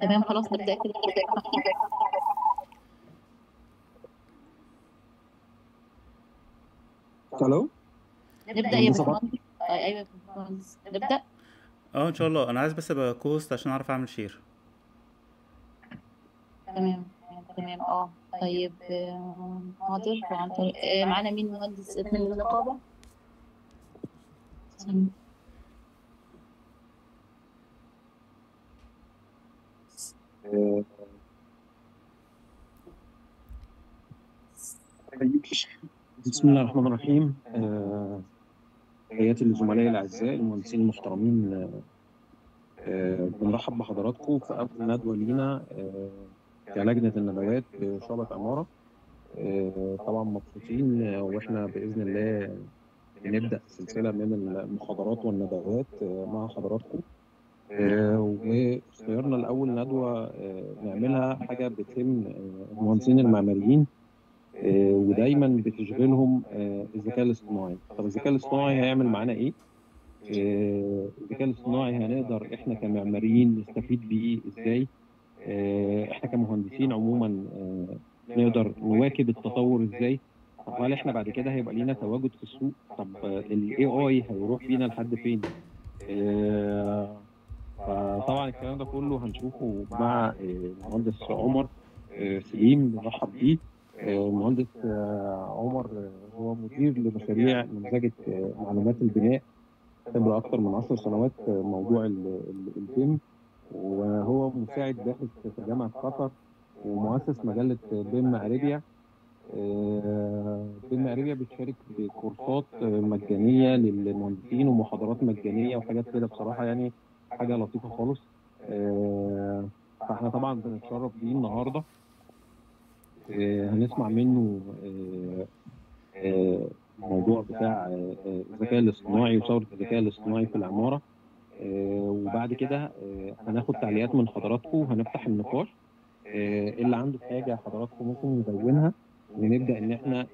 تمام خلاص نبدا كده الو نبدا يا إيه، آه، ايوه نبدا اه ان شاء الله انا عايز بس ابقى كوست عشان اعرف اعمل شير تمام تمام اه طيب آه، حاضر آه، معانا مين مهندس من النقابه بسم الله الرحمن الرحيم تحياتي آه، لزملائي الاعزاء المهندسين المحترمين آه، آه، بنرحب بحضراتكم في اول ندوه لينا في لجنه الندوات بشعبه عماره طبعا مبسوطين واحنا باذن الله نبدا سلسله من المحاضرات والندوات مع حضراتكم آه، وخيرنا الاول ندوه آه، نعملها حاجه بتهم آه، المهندسين المعماريين ودايما بتشغلهم الذكاء الاصطناعي طب الذكاء الاصطناعي هيعمل معانا ايه الذكاء الاصطناعي هنقدر احنا كمعماريين نستفيد بيه ازاي احنا كمهندسين عموما نقدر نواكب التطور ازاي وهل احنا بعد كده هيبقى لينا تواجد في السوق طب الاي اي هيروح بينا لحد فين فطبعا الكلام ده كله هنشوفه مع المهندس آه، عمر آه، سليم نرحب بيه آه، المهندس عمر هو مدير لمشاريع نمذجه معلومات البناء خبره اكثر من 10 سنوات موضوع الفيم وهو مساعد باحث في جامعه قطر ومؤسس مجله بيم اريبيا بيم اريبيا بتشارك بكورسات مجانيه للمهندسين ومحاضرات مجانيه وحاجات كده بصراحه يعني حاجه لطيفه خالص آه، فاحنا طبعا بنتشرف بيه النهارده آه، هنسمع منه الموضوع آه، بتاع الذكاء الاصطناعي وثوره الذكاء الاصطناعي في العماره وبعد كده هناخد تعليقات من حضراتكم وهنفتح النقاش اللي عنده حاجه حضراتكم ممكن يدونها ونبدا ان احنا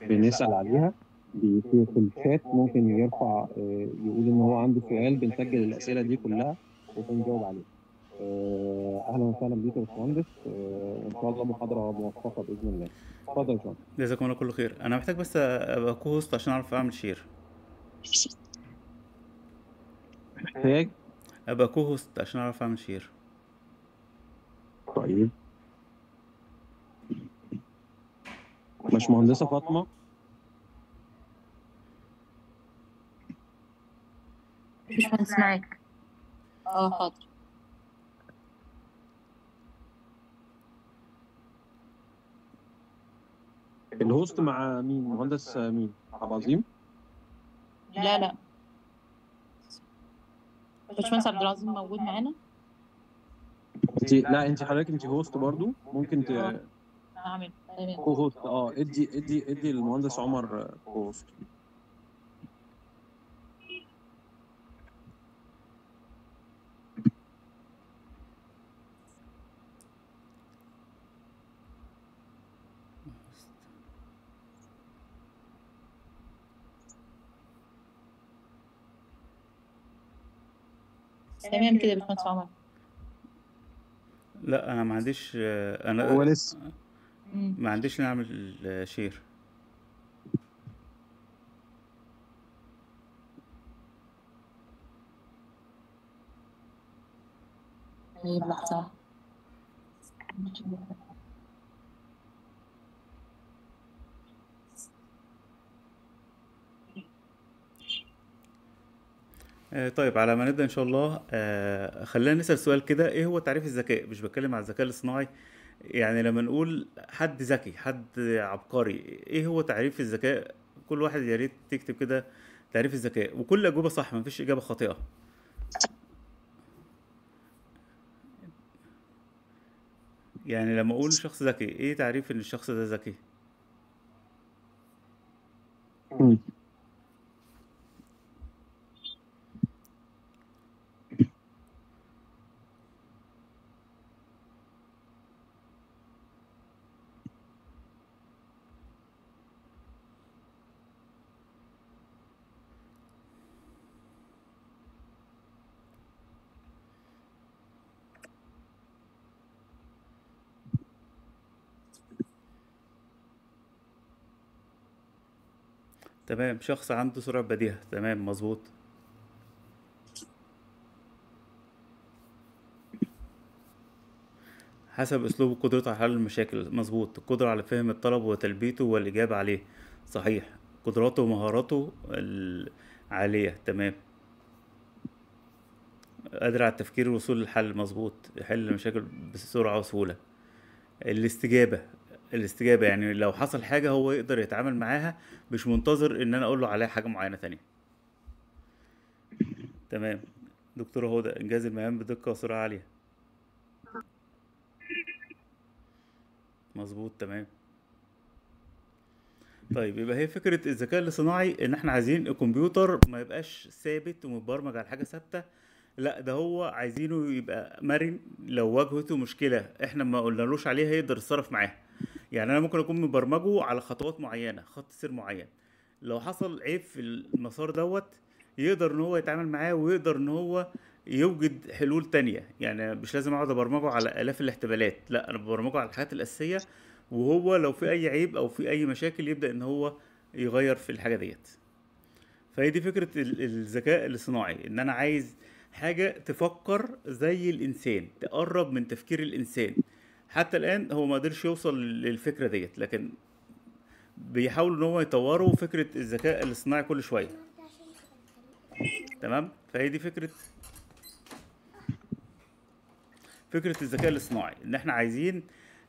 بنسال عليها في الشات ممكن يرفع آه، يقول ان هو عنده سؤال بنسجل الاسئله دي كلها وبنجاوب عليه آه، اهلا وسهلا بيك يا باشمهندس آه، وان شاء الله محاضره موفقه باذن الله اتفضل يا باشمهندس جزاكم الله كل خير انا محتاج بس ابقى كوست عشان اعرف اعمل شير محتاج ابقى كوست عشان اعرف اعمل شير طيب باشمهندسه فاطمه مش اه حاضر الهوست مع مين مهندس مين عبد العظيم لا لا باشمهندس عبد العظيم موجود معانا انت لا انت حضرتك انت هوست برضو ممكن ت اعمل آه، كو هوست اه ادي ادي ادي للمهندس عمر كو هوست تمام كده يا باشمهندس عمر لا انا ما عنديش انا هو لسه ما عنديش نعمل شير طيب لحظة آه، طيب على ما نبدا ان شاء الله آه، خلينا نسال سؤال كده ايه هو تعريف الذكاء مش بتكلم على الذكاء الاصطناعي يعني لما نقول حد ذكي حد عبقري ايه هو تعريف الذكاء كل واحد يا ريت تكتب كده تعريف الذكاء وكل اجوبه صح مفيش اجابه خاطئه يعني لما اقول شخص ذكي ايه تعريف ان الشخص ده ذكي تمام شخص عنده سرعة بديهة تمام مظبوط حسب أسلوبه قدرته على حل المشاكل مظبوط القدرة على فهم الطلب وتلبيته والإجابة عليه صحيح قدراته ومهاراته العالية تمام قادر على التفكير والوصول للحل مظبوط يحل المشاكل بسرعة وسهولة الاستجابة الاستجابه يعني لو حصل حاجه هو يقدر يتعامل معاها مش منتظر ان انا اقول له عليها حاجه معينه تانية تمام دكتوره هدى انجاز المهام بدقه وسرعه عاليه مظبوط تمام طيب يبقى هي فكره الذكاء الاصطناعي ان احنا عايزين الكمبيوتر ما يبقاش ثابت ومتبرمج على حاجه ثابته لا ده هو عايزينه يبقى مرن لو واجهته مشكله احنا ما قلنالوش عليها يقدر يتصرف معاها يعني انا ممكن اكون مبرمجه على خطوات معينه خط سير معين لو حصل عيب في المسار دوت يقدر ان هو يتعامل معاه ويقدر ان هو يوجد حلول تانية يعني مش لازم اقعد ابرمجه على الاف الاحتمالات لا انا ببرمجه على الحاجات الاساسيه وهو لو في اي عيب او في اي مشاكل يبدا ان هو يغير في الحاجه ديت فهي دي فكره الذكاء الاصطناعي ان انا عايز حاجه تفكر زي الانسان تقرب من تفكير الانسان حتى الان هو ما قدرش يوصل للفكره ديت لكن بيحاولوا ان هو يطوروا فكره الذكاء الاصطناعي كل شويه تمام فهي دي فكره فكره الذكاء الاصطناعي ان احنا عايزين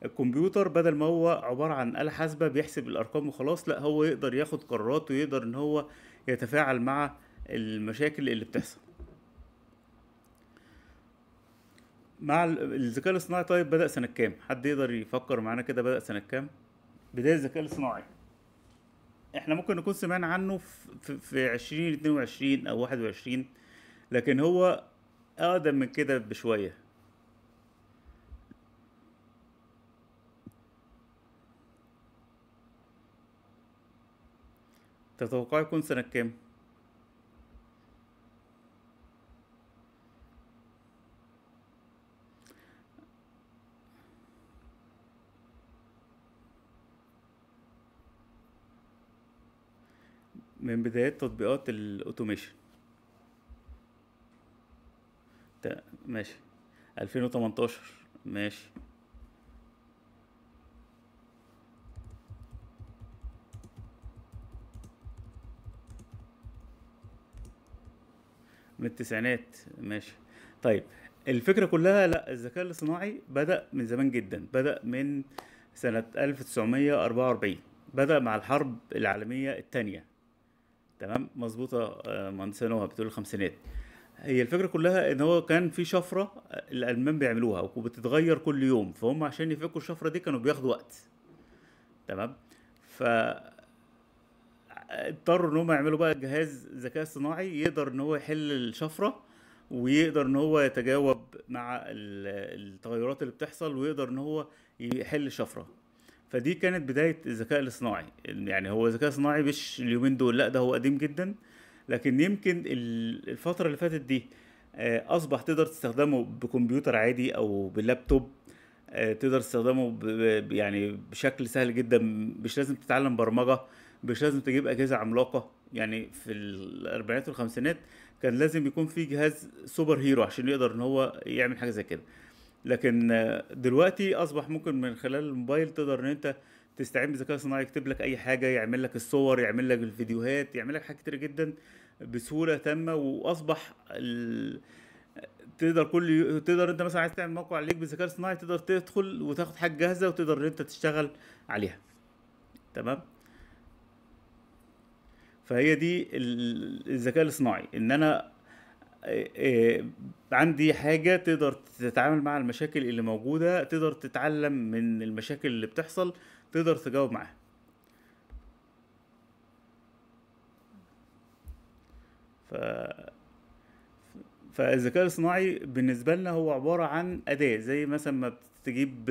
الكمبيوتر بدل ما هو عباره عن اله حاسبه بيحسب الارقام وخلاص لا هو يقدر ياخد قرارات ويقدر ان هو يتفاعل مع المشاكل اللي بتحصل مع الذكاء الاصطناعي طيب بدأ سنة كام؟ حد يقدر يفكر معانا كده بدأ سنة كام؟ بداية الذكاء الاصطناعي احنا ممكن نكون سمعنا عنه في, عشرين اتنين وعشرين او 21 لكن هو اقدم من كده بشوية تتوقع يكون سنة كام؟ من بدايات تطبيقات الاوتوميشن ماشي 2018 ماشي من التسعينات ماشي طيب الفكره كلها لا الذكاء الاصطناعي بدا من زمان جدا بدا من سنه 1944 بدا مع الحرب العالميه الثانيه تمام مظبوطه آه، مهندس نوها بتقول الخمسينات هي الفكره كلها ان هو كان في شفره الالمان بيعملوها وبتتغير كل يوم فهم عشان يفكوا الشفره دي كانوا بياخدوا وقت تمام ف اضطروا ان هم يعملوا بقى جهاز ذكاء صناعي يقدر ان هو يحل الشفره ويقدر ان هو يتجاوب مع التغيرات اللي بتحصل ويقدر ان هو يحل الشفره فدي كانت بدايه الذكاء الاصطناعي يعني هو ذكاء صناعي مش اليومين دول لا ده هو قديم جدا لكن يمكن الفتره اللي فاتت دي آه، اصبح تقدر تستخدمه بكمبيوتر عادي او بلابتوب آه، تقدر تستخدمه يعني بشكل سهل جدا مش لازم تتعلم برمجه مش لازم تجيب اجهزه عملاقه يعني في الاربعينات والخمسينات كان لازم يكون في جهاز سوبر هيرو عشان يقدر ان هو يعمل حاجه زي كده لكن دلوقتي اصبح ممكن من خلال الموبايل تقدر ان انت تستعين بذكاء صناعي يكتب لك اي حاجه يعمل لك الصور يعمل لك الفيديوهات يعمل لك حاجات كتير جدا بسهوله تامه واصبح ال... تقدر كل تقدر انت مثلا عايز تعمل موقع عليك بالذكاء الصناعي تقدر تدخل وتاخد حاجه جاهزه وتقدر ان انت تشتغل عليها تمام فهي دي الذكاء الاصطناعي ان انا آه، آه، عندي حاجة تقدر تتعامل مع المشاكل اللي موجودة تقدر تتعلم من المشاكل اللي بتحصل تقدر تجاوب معاها ف... فالذكاء الصناعي بالنسبة لنا هو عبارة عن أداة زي مثلا ما بتجيب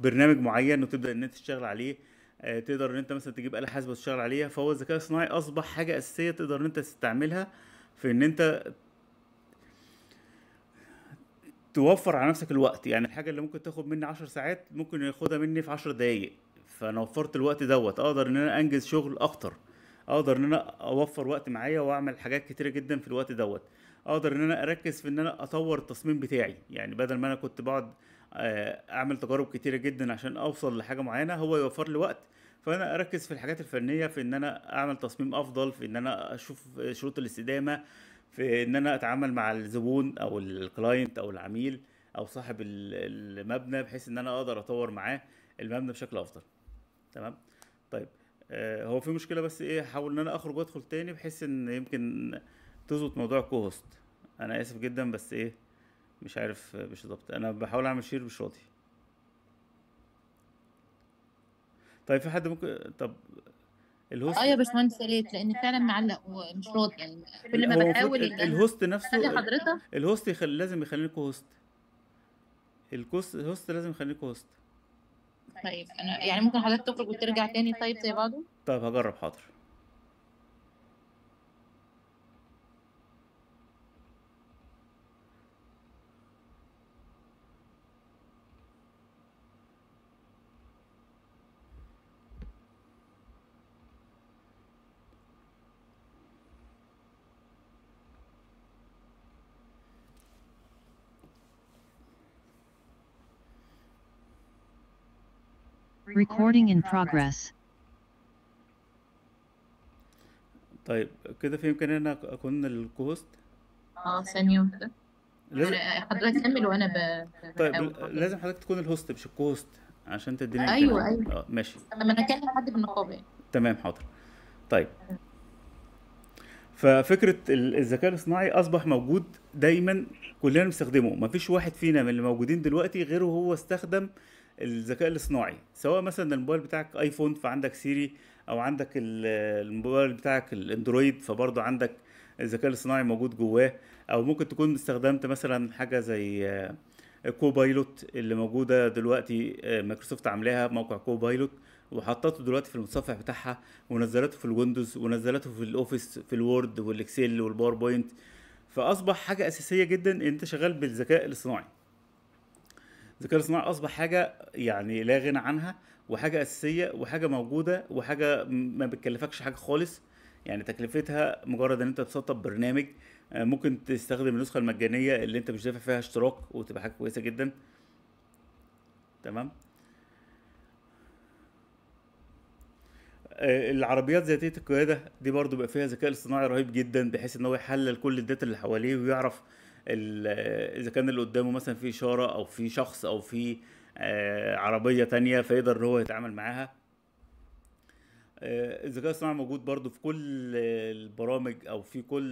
برنامج معين وتبدأ إن أنت تشتغل عليه آه، تقدر إن أنت مثلا تجيب آلة حاسبة تشتغل عليها فهو الذكاء الصناعي أصبح حاجة أساسية تقدر إن أنت تستعملها في إن أنت توفر على نفسك الوقت يعني الحاجه اللي ممكن تاخد مني 10 ساعات ممكن ياخدها مني في 10 دقايق فانا وفرت الوقت دوت اقدر ان انا انجز شغل اكتر اقدر ان انا اوفر وقت معايا واعمل حاجات كتيره جدا في الوقت دوت اقدر ان انا اركز في ان انا اطور التصميم بتاعي يعني بدل ما انا كنت بقعد آه، اعمل تجارب كتيره جدا عشان اوصل لحاجه معينه هو يوفر لي وقت فانا اركز في الحاجات الفنيه في ان انا اعمل تصميم افضل في ان انا اشوف شروط الاستدامه في ان انا اتعامل مع الزبون او الكلاينت او العميل او صاحب المبنى بحيث ان انا اقدر اطور معاه المبنى بشكل افضل تمام طيب آه هو في مشكله بس ايه هحاول ان انا اخرج وادخل تاني بحيث ان يمكن تظبط موضوع الكوهوست انا اسف جدا بس ايه مش عارف مش ضبط انا بحاول اعمل شير مش راضي طيب في حد ممكن طب الهوست اه يا باشمهندس يا لان فعلا معلق ومش راضي يعني كل ما بحاول الهوست نفسه حضرتك الهوست يخل... لازم يخليكوا هوست الكوست هوست لازم يخليكوا هوست طيب انا يعني ممكن حضرتك تخرج وترجع تاني طيب زي بعضه طيب هجرب حاضر Recording in progress. طيب كده في يمكن انا اكون الكوست اه ثانيه واحده حضرتك كمل وانا ب... طيب لازم حضرتك تكون الهوست مش الكوست عشان تديني ايوه ايوه اه ماشي لما انا اكلم حد من النقابه يعني تمام حاضر طيب ففكره الذكاء الاصطناعي اصبح موجود دايما كلنا بنستخدمه مفيش واحد فينا من اللي موجودين دلوقتي غيره هو استخدم آه الذكاء الاصطناعي سواء مثلا الموبايل بتاعك ايفون فعندك سيري او عندك الموبايل بتاعك الاندرويد فبرضه عندك الذكاء الاصطناعي موجود جواه او ممكن تكون استخدمت مثلا حاجه زي كوبايلوت اللي موجوده دلوقتي آه، مايكروسوفت عاملاها موقع كوبايلوت وحطته دلوقتي في المتصفح بتاعها ونزلته في الويندوز ونزلته في الاوفيس في الوورد والاكسل والباوربوينت فاصبح حاجه اساسيه جدا ان انت شغال بالذكاء الاصطناعي الذكاء الاصطناعي اصبح حاجه يعني لا غنى عنها وحاجه اساسيه وحاجه موجوده وحاجه ما بتكلفكش حاجه خالص يعني تكلفتها مجرد ان انت تسطب برنامج آه، ممكن تستخدم النسخه المجانيه اللي انت مش دافع فيها اشتراك وتبقى حاجه كويسه جدا تمام آه، العربيات ذاتيه القياده دي برضو بقى فيها ذكاء اصطناعي رهيب جدا بحيث ان هو يحلل كل الداتا اللي حواليه ويعرف اذا كان اللي قدامه مثلا في اشاره او في شخص او في آه، عربيه تانية فيقدر ان هو يتعامل معاها آه، الذكاء الصناعي موجود برضو في كل البرامج او في كل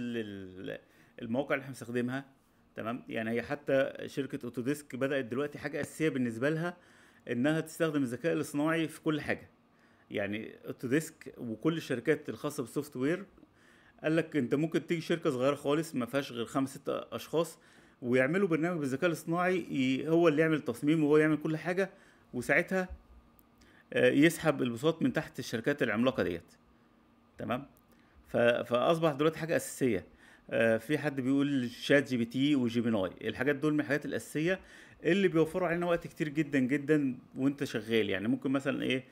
المواقع اللي احنا بنستخدمها تمام يعني هي حتى شركه اوتوديسك بدات دلوقتي حاجه اساسيه بالنسبه لها انها تستخدم الذكاء الاصطناعي في كل حاجه يعني اوتوديسك وكل الشركات الخاصه بالسوفت وير قال لك انت ممكن تيجي شركه صغيره خالص ما فيهاش غير خمس ست اشخاص ويعملوا برنامج بالذكاء الاصطناعي هو اللي يعمل التصميم وهو يعمل كل حاجه وساعتها آه، يسحب البساط من تحت الشركات العملاقه ديت تمام فاصبح دلوقتي حاجه اساسيه آه، في حد بيقول شات جي بي تي وجيميناي الحاجات دول من الحاجات الاساسيه اللي بيوفروا علينا وقت كتير جدا جدا وانت شغال يعني ممكن مثلا ايه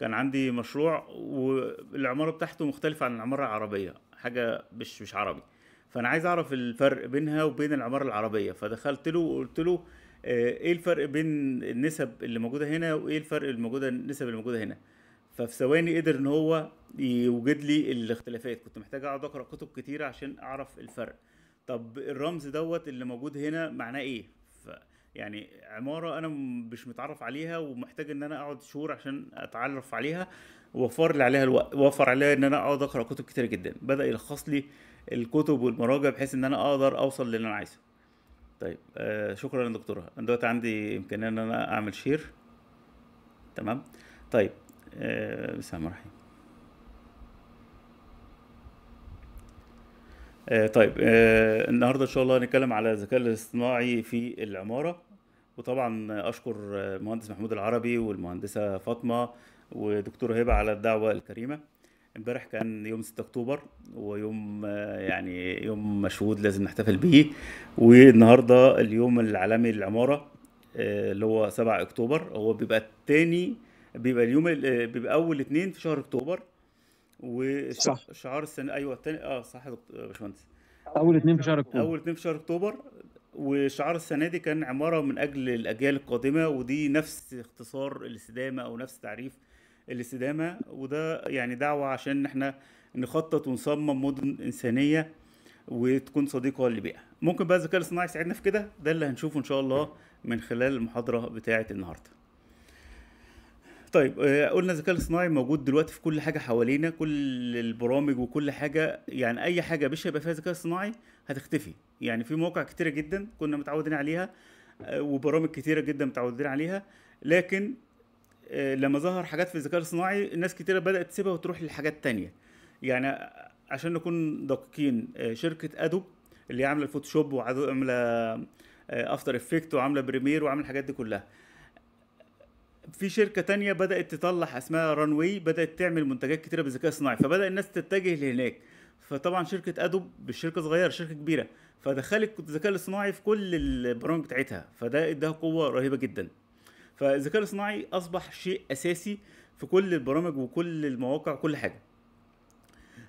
كان عندي مشروع والعماره بتاعته مختلفه عن العماره العربيه حاجه مش مش عربي فانا عايز اعرف الفرق بينها وبين العماره العربيه فدخلت له وقلت له آه، ايه الفرق بين النسب اللي موجوده هنا وايه الفرق الموجوده النسب اللي موجوده هنا ففي ثواني قدر ان هو يوجد لي الاختلافات كنت محتاج اقعد اقرا كتب كتير عشان اعرف الفرق طب الرمز دوت اللي موجود هنا معناه ايه ف يعني عماره انا مش متعرف عليها ومحتاج ان انا اقعد شهور عشان اتعرف عليها وفر لي عليها الوقت وفر عليا ان انا اقعد اقرا كتب كتير جدا بدا يلخص لي الكتب والمراجع بحيث ان انا اقدر اوصل للي انا عايزه طيب آه شكرا يا دكتوره انا دلوقتي عندي امكانيه ان انا اعمل شير تمام طيب آه بسم الله الرحمن الرحيم آه طيب آه النهارده ان شاء الله هنتكلم على الذكاء الاصطناعي في العماره وطبعا اشكر المهندس محمود العربي والمهندسه فاطمه ودكتور هبه على الدعوه الكريمه امبارح كان يوم 6 اكتوبر ويوم آه، يعني يوم مشهود لازم نحتفل به والنهارده اليوم العالمي للعماره آه، اللي هو 7 اكتوبر هو بيبقى الثاني بيبقى اليوم آه، بيبقى اول اثنين في شهر اكتوبر وشعار السنه ايوه الثاني اه صح يا باشمهندس اول اثنين في شهر اكتوبر اول اثنين في شهر اكتوبر وشعار السنه دي كان عماره من اجل الاجيال القادمه ودي نفس اختصار الاستدامه او نفس تعريف الاستدامه وده يعني دعوه عشان احنا نخطط ونصمم مدن انسانيه وتكون صديقه للبيئه ممكن بقى الذكاء الاصطناعي يساعدنا في كده ده اللي هنشوفه ان شاء الله من خلال المحاضره بتاعه النهارده طيب آه، قلنا الذكاء الاصطناعي موجود دلوقتي في كل حاجه حوالينا كل البرامج وكل حاجه يعني اي حاجه مش هيبقى فيها ذكاء اصطناعي هتختفي يعني في مواقع كتيره جدا كنا متعودين عليها آه، وبرامج كتيره جدا متعودين عليها لكن لما ظهر حاجات في الذكاء الصناعي الناس كتيرة بدأت تسيبها وتروح لحاجات تانية يعني عشان نكون دقيقين آه، شركة أدوب اللي عاملة الفوتوشوب آه، وعاملة افتر افكت وعاملة بريمير وعاملة الحاجات دي كلها في شركة تانية بدأت تطلع اسمها رانوي بدأت تعمل منتجات كتيرة بالذكاء الصناعي فبدأ الناس تتجه لهناك فطبعا شركة ادوب بالشركة صغيرة شركة كبيرة فدخلت الذكاء الاصطناعي في كل البرامج بتاعتها فده اداها قوة رهيبة جدا فالذكاء الاصطناعي اصبح شيء اساسي في كل البرامج وكل المواقع وكل حاجه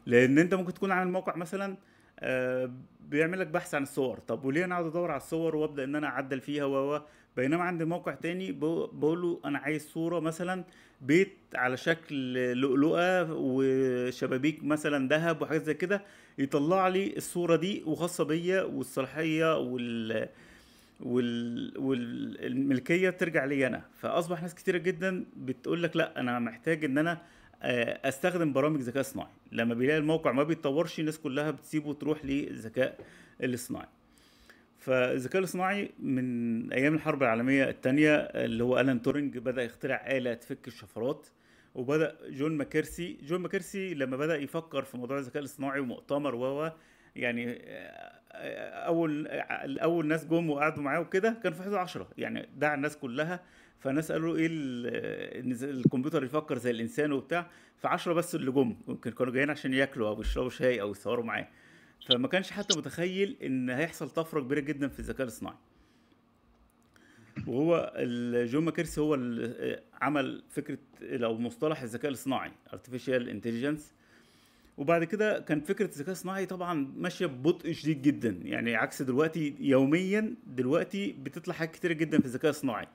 لان انت ممكن تكون عامل موقع مثلا آه، بيعمل لك بحث عن الصور طب وليه انا اقعد ادور على الصور وابدا ان انا اعدل فيها و بينما عندي موقع تاني بقول له انا عايز صوره مثلا بيت على شكل لؤلؤه وشبابيك مثلا ذهب وحاجات زي كده يطلع لي الصوره دي وخاصه بيا والصلاحيه وال والملكيه ترجع لي انا فاصبح ناس كتيره جدا بتقول لك لا انا محتاج ان انا آه، استخدم برامج ذكاء اصطناعي لما بيلاقي الموقع ما بيتطورش الناس كلها بتسيبه وتروح للذكاء الاصطناعي فالذكاء الاصطناعي من ايام الحرب العالميه الثانيه اللي هو الان تورنج بدا يخترع اله تفك الشفرات وبدا جون ماكيرسي جون ماكيرسي لما بدا يفكر في موضوع الذكاء الاصطناعي ومؤتمر و يعني آه، اول اول ناس جم وقعدوا معاه وكده كان في حدود 10 يعني دعا الناس كلها فالناس قالوا ايه الكمبيوتر يفكر زي الانسان وبتاع ف10 بس اللي جم يمكن كانوا جايين عشان ياكلوا او يشربوا شاي او يتصوروا معاه فما كانش حتى متخيل ان هيحصل طفره كبيره جدا في الذكاء الاصطناعي وهو جون ماكيرسي هو اللي عمل فكره لو مصطلح الذكاء الاصطناعي artificial intelligence وبعد كده كان فكره الذكاء الصناعي طبعا ماشيه ببطء شديد جدا يعني عكس دلوقتي يوميا دلوقتي بتطلع حاجات كتيره جدا في الذكاء الصناعي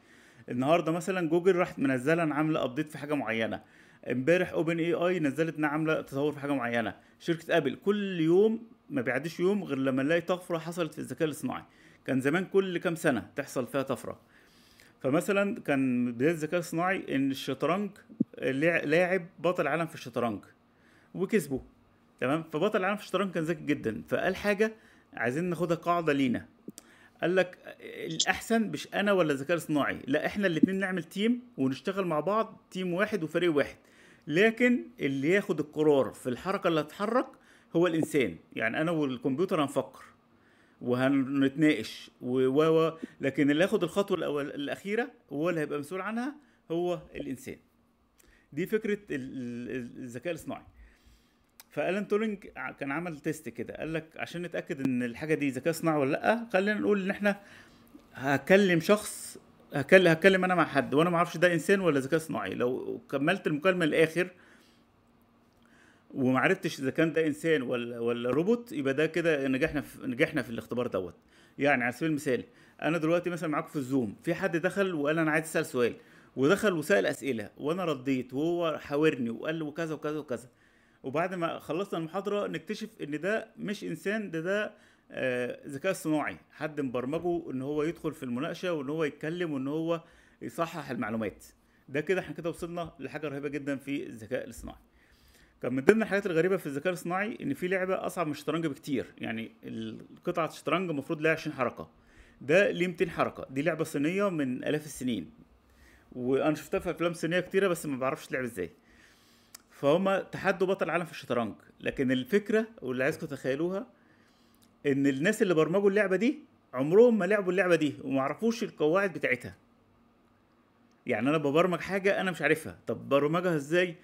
النهارده مثلا جوجل راحت منزله عامله ابديت في حاجه معينه امبارح اوبن اي اي نزلت عامله تطور في حاجه معينه شركه ابل كل يوم ما بيعديش يوم غير لما نلاقي طفره حصلت في الذكاء الاصطناعي كان زمان كل كام سنه تحصل فيها طفره فمثلا كان بدايه الذكاء الصناعي ان الشطرنج لاعب بطل عالم في الشطرنج وكسبوا تمام فبطل العالم في الشطرنج كان ذكي جدا فقال حاجه عايزين ناخدها قاعده لينا قال لك الاحسن مش انا ولا الذكاء الاصطناعي لا احنا الاثنين نعمل تيم ونشتغل مع بعض تيم واحد وفريق واحد لكن اللي ياخد القرار في الحركه اللي هتحرك هو الانسان يعني انا والكمبيوتر هنفكر وهنتناقش و و لكن اللي ياخد الخطوه الأول الاخيره هو اللي هيبقى مسؤول عنها هو الانسان دي فكره الذكاء الاصطناعي فالان تورينج كان عمل تيست كده قال لك عشان نتاكد ان الحاجه دي ذكاء صناعي ولا لا خلينا نقول ان احنا هكلم شخص هكلم هكلم انا مع حد وانا ما اعرفش ده انسان ولا ذكاء صناعي لو كملت المكالمه للاخر وما عرفتش اذا كان ده انسان ولا ولا روبوت يبقى ده كده نجحنا في نجحنا في الاختبار دوت يعني على سبيل المثال انا دلوقتي مثلا معاكم في الزوم في حد دخل وقال انا عايز اسال سؤال ودخل وسال اسئله وانا رديت وهو حاورني وقال وكذا وكذا وكذا وبعد ما خلصنا المحاضره نكتشف ان ده مش انسان ده ده آه، ذكاء آه صناعي حد مبرمجه ان هو يدخل في المناقشه وان هو يتكلم وان هو يصحح المعلومات ده كده احنا كده وصلنا لحاجه رهيبه جدا في الذكاء الاصطناعي كان من ضمن الحاجات الغريبه في الذكاء الاصطناعي ان في لعبه اصعب من الشطرنج بكتير يعني قطعه الشطرنج المفروض لها 20 حركه ده ليه 200 حركه دي لعبه صينيه من الاف السنين وانا شفتها في افلام صينيه كتيره بس ما بعرفش تلعب ازاي فهم تحدوا بطل العالم في الشطرنج لكن الفكره واللي عايزكم تتخيلوها ان الناس اللي برمجوا اللعبه دي عمرهم ما لعبوا اللعبه دي وما عرفوش القواعد بتاعتها يعني انا ببرمج حاجه انا مش عارفها طب برمجها ازاي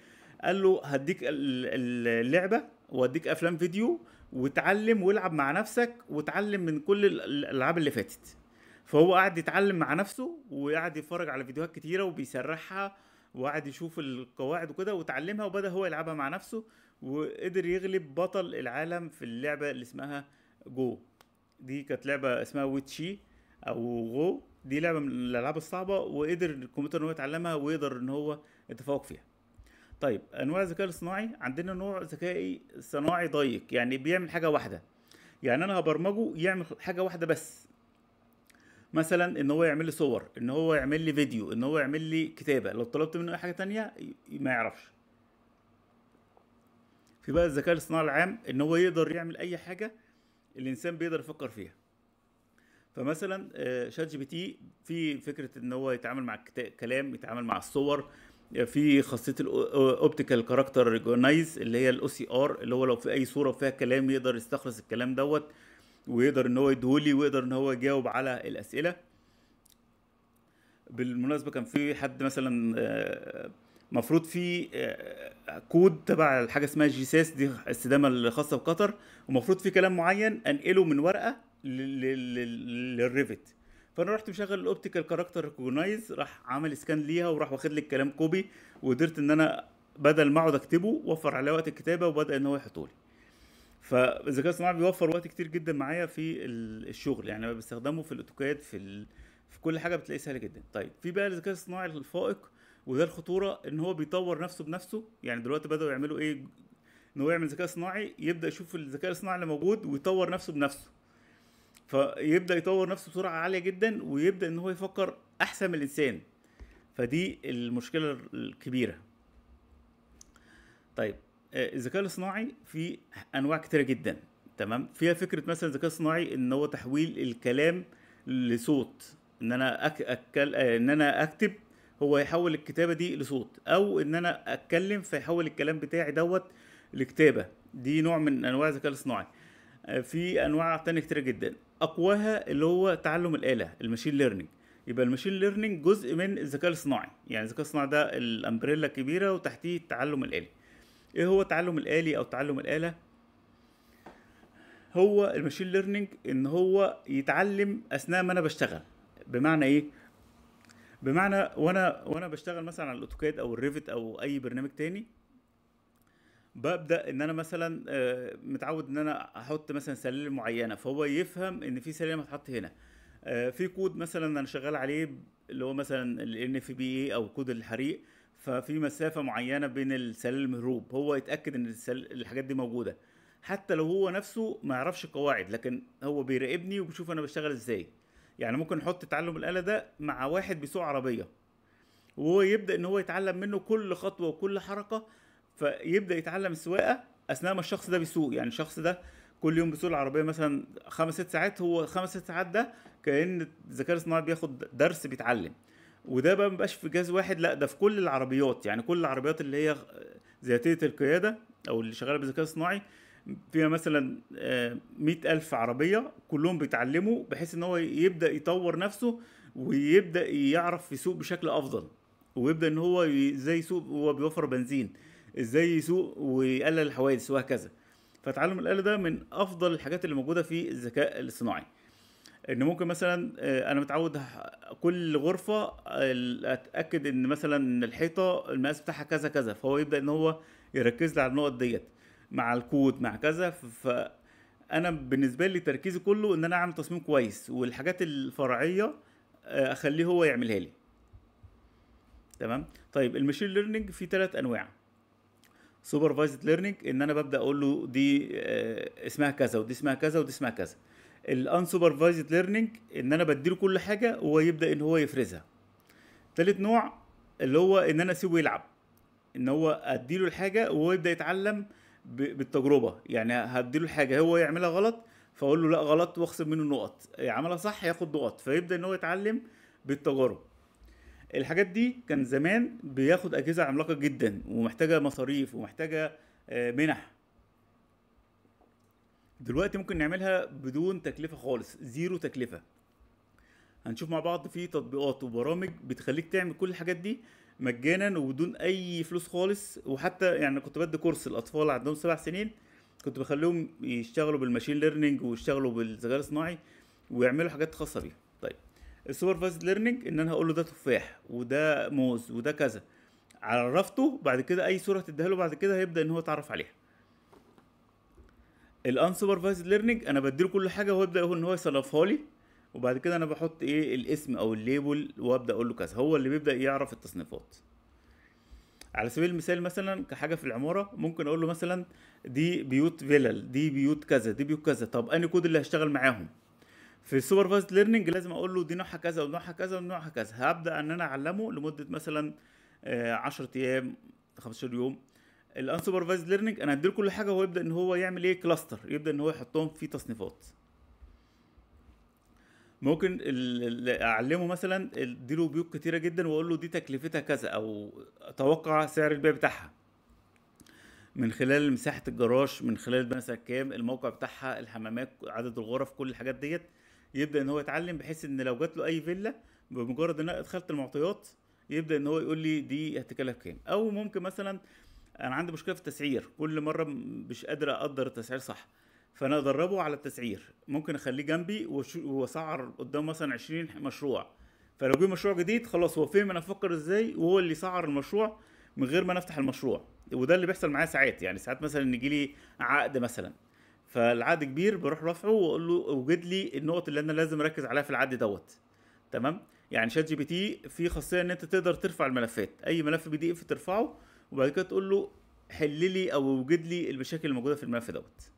قال له هديك اللعبه واديك افلام فيديو وتعلم والعب مع نفسك وتعلم من كل الالعاب اللي فاتت فهو قاعد يتعلم مع نفسه وقاعد يتفرج على فيديوهات كتيره وبيسرحها وقعد يشوف القواعد وكده وتعلمها وبدا هو يلعبها مع نفسه وقدر يغلب بطل العالم في اللعبه اللي اسمها جو دي كانت لعبه اسمها ويتشي او جو دي لعبه من الالعاب الصعبه وقدر الكمبيوتر ان هو يتعلمها ويقدر ان هو يتفوق فيها طيب انواع الذكاء الاصطناعي عندنا نوع ذكائي صناعي ضيق يعني بيعمل حاجه واحده يعني انا هبرمجه يعمل حاجه واحده بس مثلا ان هو يعمل لي صور ان هو يعمل لي فيديو ان هو يعمل لي كتابه لو طلبت منه اي حاجه تانية ما يعرفش في بقى الذكاء الاصطناعي العام ان هو يقدر يعمل اي حاجه الانسان بيقدر يفكر فيها فمثلا شات جي بي تي في فكره ان هو يتعامل مع الكلام يتعامل مع الصور في خاصيه الاوبتيكال كاركتر ريجونايز اللي هي الاو سي ار اللي هو لو في اي صوره فيها كلام يقدر يستخلص الكلام دوت ويقدر ان هو يدهولي ويقدر ان هو يجاوب على الاسئله بالمناسبه كان في حد مثلا آه، مفروض في آه، كود تبع الحاجه اسمها جي ساس دي استدامه الخاصه بقطر ومفروض في كلام معين انقله من ورقه للريفت فانا رحت مشغل الاوبتيكال كاركتر ريكوجنايز راح عمل سكان ليها وراح واخد لي الكلام كوبي وقدرت ان انا بدل ما اقعد اكتبه وفر عليا وقت الكتابه وبدا ان هو يحطولي فالذكاء الصناعي بيوفر وقت كتير جدا معايا في الشغل يعني بستخدمه في الاوتوكاد في ال... في كل حاجه بتلاقيه سهل جدا طيب في بقى الذكاء الصناعي الفائق وده الخطوره ان هو بيطور نفسه بنفسه يعني دلوقتي بداوا يعملوا ايه ان هو يعمل ذكاء صناعي يبدا يشوف الذكاء الصناعي اللي موجود ويطور نفسه بنفسه فيبدا يطور نفسه بسرعه عاليه جدا ويبدا ان هو يفكر احسن من الانسان فدي المشكله الكبيره طيب آه، الذكاء الاصطناعي في انواع كتيره جدا تمام فيها فكره مثلا الذكاء الاصطناعي ان هو تحويل الكلام لصوت ان انا أك... أكل... آه، ان انا اكتب هو يحول الكتابه دي لصوت او ان انا اتكلم فيحول الكلام بتاعي دوت لكتابه دي نوع من انواع الذكاء الاصطناعي آه، في انواع تانية كتيره جدا اقواها اللي هو تعلم الاله المشين ليرنينج يبقى المشين ليرنينج جزء من الذكاء الاصطناعي يعني الذكاء الاصطناعي ده الامبريلا كبيره وتحتيه التعلم الالي ايه هو التعلم الالي او تعلم الاله هو الماشين ليرنينج ان هو يتعلم اثناء ما انا بشتغل بمعنى ايه بمعنى وانا وانا بشتغل مثلا على الاوتوكاد او الريفت او اي برنامج تاني ببدا ان انا مثلا آه، متعود ان انا احط مثلا سلالم معينه فهو يفهم ان في سلالم هتحط هنا آه، في كود مثلا انا شغال عليه اللي هو مثلا ال ان في بي او كود الحريق ففي مسافه معينه بين السلال المهروب هو يتاكد ان الحاجات دي موجوده حتى لو هو نفسه ما يعرفش القواعد لكن هو بيراقبني وبيشوف انا بشتغل ازاي يعني ممكن نحط تعلم الاله ده مع واحد بيسوق عربيه وهو يبدا ان هو يتعلم منه كل خطوه وكل حركه فيبدا يتعلم السواقه اثناء ما الشخص ده بيسوق يعني الشخص ده كل يوم بيسوق العربيه مثلا خمس ست ساعات هو خمس ست ساعات ده كان الذكاء الاصطناعي بياخد درس بيتعلم وده بقى مبقاش في جهاز واحد لا ده في كل العربيات يعني كل العربيات اللي هي ذاتيه القياده او اللي شغاله بالذكاء الصناعي فيها مثلا آه، مئة ألف عربية كلهم بيتعلموا بحيث إن هو يبدأ يطور نفسه ويبدأ يعرف يسوق بشكل أفضل ويبدأ إن هو إزاي يسوق وهو بيوفر بنزين إزاي يسوق ويقلل الحوادث وهكذا فتعلم الآلة ده من أفضل الحاجات اللي موجودة في الذكاء الاصطناعي ان ممكن مثلا آه، انا متعود كل غرفه اتاكد ان مثلا ان الحيطه المقاس بتاعها كذا كذا فهو يبدا ان هو يركز لي على النقط ديت مع الكود مع كذا فانا بالنسبه لي تركيزي كله ان انا اعمل تصميم كويس والحاجات الفرعيه آه، اخليه هو يعملها لي تمام طيب المشين ليرنينج فيه ثلاث انواع سوبرفايزد ليرنينج ان انا ببدا اقول له دي آه، اسمها كذا ودي اسمها كذا ودي اسمها كذا الانسوبرفايزد ليرنينج ان انا بديله كل حاجه وهو يبدا ان هو يفرزها تالت نوع اللي هو ان انا اسيبه يلعب ان هو اديله الحاجه وهو يبدا يتعلم بالتجربه يعني هديله الحاجه هو يعملها غلط فاقول له لا غلط واخصم منه نقط عملها صح ياخد نقط فيبدا ان هو يتعلم بالتجارب الحاجات دي كان زمان بياخد اجهزه عملاقه جدا ومحتاجه مصاريف ومحتاجه آه، منح دلوقتي ممكن نعملها بدون تكلفة خالص زيرو تكلفة هنشوف مع بعض في تطبيقات وبرامج بتخليك تعمل كل الحاجات دي مجانا وبدون اي فلوس خالص وحتى يعني كنت بدي كورس الاطفال عندهم سبع سنين كنت بخليهم يشتغلوا بالماشين ليرنينج ويشتغلوا بالذكاء الاصطناعي ويعملوا حاجات خاصه بيهم طيب السوبرفايزد ليرنينج ان انا هقول له ده تفاح وده موز وده كذا عرفته بعد كده اي صوره تديها له بعد كده هيبدا ان هو يتعرف عليها الانسوبرفايزد ليرنينج انا بديله كل حاجه وابدا هو ان هو يصنفها لي وبعد كده انا بحط ايه الاسم او الليبل وابدا اقول له كذا هو اللي بيبدا يعرف التصنيفات على سبيل المثال مثلا كحاجه في العماره ممكن اقول له مثلا دي بيوت فيلل دي بيوت كذا دي بيوت كذا طب انهي كود اللي هشتغل معاهم في السوبرفايزد ليرنينج لازم اقول له دي نوعها كذا ونوعها كذا ونوعها كذا هبدا ان انا اعلمه لمده مثلا 10 آه، ايام 15 يوم الانسوبرفايزد ليرنينج انا هديله كل حاجه وهو يبدا ان هو يعمل ايه كلاستر يبدا ان هو يحطهم في تصنيفات ممكن اعلمه مثلا اديله بيوت كتيره جدا واقول له دي تكلفتها كذا او اتوقع سعر البيع بتاعها من خلال مساحه الجراج من خلال مثلا كام الموقع بتاعها الحمامات عدد الغرف كل الحاجات ديت يبدا ان هو يتعلم بحيث ان لو جات له اي فيلا بمجرد ان انا ادخلت المعطيات يبدا ان هو يقول لي دي هتكلف كام او ممكن مثلا انا عندي مشكله في التسعير كل مره مش قادر اقدر التسعير صح فانا ادربه على التسعير ممكن اخليه جنبي واسعر قدام مثلا 20 مشروع فلو جه مشروع جديد خلاص هو فهم انا افكر ازاي وهو اللي سعر المشروع من غير ما انا افتح المشروع وده اللي بيحصل معايا ساعات يعني ساعات مثلا يجي لي عقد مثلا فالعقد كبير بروح رافعه واقول له اوجد لي النقط اللي انا لازم اركز عليها في العقد دوت تمام يعني شات جي بي تي في خاصيه ان انت تقدر ترفع الملفات اي ملف بي دي اف ترفعه وبعد كده تقول له حل لي او وجد لي المشاكل الموجوده في الملف دوت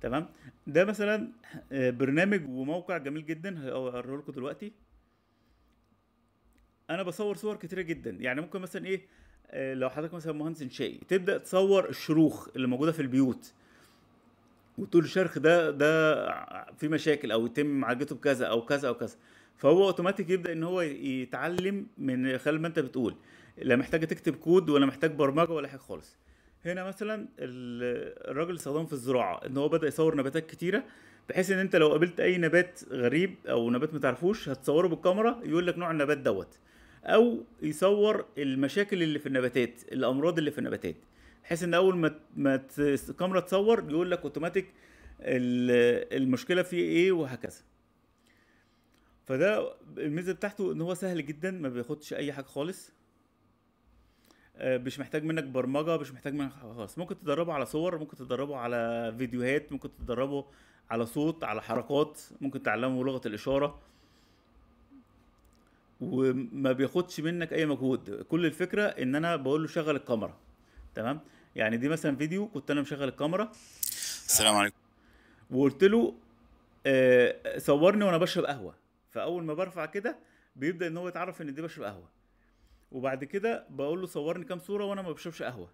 تمام ده مثلا آه، برنامج وموقع جميل جدا هوريه لكم دلوقتي انا بصور صور كتيره جدا يعني ممكن مثلا ايه آه، لو حضرتك مثلا مهندس انشائي تبدا تصور الشروخ اللي موجوده في البيوت وتقول الشرخ ده ده في مشاكل او يتم معالجته بكذا او كذا او كذا فهو اوتوماتيك يبدا ان هو يتعلم من خلال ما انت بتقول لا محتاجه تكتب كود ولا محتاج برمجه ولا حاجه خالص هنا مثلا الراجل استخدمه في الزراعه ان هو بدا يصور نباتات كتيره بحيث ان انت لو قابلت اي نبات غريب او نبات ما تعرفوش هتصوره بالكاميرا يقول لك نوع النبات دوت او يصور المشاكل اللي في النباتات الامراض اللي في النباتات بحيث ان اول ما ما الكاميرا تصور يقول لك اوتوماتيك المشكله فيه ايه وهكذا فده الميزه بتاعته ان هو سهل جدا ما بياخدش اي حاجه خالص آه، مش محتاج منك برمجه مش محتاج منك خلاص ممكن تدربه على صور ممكن تدربه على فيديوهات ممكن تدربه على صوت على حركات ممكن تعلمه لغه الاشاره وما بياخدش منك اي مجهود كل الفكره ان انا بقول له شغل الكاميرا تمام يعني دي مثلا فيديو كنت انا مشغل الكاميرا السلام عليكم وقلت له آه صورني وانا بشرب قهوه فاول ما برفع كده بيبدا ان هو يتعرف ان دي بشرب قهوه وبعد كده بقول له صورني كام صوره وانا ما بشربش قهوه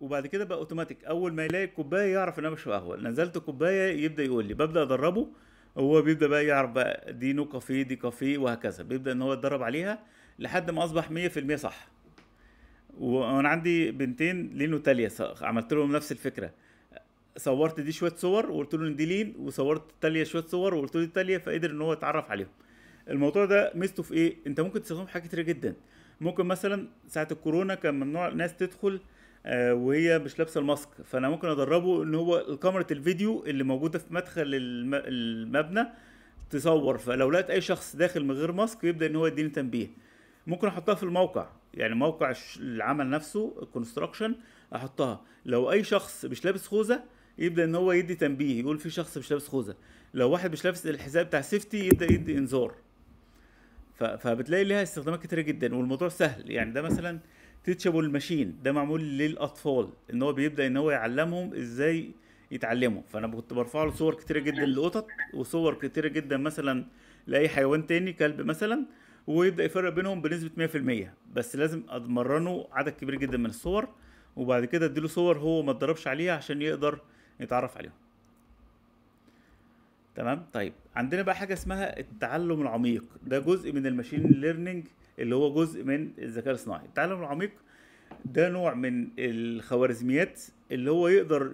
وبعد كده بقى اوتوماتيك اول ما يلاقي الكوبايه يعرف ان انا بشرب قهوه نزلت كوبايه يبدا يقول لي ببدا ادربه وهو بيبدا بقى يعرف بقى دي نو كافيه دي كافيه وهكذا بيبدا ان هو يتدرب عليها لحد ما اصبح 100% صح وانا عندي بنتين لين تاليا عملت لهم نفس الفكره صورت دي شويه صور وقلت له ان دي لين وصورت تاليا شويه صور وقلت له دي تاليا فقدر ان هو يتعرف عليهم الموضوع ده ميزته في ايه انت ممكن تستخدمه في حاجات كتير جدا ممكن مثلا ساعه الكورونا كان ممنوع ناس تدخل آه، وهي مش لابسه الماسك فانا ممكن ادربه ان هو كاميرا الفيديو اللي موجوده في مدخل المبنى تصور فلو لقيت اي شخص داخل من غير ماسك يبدا ان هو يديني تنبيه ممكن احطها في الموقع يعني موقع العمل نفسه الكونستراكشن احطها لو اي شخص مش لابس خوذه يبدا ان هو يدي تنبيه يقول في شخص مش لابس خوذه لو واحد مش لابس الحذاء بتاع سيفتي يبدا يدي انذار فبتلاقي لها استخدامات كتيره جدا والموضوع سهل يعني ده مثلا تيتشابل ماشين ده معمول للاطفال ان هو بيبدا ان هو يعلمهم ازاي يتعلموا فانا كنت برفع له صور كتيره جدا للقطط وصور كتيره جدا مثلا لاي حيوان تاني كلب مثلا ويبدا يفرق بينهم بنسبه 100% بس لازم اتمرنه عدد كبير جدا من الصور وبعد كده اديله صور هو ما اتدربش عليها عشان يقدر يتعرف عليهم تمام طيب عندنا بقى حاجه اسمها التعلم العميق ده جزء من الماشين ليرنينج اللي هو جزء من الذكاء الصناعي التعلم العميق ده نوع من الخوارزميات اللي هو يقدر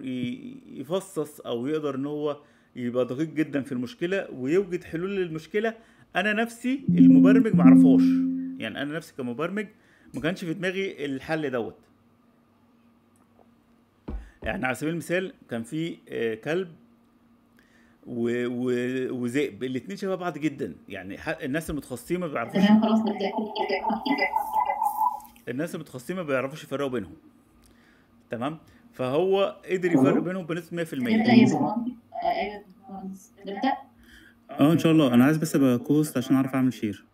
يفصص او يقدر ان هو يبقى دقيق جدا في المشكله ويوجد حلول للمشكله انا نفسي المبرمج معرفهاش يعني انا نفسي كمبرمج ما كانش في دماغي الحل دوت يعني على سبيل المثال كان في آه، كلب و... و... وذئب الاثنين شبه بعض جدا يعني الناس المتخصصين ما بيعرفوش الناس المتخصصين ما بيعرفوش يفرقوا بينهم تمام فهو قدر يفرق بينهم بنسبه 100% آه، نبدا اه ان شاء الله انا عايز بس ابقى كوست عشان اعرف اعمل شير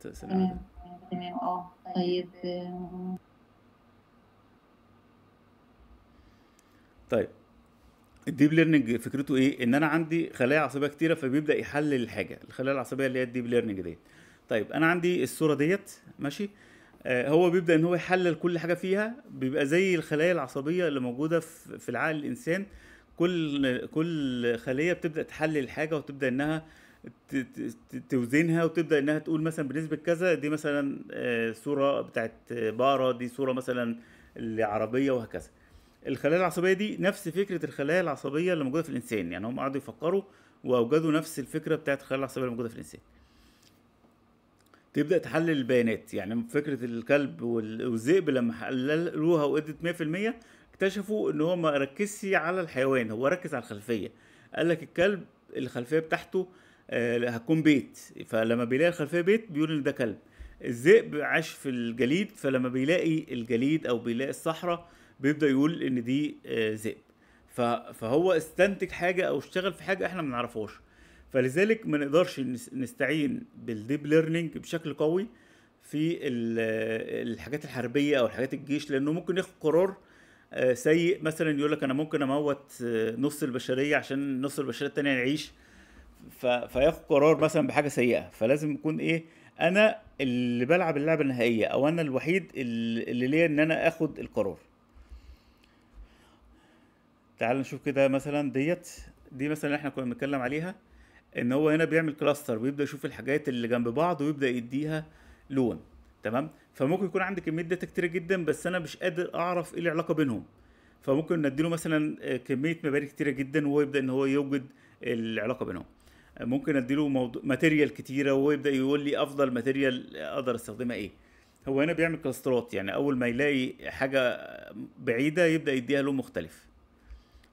تمام تمام اه طيب آه. طيب الديب ليرنينج فكرته ايه ان انا عندي خلايا عصبيه كتيره فبيبدا يحلل الحاجه الخلايا العصبيه اللي هي الديب ليرنينج ديت طيب انا عندي الصوره ديت ماشي آه هو بيبدا ان هو يحلل كل حاجه فيها بيبقى زي الخلايا العصبيه اللي موجوده في العقل الانسان كل كل خليه بتبدا تحلل حاجه وتبدا انها توزنها وتبدا انها تقول مثلا بنسبه كذا دي مثلا آه، صوره بتاعت بقره دي صوره مثلا لعربيه وهكذا الخلايا العصبيه دي نفس فكره الخلايا العصبيه اللي موجوده في الانسان يعني هم قعدوا يفكروا واوجدوا نفس الفكره بتاعت الخلايا العصبيه اللي موجوده في الانسان تبدا تحلل البيانات يعني فكره الكلب والذئب لما حللوها وادت 100% اكتشفوا ان هو ما ركزش على الحيوان هو ركز على الخلفيه قال لك الكلب الخلفيه بتاعته آه، هتكون بيت فلما بيلاقي الخلفيه بيت بيقول ان ده كلب الذئب عاش في الجليد فلما بيلاقي الجليد او بيلاقي الصحراء بيبدا يقول ان دي آه، ذئب فهو استنتج حاجه او اشتغل في حاجه احنا ما نعرفهاش فلذلك ما نقدرش نستعين بالديب ليرنينج بشكل قوي في الحاجات الحربيه او الحاجات الجيش لانه ممكن ياخد قرار آه، سيء مثلا يقول لك انا ممكن اموت آه، نص البشريه عشان نص البشريه التانية يعيش فياخد قرار مثلا بحاجه سيئه فلازم يكون ايه انا اللي بلعب اللعبه النهائيه او انا الوحيد اللي ليا ان انا اخد القرار تعال نشوف كده مثلا ديت دي مثلا اللي احنا كنا بنتكلم عليها ان هو هنا بيعمل كلاستر ويبدا يشوف الحاجات اللي جنب بعض ويبدا يديها لون تمام فممكن يكون عندي كميه داتا كتير جدا بس انا مش قادر اعرف ايه العلاقه بينهم فممكن نديله مثلا آه، كميه مباني كتيره جدا وهو يبدا ان هو يوجد العلاقه بينهم آه، ممكن اديله موضوع ماتيريال كتيره وهو يبدا يقول لي افضل ماتيريال اقدر استخدمها ايه هو هنا بيعمل كلاسترات يعني اول ما يلاقي حاجه بعيده يبدا يديها لون مختلف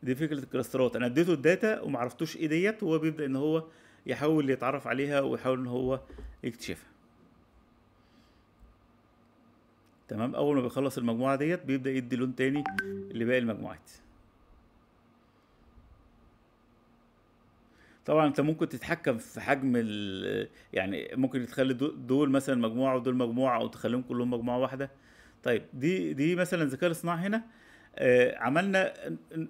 دي فكره الكلاسترات انا اديته الداتا وما عرفتوش ايه ديت وهو بيبدا ان هو يحاول يتعرف عليها ويحاول ان هو يكتشفها تمام اول ما بيخلص المجموعه ديت بيبدا يدي لون تاني لباقي المجموعات طبعا انت ممكن تتحكم في حجم يعني ممكن تخلي دول مثلا مجموعه ودول مجموعه او تخليهم كلهم مجموعه واحده طيب دي دي مثلا الذكاء الاصطناعي هنا آه، عملنا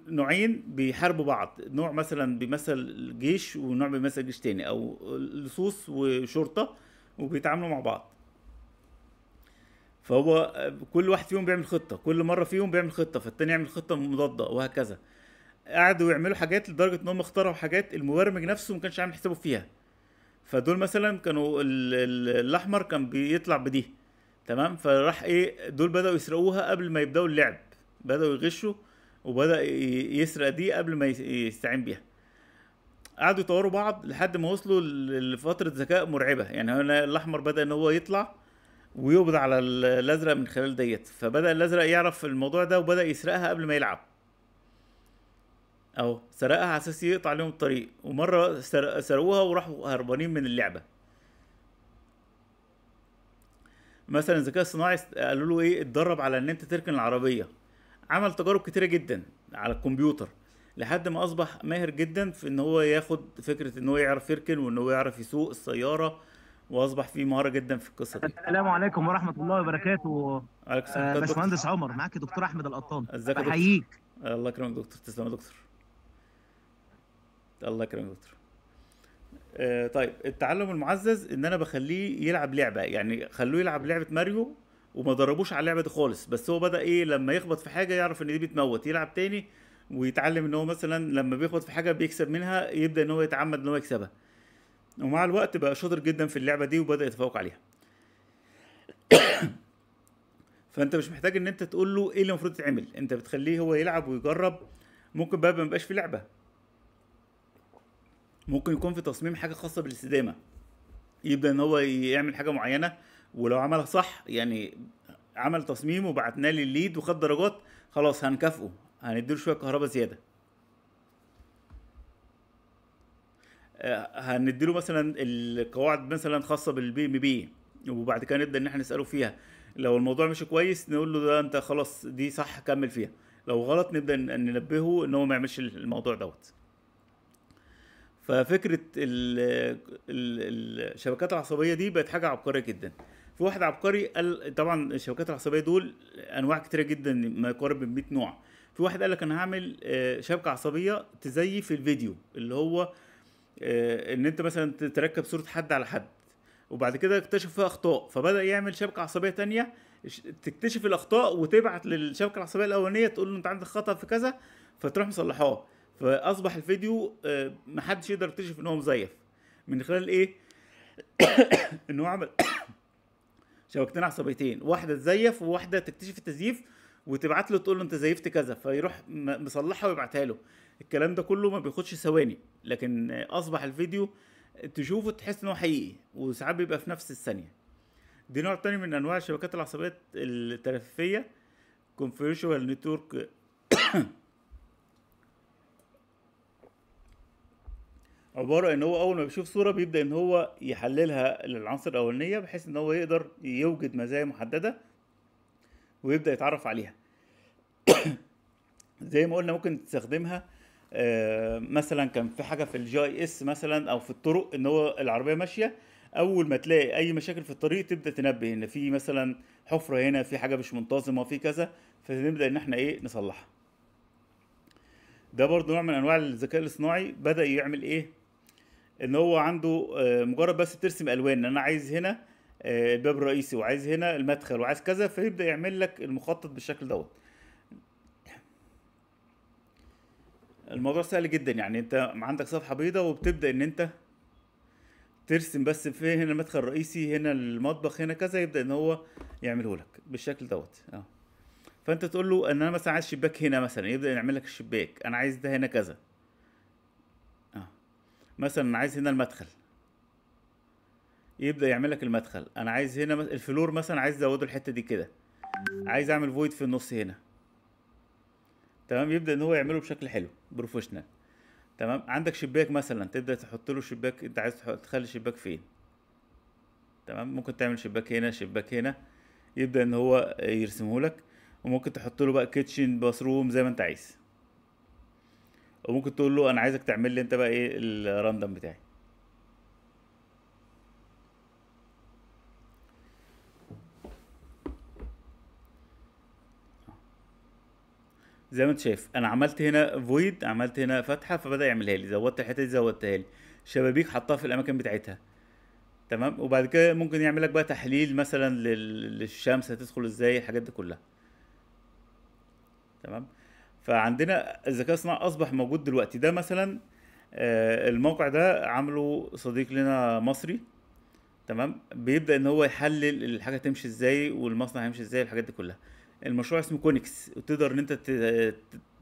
نوعين بيحاربوا بعض نوع مثلا بيمثل جيش ونوع بيمثل جيش تاني او لصوص وشرطه وبيتعاملوا مع بعض فهو آه، كل واحد فيهم بيعمل خطه كل مره فيهم بيعمل خطه فالتاني يعمل خطه مضاده وهكذا قعدوا يعملوا حاجات لدرجه ان هم اخترعوا حاجات المبرمج نفسه ما كانش عامل حسابه فيها فدول مثلا كانوا الاحمر كان بيطلع بدي تمام فراح ايه دول بداوا يسرقوها قبل ما يبداوا اللعب بدأوا يغشوا وبدأ يسرق دي قبل ما يستعين بيها قعدوا يطوروا بعض لحد ما وصلوا لفترة ذكاء مرعبة يعني هنا الأحمر بدأ إن هو يطلع ويقبض على الأزرق من خلال ديت فبدأ الأزرق يعرف الموضوع ده وبدأ يسرقها قبل ما يلعب أهو سرقها على أساس يقطع لهم الطريق ومرة سرقوها وراحوا هربانين من اللعبة مثلا الذكاء الصناعي قالوا له ايه اتدرب على ان انت تركن العربيه عمل تجارب كتيره جدا على الكمبيوتر لحد ما اصبح ماهر جدا في ان هو ياخد فكره ان هو يعرف يركن وان هو يعرف يسوق السياره واصبح فيه مهاره جدا في القصه دي السلام عليكم ورحمه الله وبركاته وعليكم السلام آه باشمهندس عمر معاك دكتور احمد القطان ازيك يا بحييك الله يكرمك دكتور تسلم يا دكتور الله يكرمك دكتور آه طيب التعلم المعزز ان انا بخليه يلعب لعبه يعني خلوه يلعب لعبه ماريو وما دربوش على اللعبه دي خالص بس هو بدا ايه لما يخبط في حاجه يعرف ان دي بتموت يلعب تاني ويتعلم ان هو مثلا لما بيخبط في حاجه بيكسب منها يبدا ان هو يتعمد ان هو يكسبها ومع الوقت بقى شاطر جدا في اللعبه دي وبدا يتفوق عليها فانت مش محتاج ان انت تقول له ايه اللي المفروض يتعمل انت بتخليه هو يلعب ويجرب ممكن بقى ما يبقاش في لعبه ممكن يكون في تصميم حاجه خاصه بالاستدامه يبدا ان هو يعمل حاجه معينه ولو عملها صح يعني عمل تصميم وبعتنا لي الليد وخد درجات خلاص هنكافئه هنديله شويه كهرباء زياده آه، هنديله مثلا القواعد مثلا خاصه بالبي ام بي وبعد كده نبدا ان احنا نساله فيها لو الموضوع مش كويس نقول له ده انت خلاص دي صح كمل فيها لو غلط نبدا ننبهه ان هو ما يعملش الموضوع دوت ففكره الشبكات العصبيه دي بقت حاجه عبقريه جدا في واحد عبقري قال طبعا الشبكات العصبيه دول انواع كتيره جدا ما يقارب من 100 نوع في واحد قال لك انا هعمل آه، شبكه عصبيه تزيف الفيديو اللي هو آه، ان انت مثلا تركب صوره حد على حد وبعد كده اكتشف فيها اخطاء فبدا يعمل شبكه عصبيه تانية تكتشف الاخطاء وتبعت للشبكه العصبيه الاولانيه تقول له انت عندك خطا في كذا فتروح مصلحاه فاصبح الفيديو آه، محدش يقدر يكتشف ان هو مزيف من خلال ايه ان هو عمل شبكتين عصبيتين واحده تزيف وواحده تكتشف التزييف وتبعت له تقول له انت زيفت كذا فيروح مصلحها ويبعتها له الكلام ده كله ما بياخدش ثواني لكن اصبح الفيديو تشوفه تحس ان هو حقيقي وساعات بيبقى في نفس الثانيه دي نوع تاني من انواع الشبكات العصبيه الترفيهيه confusional نتورك عباره ان هو اول ما بيشوف صوره بيبدا ان هو يحللها للعناصر الاولانيه بحيث ان هو يقدر يوجد مزايا محدده ويبدا يتعرف عليها زي ما قلنا ممكن تستخدمها آه، مثلا كان في حاجه في الجي اي اس مثلا او في الطرق ان هو العربيه ماشيه اول ما تلاقي اي مشاكل في الطريق تبدا تنبه ان في مثلا حفره هنا في حاجه مش منتظمه في كذا فنبدا ان احنا ايه نصلحها ده برضو نوع من انواع الذكاء الاصطناعي بدا يعمل ايه ان هو عنده آه، مجرد بس بترسم الوان ان انا عايز هنا الباب آه، الرئيسي وعايز هنا المدخل وعايز كذا فيبدا يعمل لك المخطط بالشكل دوت الموضوع سهل جدا يعني انت عندك صفحه بيضاء وبتبدا ان انت ترسم بس في هنا المدخل الرئيسي هنا المطبخ هنا كذا يبدا ان هو يعمله لك بالشكل دوت اه فانت تقول له ان انا مثلا عايز شباك هنا مثلا يبدا يعمل لك الشباك انا عايز ده هنا كذا مثلا عايز هنا المدخل يبدا يعمل لك المدخل انا عايز هنا الفلور مثلا عايز ازوده الحته دي كده عايز اعمل فويد في النص هنا تمام يبدا ان هو يعمله بشكل حلو بروفيشنال تمام عندك شباك مثلا تبدا تحط له شباك انت عايز تخلي شباك فين تمام ممكن تعمل شباك هنا شباك هنا يبدا ان هو يرسمه لك وممكن تحط له بقى كيتشن باثروم زي ما انت عايز وممكن تقول له انا عايزك تعمل لي انت بقى ايه الراندم بتاعي زي ما انت شايف انا عملت هنا فويد عملت هنا فتحه فبدا يعملها لي زودت الحته دي زودتها لي شبابيك حطها في الاماكن بتاعتها تمام وبعد كده ممكن يعمل لك بقى تحليل مثلا للشمس هتدخل ازاي الحاجات دي كلها تمام فعندنا الذكاء الصناعي اصبح موجود دلوقتي ده مثلا آه، الموقع ده عامله صديق لنا مصري تمام بيبدا ان هو يحلل الحاجه تمشي ازاي والمصنع هيمشي ازاي الحاجات دي كلها المشروع اسمه كونكس وتقدر ان انت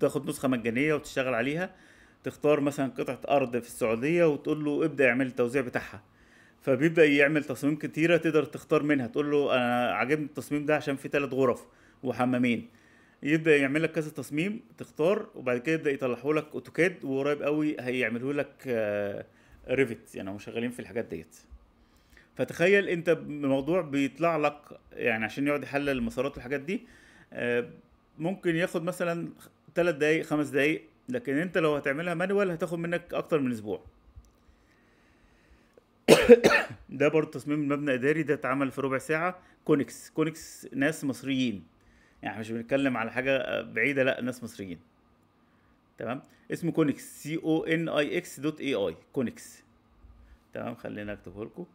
تاخد نسخه مجانيه وتشتغل عليها تختار مثلا قطعه ارض في السعوديه وتقول له ابدا اعمل التوزيع بتاعها فبيبدا يعمل تصاميم كتيره تقدر تختار منها تقول له انا عاجبني التصميم ده عشان فيه ثلاث غرف وحمامين يبدا يعمل لك كذا تصميم تختار وبعد كده يبدا يطلعه لك اوتوكاد وقريب قوي هيعمله لك ريفت آه، يعني هم شغالين في الحاجات ديت فتخيل انت الموضوع بيطلع لك يعني عشان يقعد يحلل المسارات والحاجات دي آه، ممكن ياخد مثلا 3 دقايق 5 دقايق لكن انت لو هتعملها مانوال هتاخد منك اكتر من اسبوع ده برضه تصميم مبنى اداري ده اتعمل في ربع ساعه كونكس كونكس ناس مصريين يعني مش بنتكلم على حاجه بعيده لا ناس مصريين تمام اسمه كونكس سي او ان اي اكس دوت اي اي كونكس تمام خلينا اكتبه لكم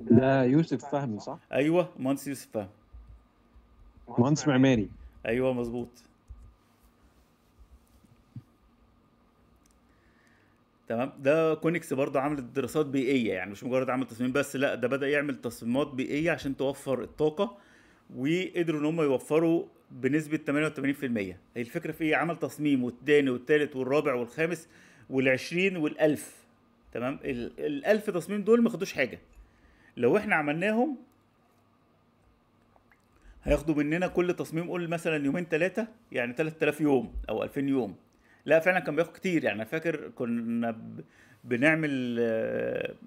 ده يوسف فهمي صح ايوه مهندس يوسف فهمي مهندس معماري ايوه مظبوط تمام ده كونكس برضه عامل دراسات بيئيه يعني مش مجرد عمل تصميم بس لا ده بدا يعمل تصميمات بيئيه عشان توفر الطاقه وقدروا ان هم يوفروا بنسبه 88% الفكره في ايه عمل تصميم والتاني والتالت والرابع والخامس وال20 وال1000 تمام ال1000 تصميم دول ما خدوش حاجه لو احنا عملناهم هياخدوا مننا كل تصميم قول مثلا يومين ثلاثه يعني 3000 يوم او 2000 يوم لا فعلا كان بياخد كتير يعني انا فاكر كنا بنعمل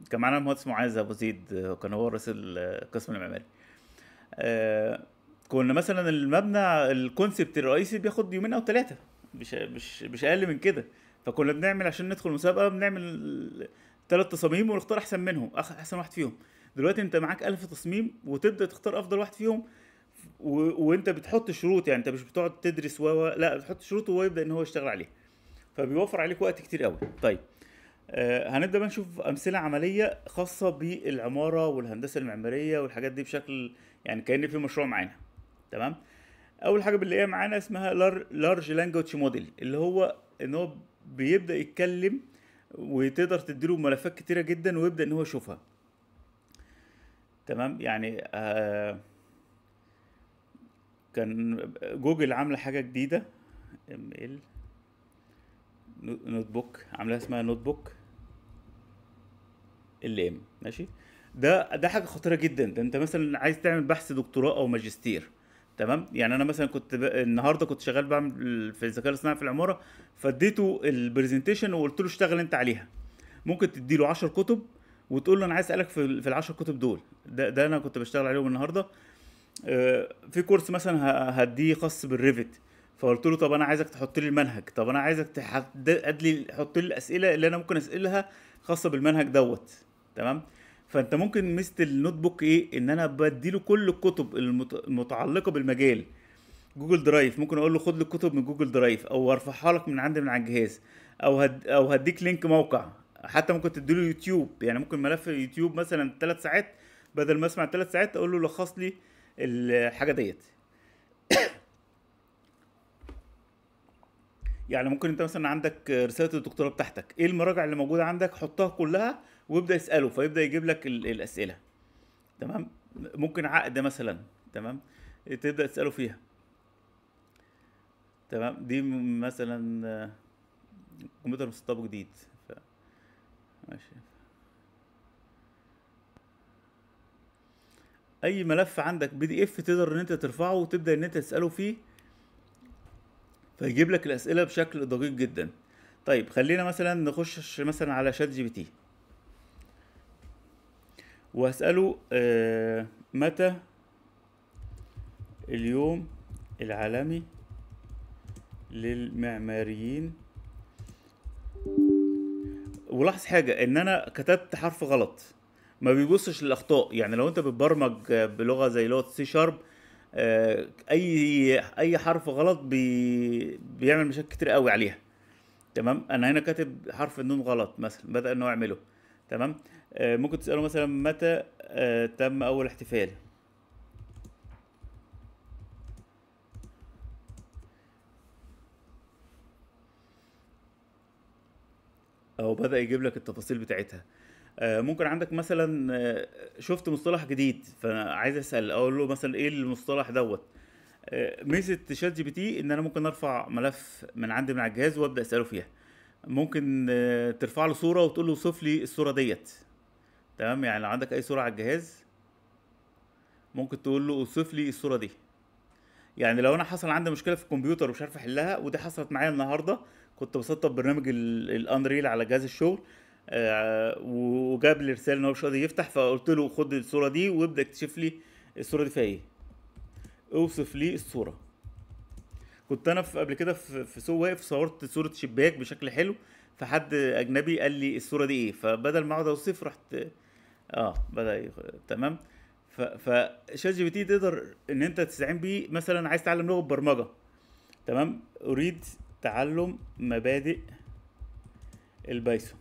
كان معانا المهندس معاذ ابو زيد كان هو رئيس القسم المعماري آه، كنا مثلا المبنى الكونسبت الرئيسي بياخد يومين او ثلاثه مش مش مش اقل من كده فكنا بنعمل عشان ندخل مسابقه بنعمل ثلاث تصاميم ونختار احسن منهم احسن واحد فيهم دلوقتي انت معاك ألف تصميم وتبدا تختار افضل واحد فيهم و... وانت بتحط شروط يعني انت مش بتقعد تدرس و لا بتحط شروط وهو يبدا ان هو يشتغل عليها فبيوفر عليك وقت كتير قوي طيب آه هنبدا بقى نشوف امثله عمليه خاصه بالعماره والهندسه المعماريه والحاجات دي بشكل يعني كان في مشروع معانا تمام اول حاجه بنلاقيها معانا اسمها لارج لانجوج موديل اللي هو ان هو بيبدا يتكلم وتقدر تديله ملفات كتيره جدا ويبدا ان هو يشوفها تمام يعني آه كان جوجل عامله حاجه جديده ام ال نوت بوك عاملاها اسمها نوت بوك ال ام ماشي ده ده حاجه خطيره جدا ده انت مثلا عايز تعمل بحث دكتوراه او ماجستير تمام يعني انا مثلا كنت ب... النهارده كنت شغال بعمل في الذكاء الاصطناعي في العماره فاديته البرزنتيشن وقلت له اشتغل انت عليها ممكن تدي له 10 كتب وتقول له انا عايز اسالك في, في ال 10 كتب دول ده, ده انا كنت بشتغل عليهم النهارده آه، في كورس مثلا هديه خاص بالريفت فقلت له طب انا عايزك تحط لي المنهج طب انا عايزك تحط حط لي الاسئله اللي انا ممكن اسالها خاصه بالمنهج دوت تمام فانت ممكن ميزه النوت بوك ايه ان انا بديله كل الكتب المتعلقه بالمجال جوجل درايف ممكن اقول له خد لي الكتب من جوجل درايف او ارفعها لك من عندي من على الجهاز او هد او هديك لينك موقع حتى ممكن تديله يوتيوب يعني ممكن ملف يوتيوب مثلا ثلاث ساعات بدل ما اسمع ثلاث ساعات اقول له لخص لي الحاجه ديت يعني ممكن انت مثلا عندك رساله الدكتوراه بتاعتك ايه المراجع اللي موجوده عندك حطها كلها ويبدا يساله فيبدا يجيب لك الاسئله تمام ممكن عقد مثلا تمام تبدا تساله فيها تمام دي مثلا كمبيوتر مستطاب جديد ف... ماشي اي ملف عندك بي دي اف تقدر ان انت ترفعه وتبدا ان انت تساله فيه فيجيب لك الاسئله بشكل دقيق جدا طيب خلينا مثلا نخش مثلا على شات جي بي تي واسأله آه، متى اليوم العالمي للمعماريين ولاحظ حاجة ان انا كتبت حرف غلط ما بيبصش للاخطاء يعني لو انت بتبرمج بلغة زي لغة سي شارب آه، اي اي حرف غلط بي بيعمل مشاكل كتير قوي عليها تمام انا هنا كاتب حرف النون غلط مثلا بدأ انه يعمله تمام آه، ممكن تسأله مثلا متى آه، تم أول احتفال أو بدأ يجيب لك التفاصيل بتاعتها آه، ممكن عندك مثلا شفت مصطلح جديد فانا عايز اسال اقول له مثلا ايه المصطلح دوت ميزه شات جي بي تي ان انا ممكن ارفع ملف من عندي من على الجهاز وابدا اساله فيها ممكن ترفع له صوره وتقول له صف لي الصوره ديت تمام يعني لو عندك اي صوره على الجهاز ممكن تقول له اوصف لي الصوره دي يعني لو انا حصل عندي مشكله في الكمبيوتر ومش عارف احلها ودي حصلت معايا النهارده كنت بسطب برنامج الانريل على جهاز الشغل آه وجاب لي رساله ان هو مش قادر يفتح فقلت له خد الصوره دي وابدا اكتشف لي الصوره دي فيها ايه اوصف لي الصوره كنت انا في قبل كده في سوق واقف صورت صوره شباك بشكل حلو فحد اجنبي قال لي الصوره دي ايه فبدل ما اقعد اوصف رحت اه بدا يخ... تمام ف... فشات جي بي تي تقدر ان انت تستعين بيه مثلا عايز تعلم لغه برمجه تمام اريد تعلم مبادئ البايثون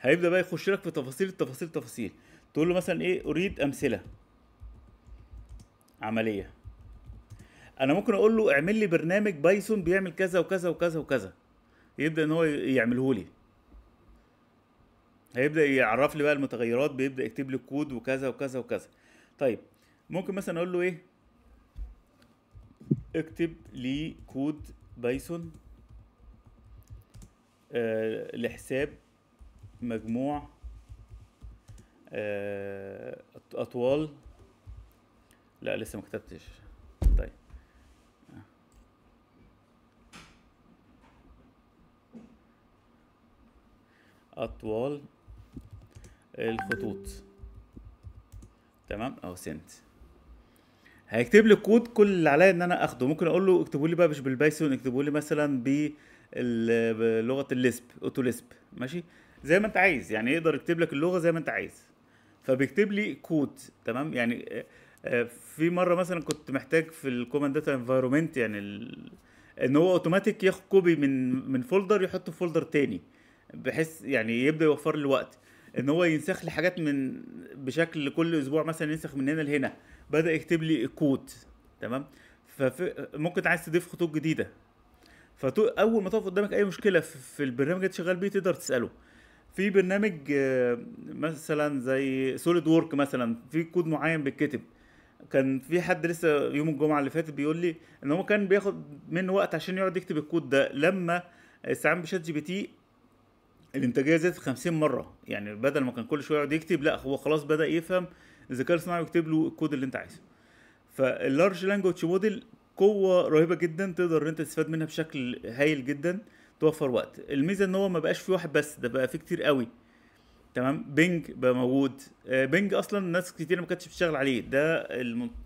هيبدا بقى يخش لك في تفاصيل التفاصيل التفاصيل تقول له مثلا ايه اريد امثله عمليه انا ممكن اقول له اعمل لي برنامج بايثون بيعمل كذا وكذا وكذا وكذا يبدا ان هو يعمله لي هيبدا يعرف لي بقى المتغيرات بيبدا يكتب لي الكود وكذا وكذا وكذا طيب ممكن مثلا اقول له ايه اكتب لي كود بايثون آه، لحساب مجموع آه، اطوال لا لسه ما كتبتش أطوال الخطوط تمام أو سنت هيكتب لي الكود كل اللي عليا ان انا اخده ممكن اقول له اكتبوا لي بقى مش بالبايثون اكتبوا لي مثلا بلغه الليسب اوتو ليسب ماشي زي ما انت عايز يعني يقدر يكتب لك اللغه زي ما انت عايز فبيكتب لي كود تمام يعني آه، آه، في مره مثلا كنت محتاج في الكوماند داتا انفايرمنت يعني ال... ان هو اوتوماتيك ياخد كوبي من من فولدر يحطه في فولدر تاني بحيث يعني يبدا يوفر لي وقت ان هو ينسخ لي حاجات من بشكل كل اسبوع مثلا ينسخ من هنا لهنا بدا يكتب لي كود تمام فممكن عايز تضيف خطوط جديده فاول ما تقف قدامك اي مشكله في البرنامج اللي شغال بيه تقدر تساله في برنامج آه، مثلا زي سوليد وورك مثلا في كود معين بيتكتب كان في حد لسه يوم الجمعه اللي فاتت بيقول لي ان هو كان بياخد منه وقت عشان يقعد يكتب الكود ده لما استعان بشات جي بي تي الانتاجيه زادت 50 مره يعني بدل ما كان كل شويه يقعد يكتب لا هو خلاص بدا يفهم الذكاء الاصطناعي ويكتب له الكود اللي انت عايزه فاللارج لانجوج موديل قوه رهيبه جدا تقدر انت تستفاد منها بشكل هايل جدا توفر وقت الميزه ان هو ما بقاش في واحد بس ده بقى في كتير قوي تمام بينج بقى موجود بينج آه، اصلا ناس كتير ما كانتش بتشتغل عليه ده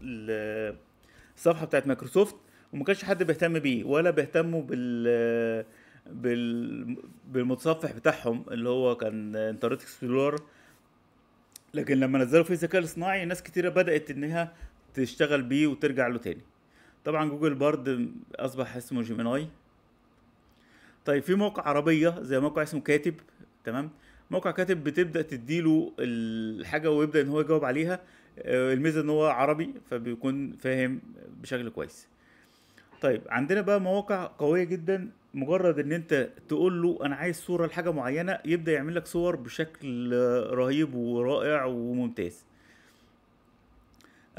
الصفحه بتاعت مايكروسوفت وما كانش حد بيهتم بيه ولا بيهتموا بال بال... بالمتصفح بتاعهم اللي هو كان انترنت اكسبلور لكن لما نزلوا فيه الذكاء الاصطناعي ناس كتيره بدات انها تشتغل بيه وترجع له تاني طبعا جوجل بارد اصبح اسمه جيميناي طيب في موقع عربيه زي موقع اسمه كاتب تمام موقع كاتب بتبدا تديله الحاجه ويبدا ان هو يجاوب عليها آه، الميزه ان هو عربي فبيكون فاهم بشكل كويس طيب عندنا بقى مواقع قويه جدا مجرد ان انت تقول له انا عايز صوره لحاجه معينه يبدا يعمل لك صور بشكل رهيب ورائع وممتاز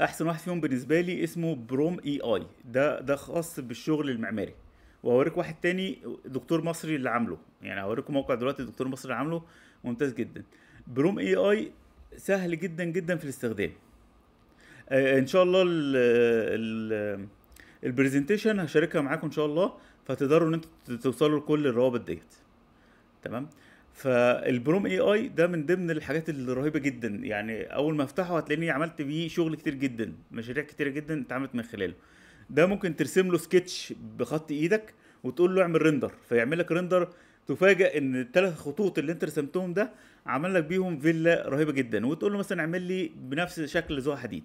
احسن واحد فيهم بالنسبه لي اسمه بروم اي اي ده ده خاص بالشغل المعماري وهوريك واحد تاني دكتور مصري اللي عامله يعني هوريكم موقع دلوقتي دكتور مصري اللي عامله ممتاز جدا بروم اي اي سهل جدا جدا في الاستخدام آه ان شاء الله البرزنتيشن هشاركها معاكم ان شاء الله فتقدروا ان انتوا توصلوا لكل الروابط ديت تمام فالبروم اي اي ده من ضمن الحاجات الرهيبه جدا يعني اول ما افتحه هتلاقيني عملت بيه شغل كتير جدا مشاريع كتيره جدا اتعملت من خلاله ده ممكن ترسم له سكتش بخط ايدك وتقول له اعمل ريندر فيعمل لك ريندر تفاجئ ان الثلاث خطوط اللي انت رسمتهم ده عمل لك بيهم فيلا رهيبه جدا وتقول له مثلا اعمل لي بنفس شكل زها حديد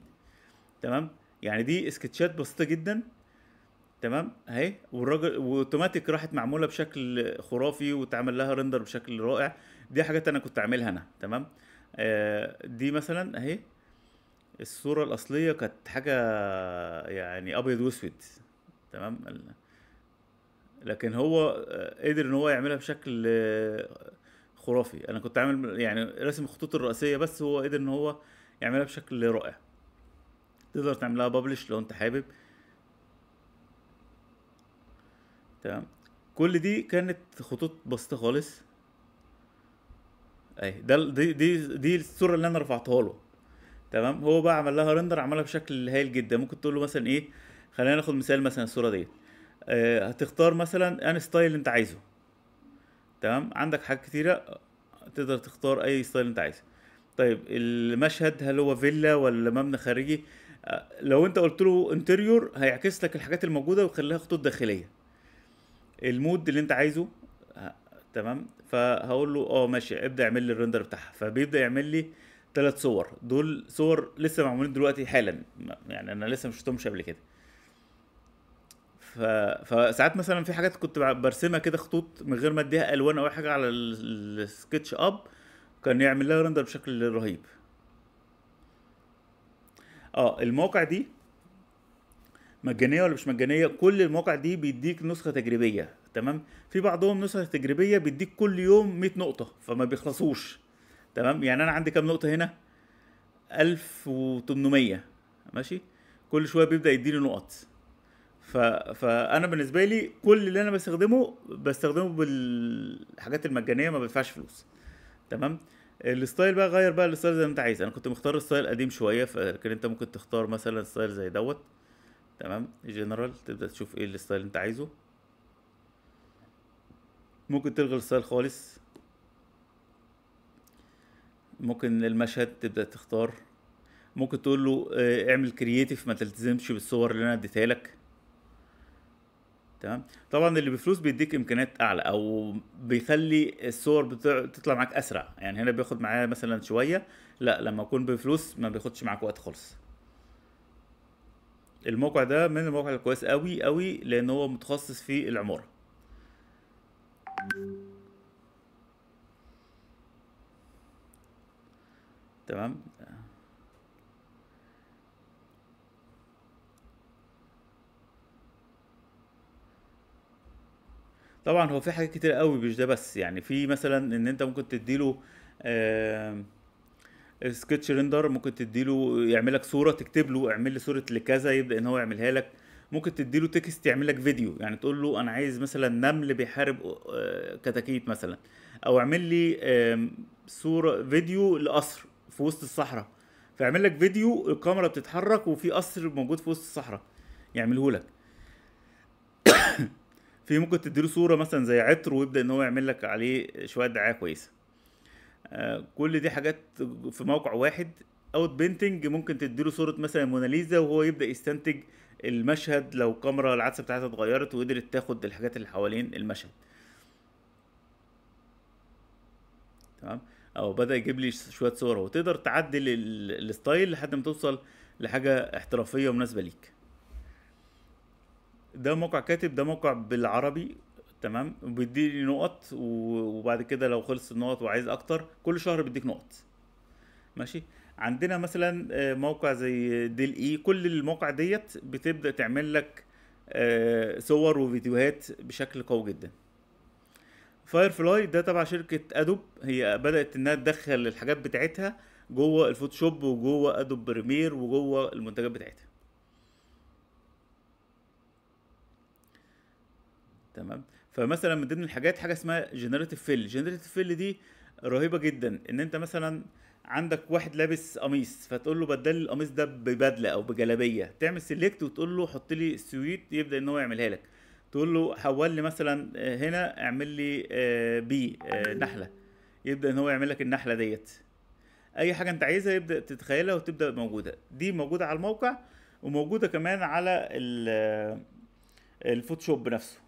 تمام يعني دي سكتشات بسيطه جدا تمام اهي والراجل واوتوماتيك راحت معموله بشكل خرافي واتعمل لها ريندر بشكل رائع دي حاجات انا كنت عاملها انا تمام آه دي مثلا اهي الصوره الاصليه كانت حاجه يعني ابيض واسود تمام لكن هو آه، قدر ان هو يعملها بشكل آه، خرافي انا كنت عامل يعني رسم الخطوط الرئيسيه بس هو قدر ان هو يعملها بشكل رائع تقدر تعملها ببلش لو انت حابب تمام كل دي كانت خطوط بسيطه خالص اهي ده دي دي دي الصوره اللي انا رفعتها له تمام هو بقى عمل لها رندر عملها بشكل هايل جدا ممكن تقول له مثلا ايه خلينا ناخد مثال مثلا الصوره ديت آه هتختار مثلا ان ستايل اللي انت عايزه تمام عندك حاجات كتيره تقدر تختار اي ستايل انت عايزه طيب المشهد هل هو فيلا ولا مبنى خارجي آه لو انت قلت له انتريور هيعكس لك الحاجات الموجوده ويخليها خطوط داخليه المود اللي انت عايزه تمام فهقول له اه ماشي ابدا اعمل لي الريندر بتاعها فبيبدا يعمل لي ثلاث صور دول صور لسه معمولين دلوقتي حالا يعني انا لسه ما شفتهمش قبل كده ف... فساعات مثلا في حاجات كنت برسمها كده خطوط من غير ما اديها الوان او حاجه على السكتش اب كان يعمل لها رندر بشكل رهيب اه الموقع دي مجانيه ولا مش مجانيه كل المواقع دي بيديك نسخه تجريبيه تمام في بعضهم نسخه تجريبيه بيديك كل يوم 100 نقطه فما بيخلصوش تمام يعني انا عندي كام نقطه هنا 1800 ماشي كل شويه بيبدا يديني نقط ف... فانا بالنسبه لي كل اللي انا بستخدمه بستخدمه بالحاجات المجانيه ما بدفعش فلوس تمام الستايل بقى غير بقى الستايل زي ما انت عايز انا كنت مختار الستايل قديم شويه فكان انت ممكن تختار مثلا ستايل زي دوت تمام جنرال تبدا تشوف ايه الستايل اللي انت عايزه ممكن تلغي الستايل خالص ممكن المشهد تبدا تختار ممكن تقول له آه، اعمل كرييتيف ما تلتزمش بالصور اللي انا اديتها لك تمام طبعا اللي بفلوس بيديك امكانيات اعلى او بيخلي الصور بتطلع, معاك اسرع يعني هنا بياخد معايا مثلا شويه لا لما اكون بفلوس ما بياخدش معاك وقت خالص الموقع ده من المواقع الكويس قوي قوي لان هو متخصص في العماره تمام طبعا هو في حاجات كتير قوي مش ده بس يعني في مثلا ان انت ممكن تديله آه سكتش ريندر ممكن تديله يعمل لك صوره تكتب له اعمل لي صوره لكذا يبدا ان هو يعملها لك ممكن تديله تكست يعمل لك فيديو يعني تقول له انا عايز مثلا نمل بيحارب آه، كتاكيت مثلا او اعمل لي صوره فيديو لقصر في وسط الصحراء فيعمل لك فيديو الكاميرا بتتحرك وفي قصر موجود في وسط الصحراء يعمله لك في ممكن تديله صوره مثلا زي عطر ويبدا ان هو يعمل لك عليه شويه دعايه كويسه آه، كل دي حاجات في موقع واحد اوت بينتنج ممكن تديله صوره مثلا موناليزا وهو يبدا يستنتج المشهد لو كاميرا العدسه بتاعتها اتغيرت وقدرت تاخد الحاجات اللي حوالين المشهد تمام او بدا يجيب لي شويه صور وتقدر تعدل الستايل لحد ما توصل لحاجه احترافيه ومناسبه ليك ده موقع كاتب ده موقع بالعربي تمام بيديني نقط وبعد كده لو خلصت النقط وعايز اكتر كل شهر بيديك نقط ماشي عندنا مثلا آه، موقع زي ديل اي كل المواقع ديت بتبدا تعمل لك آه، صور وفيديوهات بشكل قوي جدا فاير فلاي ده تبع شركه ادوب هي بدات انها تدخل الحاجات بتاعتها جوه الفوتوشوب وجوه ادوب بريمير وجوه المنتجات بتاعتها تمام فمثلا من ضمن الحاجات حاجه اسمها جنريتيف فيل جنريتيف فيل دي رهيبه جدا ان انت مثلا عندك واحد لابس قميص فتقول له بدل القميص ده ببدله او بجلابيه تعمل سيلكت وتقول له حط لي السويت يبدا ان هو يعملها لك تقول له حول لي مثلا آه، هنا اعمل لي بي آه، آه، نحله يبدا ان هو يعمل لك النحله ديت اي حاجه انت عايزها يبدا تتخيلها وتبدا موجوده دي موجوده على الموقع وموجوده كمان على الفوتوشوب نفسه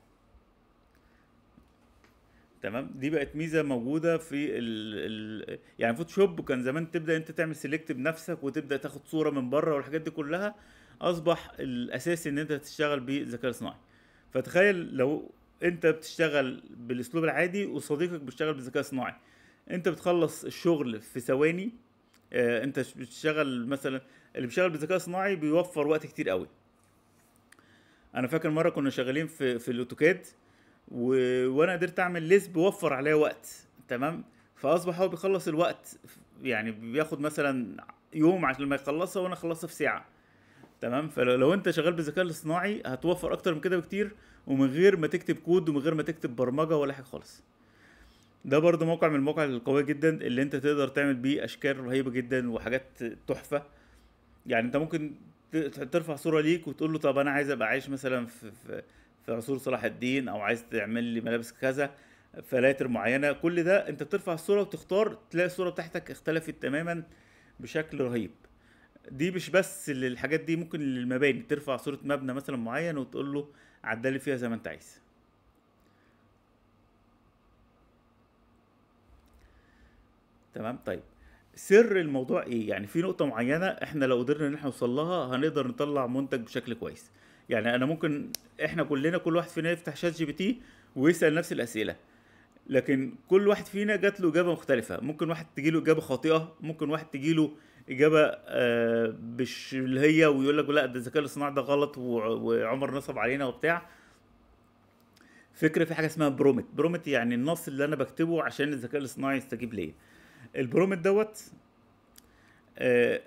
تمام دي بقت ميزه موجوده في ال ال يعني فوتوشوب كان زمان تبدا انت تعمل سيلكت بنفسك وتبدا تاخد صوره من بره والحاجات دي كلها اصبح الاساسي ان انت تشتغل بالذكاء الصناعي فتخيل لو انت بتشتغل بالاسلوب العادي وصديقك بيشتغل بالذكاء الصناعي انت بتخلص الشغل في ثواني اه انت بتشتغل مثلا اللي بيشتغل بالذكاء الصناعي بيوفر وقت كتير قوي انا فاكر مره كنا شغالين في في الاوتوكاد و... وانا قدرت اعمل ليست بوفر عليا وقت تمام فاصبح هو بيخلص الوقت يعني بياخد مثلا يوم عشان ما يخلصها وانا اخلصها في ساعه تمام فلو انت شغال بالذكاء الاصطناعي هتوفر اكتر من كده بكتير ومن غير ما تكتب كود ومن غير ما تكتب برمجه ولا حاجه خالص ده برضه موقع من المواقع القويه جدا اللي انت تقدر تعمل بيه اشكال رهيبه جدا وحاجات تحفه يعني انت ممكن ترفع صوره ليك وتقول له طب انا عايز ابقى عايش مثلا في, في في عصور صلاح الدين او عايز تعمل لي ملابس كذا فلاتر معينه كل ده انت بترفع الصوره وتختار تلاقي الصوره بتاعتك اختلفت تماما بشكل رهيب دي مش بس للحاجات دي ممكن للمباني ترفع صوره مبنى مثلا معين وتقول له عدلي فيها زي ما انت عايز تمام طيب سر الموضوع ايه يعني في نقطه معينه احنا لو قدرنا ان احنا نوصل لها هنقدر نطلع منتج بشكل كويس يعني انا ممكن احنا كلنا كل واحد فينا يفتح شات جي بي تي ويسال نفس الاسئله لكن كل واحد فينا جات له اجابه مختلفه ممكن واحد تجي له اجابه خاطئه ممكن واحد تجي له اجابه آه، مش اللي هي ويقول لك لا ده الذكاء الاصطناعي ده غلط وعمر نصب علينا وبتاع فكره في حاجه اسمها برومت برومت يعني النص اللي انا بكتبه عشان الذكاء الاصطناعي يستجيب ليا البرومت دوت آه،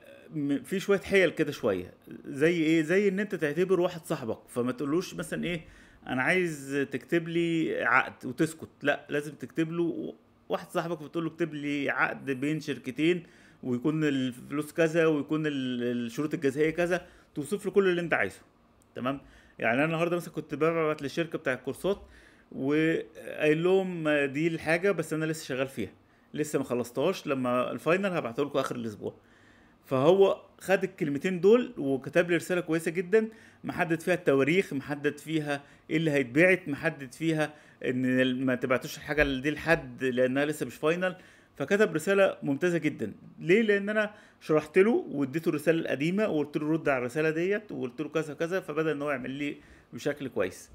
في شويه حيل كده شويه زي ايه زي ان انت تعتبر واحد صاحبك فما تقولوش مثلا ايه انا عايز تكتب لي عقد وتسكت لا لازم تكتب له واحد صاحبك بتقول له اكتب لي عقد بين شركتين ويكون الفلوس كذا ويكون الشروط الجزائيه كذا توصف له كل اللي انت عايزه تمام يعني انا النهارده مثلا كنت ببعت للشركه بتاع الكورسات وقايل لهم دي الحاجه بس انا لسه شغال فيها لسه ما خلصتهاش لما الفاينل هبعته لكم اخر الاسبوع فهو خد الكلمتين دول وكتب لي رساله كويسه جدا محدد فيها التواريخ محدد فيها ايه اللي هيتبعت محدد فيها ان ما تبعتوش الحاجه دي لحد لانها لسه مش فاينل فكتب رساله ممتازه جدا ليه لان انا شرحت له واديته الرساله القديمه وقلت له رد على الرساله ديت وقلت له كذا كذا فبدا ان هو يعمل لي بشكل كويس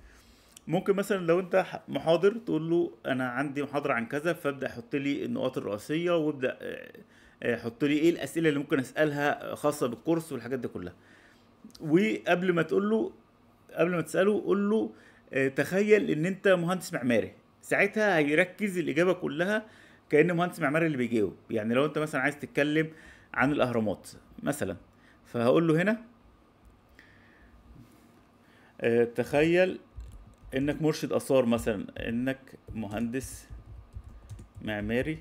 ممكن مثلا لو انت محاضر تقول له انا عندي محاضره عن كذا فابدا حط لي النقاط الرئيسيه وابدا آه، آه، حط لي ايه الاسئله اللي ممكن اسالها آه، خاصه بالكورس والحاجات دي كلها وقبل ما تقول له قبل ما تساله قول له آه، تخيل ان انت مهندس معماري ساعتها هيركز الاجابه كلها كان مهندس معماري اللي بيجاوب يعني لو انت مثلا عايز تتكلم عن الاهرامات مثلا فهقول له هنا تخيل انك مرشد اثار مثلا انك مهندس معماري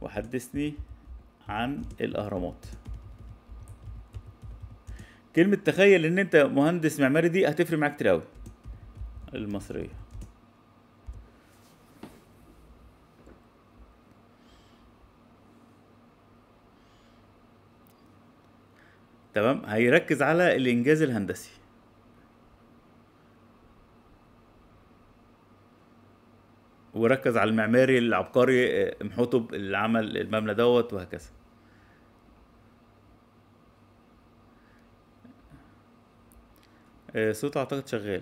وحدثني عن الاهرامات كلمة تخيل ان انت مهندس معماري دي هتفرق معاك كتير اوي المصرية تمام هيركز على الانجاز الهندسي وركز على المعماري العبقري آه، محطب اللي عمل المبنى دوت وهكذا آه، صوت اعتقد شغال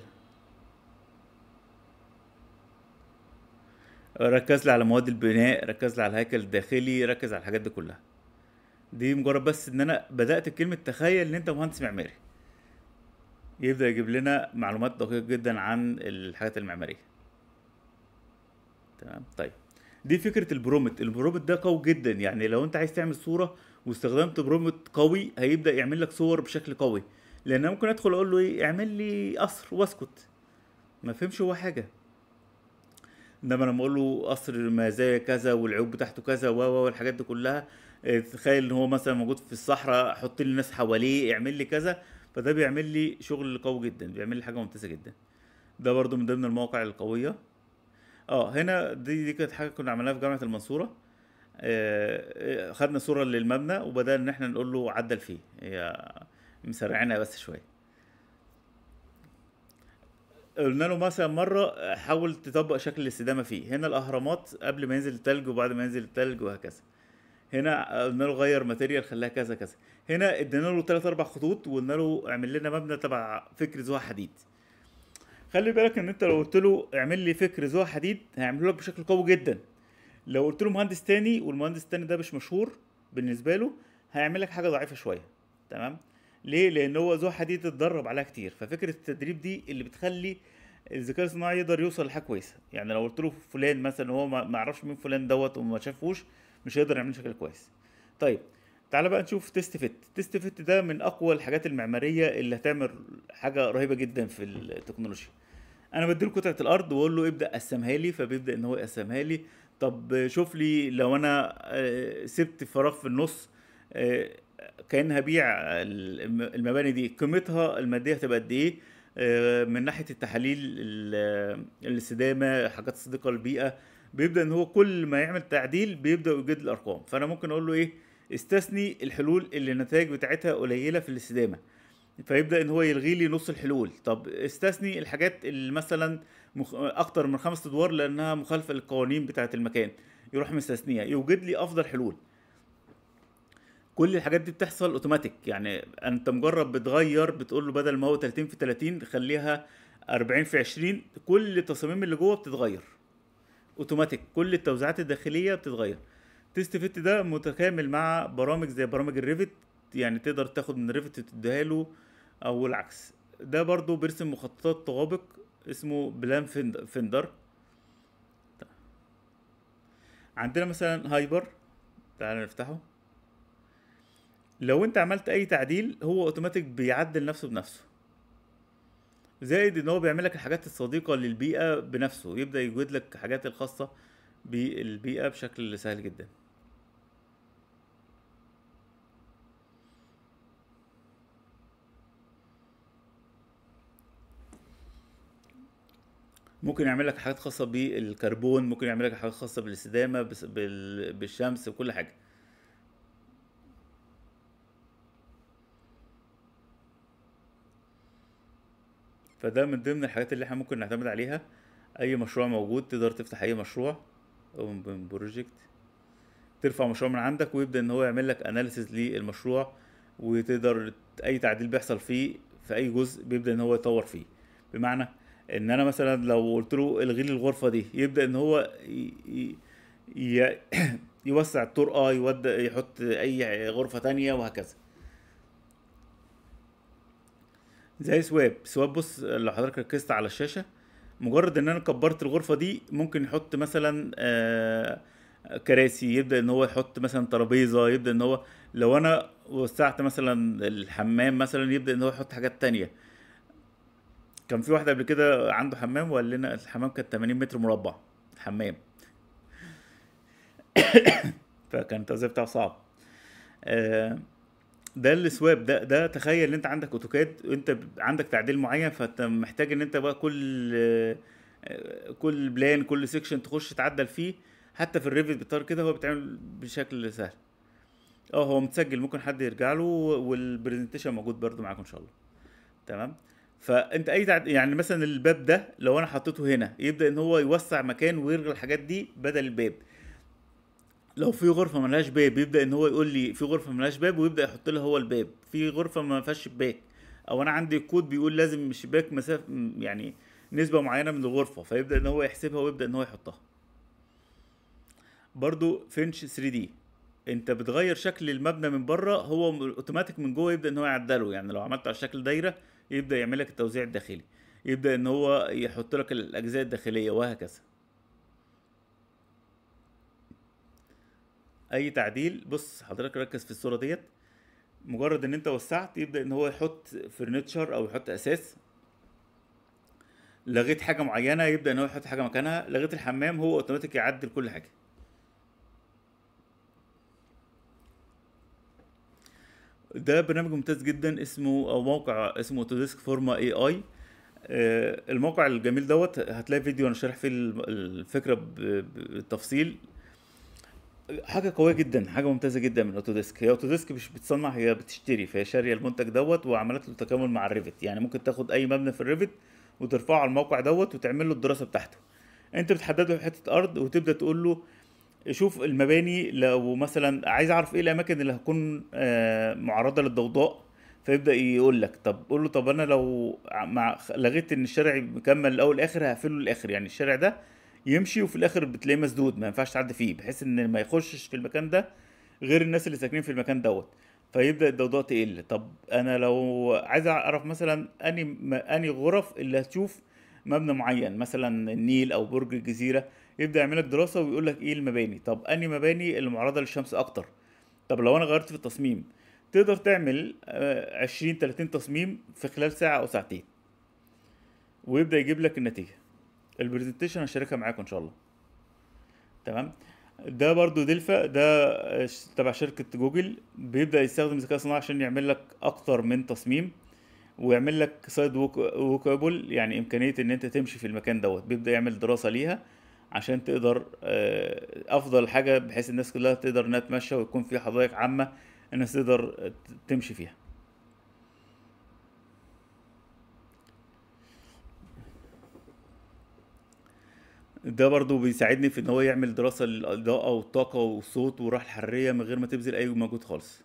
ركز لي على مواد البناء ركز لي على الهيكل الداخلي ركز على الحاجات دي كلها دي مجرد بس ان انا بدات بكلمه تخيل ان انت مهندس معماري يبدا يجيب لنا معلومات دقيقه جدا عن الحاجات المعماريه تمام طيب دي فكره البرومت البرومت ده قوي جدا يعني لو انت عايز تعمل صوره واستخدمت برومت قوي هيبدا يعمل لك صور بشكل قوي لان ممكن ادخل اقول له ايه اعمل لي قصر واسكت ما فهمش هو حاجه انما لما اقول له قصر مزايا كذا والعيوب بتاعته كذا و و والحاجات دي كلها آه، تخيل ان هو مثلا موجود في الصحراء حط لي ناس حواليه اعمل لي كذا فده بيعمل لي شغل قوي جدا بيعمل لي حاجه ممتازه جدا ده برضو من ضمن المواقع القويه اه هنا دي دي كانت حاجه كنا عملناها في جامعه المنصوره آه،, آه خدنا صوره للمبنى وبدانا ان احنا نقول له عدل فيه هي مسرعينها بس شويه قلنا له مثلا مره حاول تطبق شكل الاستدامه فيه هنا الاهرامات قبل ما ينزل التلج وبعد ما ينزل التلج وهكذا هنا قلنا له غير ماتيريال خلاها كذا كذا هنا ادينا له ثلاث اربع خطوط وقلنا له اعمل لنا مبنى تبع فكره زها حديد خلي بالك ان انت لو قلت له اعمل لي فكر زوها حديد هيعمله لك بشكل قوي جدا لو قلت له مهندس تاني والمهندس التاني ده مش مشهور بالنسبه له هيعمل لك حاجه ضعيفه شويه تمام ليه لان هو زوها حديد اتدرب عليها كتير ففكره التدريب دي اللي بتخلي الذكاء الصناعي يقدر يوصل لحاجه كويسه يعني لو قلت له فلان مثلا هو ما يعرفش مين فلان دوت وما شافوش مش هيقدر يعمل شكل كويس طيب تعالى بقى نشوف تيست فيت تيست فيت ده من اقوى الحاجات المعماريه اللي هتعمل حاجه رهيبه جدا في التكنولوجيا انا بديله قطعه الارض واقول له ابدا قسمها لي فبيبدا ان هو يقسمها لي طب شوف لي لو انا آه، سبت فراغ في النص آه، كان هبيع المباني دي قيمتها الماديه هتبقى قد ايه آه، من ناحيه التحاليل الاستدامه حاجات صديقه للبيئه بيبدا ان هو كل ما يعمل تعديل بيبدا يوجد الارقام فانا ممكن اقول له ايه استثني الحلول اللي النتائج بتاعتها قليله في الاستدامه فيبدا ان هو يلغي لي نص الحلول طب استثني الحاجات اللي مثلا مخ... اكتر من خمس ادوار لانها مخالفه للقوانين بتاعه المكان يروح مستثنيها يوجد لي افضل حلول كل الحاجات دي بتحصل اوتوماتيك يعني انت مجرد بتغير بتقول له بدل ما هو 30 في 30 خليها 40 في 20 كل التصاميم اللي جوه بتتغير اوتوماتيك كل التوزيعات الداخليه بتتغير تيست فيت ده متكامل مع برامج زي برامج الريفت يعني تقدر تاخد من ريفت تديها له او العكس ده برضو بيرسم مخططات طوابق اسمه بلان فندر عندنا مثلا هايبر تعال نفتحه لو انت عملت اي تعديل هو اوتوماتيك بيعدل نفسه بنفسه زائد ان هو بيعمل لك الحاجات الصديقه للبيئه بنفسه يبدا يجود لك حاجات الخاصه بالبيئه بشكل سهل جدا ممكن يعمل لك حاجات خاصه بالكربون ممكن يعمل لك حاجات خاصه بالاستدامه بالشمس وكل حاجه فده من ضمن الحاجات اللي احنا ممكن نعتمد عليها اي مشروع موجود تقدر تفتح اي مشروع او بروجكت ترفع مشروع من عندك ويبدا ان هو يعمل لك اناليسيز للمشروع وتقدر اي تعديل بيحصل فيه في اي جزء بيبدا ان هو يطور فيه بمعنى ان انا مثلا لو قلت له الغي لي الغرفه دي يبدا ان هو ي... ي... يوسع الطرقه يودع يحط اي غرفه تانية وهكذا زي سواب سواب بص لو حضرتك ركزت على الشاشه مجرد ان انا كبرت الغرفه دي ممكن يحط مثلا آه، كراسي يبدا ان هو يحط مثلا ترابيزه يبدا ان هو لو انا وسعت مثلا الحمام مثلا يبدا ان هو يحط حاجات تانية كان في واحد قبل كده عنده حمام وقال لنا الحمام كان 80 متر مربع حمام فكان التوزيع بتاعه صعب آه، ده السواب ده ده تخيل ان انت عندك اوتوكاد وانت عندك تعديل معين فانت محتاج ان انت بقى كل آه، كل بلان كل سيكشن تخش تعدل فيه حتى في الريفت بيطار كده هو بيتعمل بشكل سهل اه هو متسجل ممكن حد يرجع له والبرزنتيشن موجود برده معاكم ان شاء الله تمام فانت اي تعد... يعني مثلا الباب ده لو انا حطيته هنا يبدا ان هو يوسع مكان ويرغي الحاجات دي بدل الباب لو في غرفه ملهاش باب يبدا ان هو يقول لي في غرفه ملهاش باب ويبدا يحط لي هو الباب في غرفه ما فيهاش شباك او انا عندي كود بيقول لازم الشباك مسافه يعني نسبه معينه من الغرفه فيبدا ان هو يحسبها ويبدا ان هو يحطها برضو فينش 3 دي انت بتغير شكل المبنى من بره هو اوتوماتيك من جوه يبدا ان هو يعدله يعني لو عملته على شكل دايره يبدا يعمل لك التوزيع الداخلي يبدا ان هو يحط لك الاجزاء الداخليه وهكذا اي تعديل بص حضرتك ركز في الصوره ديت مجرد ان انت وسعت يبدا ان هو يحط فرنتشر او يحط اساس لغيت حاجه معينه يبدا ان هو يحط حاجه مكانها لغيت الحمام هو اوتوماتيك يعدل كل حاجه ده برنامج ممتاز جدا اسمه او موقع اسمه اوتوديسك فورما اي اي الموقع الجميل دوت هتلاقي فيديو انا شارح فيه الفكره بالتفصيل حاجه قويه جدا حاجه ممتازه جدا من اوتوديسك هي اوتوديسك مش بتصنع هي بتشتري فهي شاريه المنتج دوت وعملت له تكامل مع الريفت يعني ممكن تاخد اي مبنى في الريفت وترفعه على الموقع دوت وتعمل له الدراسه بتاعته انت بتحدد له حته ارض وتبدا تقول له شوف المباني لو مثلا عايز اعرف ايه الاماكن اللي هتكون آه، معرضه للضوضاء فيبدا يقول لك طب قول له طب انا لو مع لغيت ان الشارع مكمل الاول الاخر هقفله للاخر يعني الشارع ده يمشي وفي الاخر بتلاقيه مسدود ما ينفعش تعدي فيه بحيث ان ما يخشش في المكان ده غير الناس اللي ساكنين في المكان دوت فيبدا الضوضاء تقل طب انا لو عايز اعرف مثلا اني اني غرف اللي هتشوف مبنى معين مثلا النيل او برج الجزيره يبدا يعمل لك دراسه ويقول لك ايه المباني طب انهي مباني المعرضه للشمس اكتر طب لو انا غيرت في التصميم تقدر تعمل 20 آه، 30 تصميم في خلال ساعه او ساعتين ويبدا يجيب لك النتيجه البرزنتيشن هشاركها معاكم ان شاء الله تمام ده برضو دلفا ده آه، تبع شركة جوجل بيبدأ يستخدم الذكاء الصناعي عشان يعمل لك أكتر من تصميم ويعمل لك سايد ووكابل يعني إمكانية إن أنت تمشي في المكان دوت بيبدأ يعمل دراسة ليها عشان تقدر آه، افضل حاجه بحيث الناس كلها تقدر انها تمشى ويكون في حدائق عامه الناس تقدر تمشي فيها ده برضو بيساعدني في ان هو يعمل دراسة للإضاءة والطاقة والصوت والراحة الحرارية من غير ما تبذل أي مجهود خالص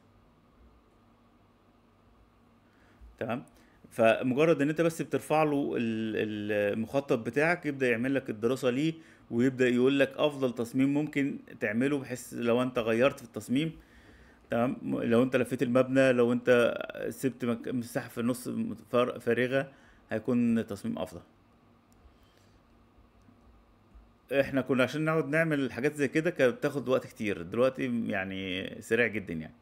تمام فمجرد ان انت بس بترفع له المخطط بتاعك يبدأ يعمل لك الدراسة ليه ويبدا يقول لك افضل تصميم ممكن تعمله بحيث لو انت غيرت في التصميم تمام لو انت لفيت المبنى لو انت سبت مساحه في النص فارغه هيكون تصميم افضل احنا كنا عشان نقعد نعمل حاجات زي كده كانت بتاخد وقت كتير دلوقتي يعني سريع جدا يعني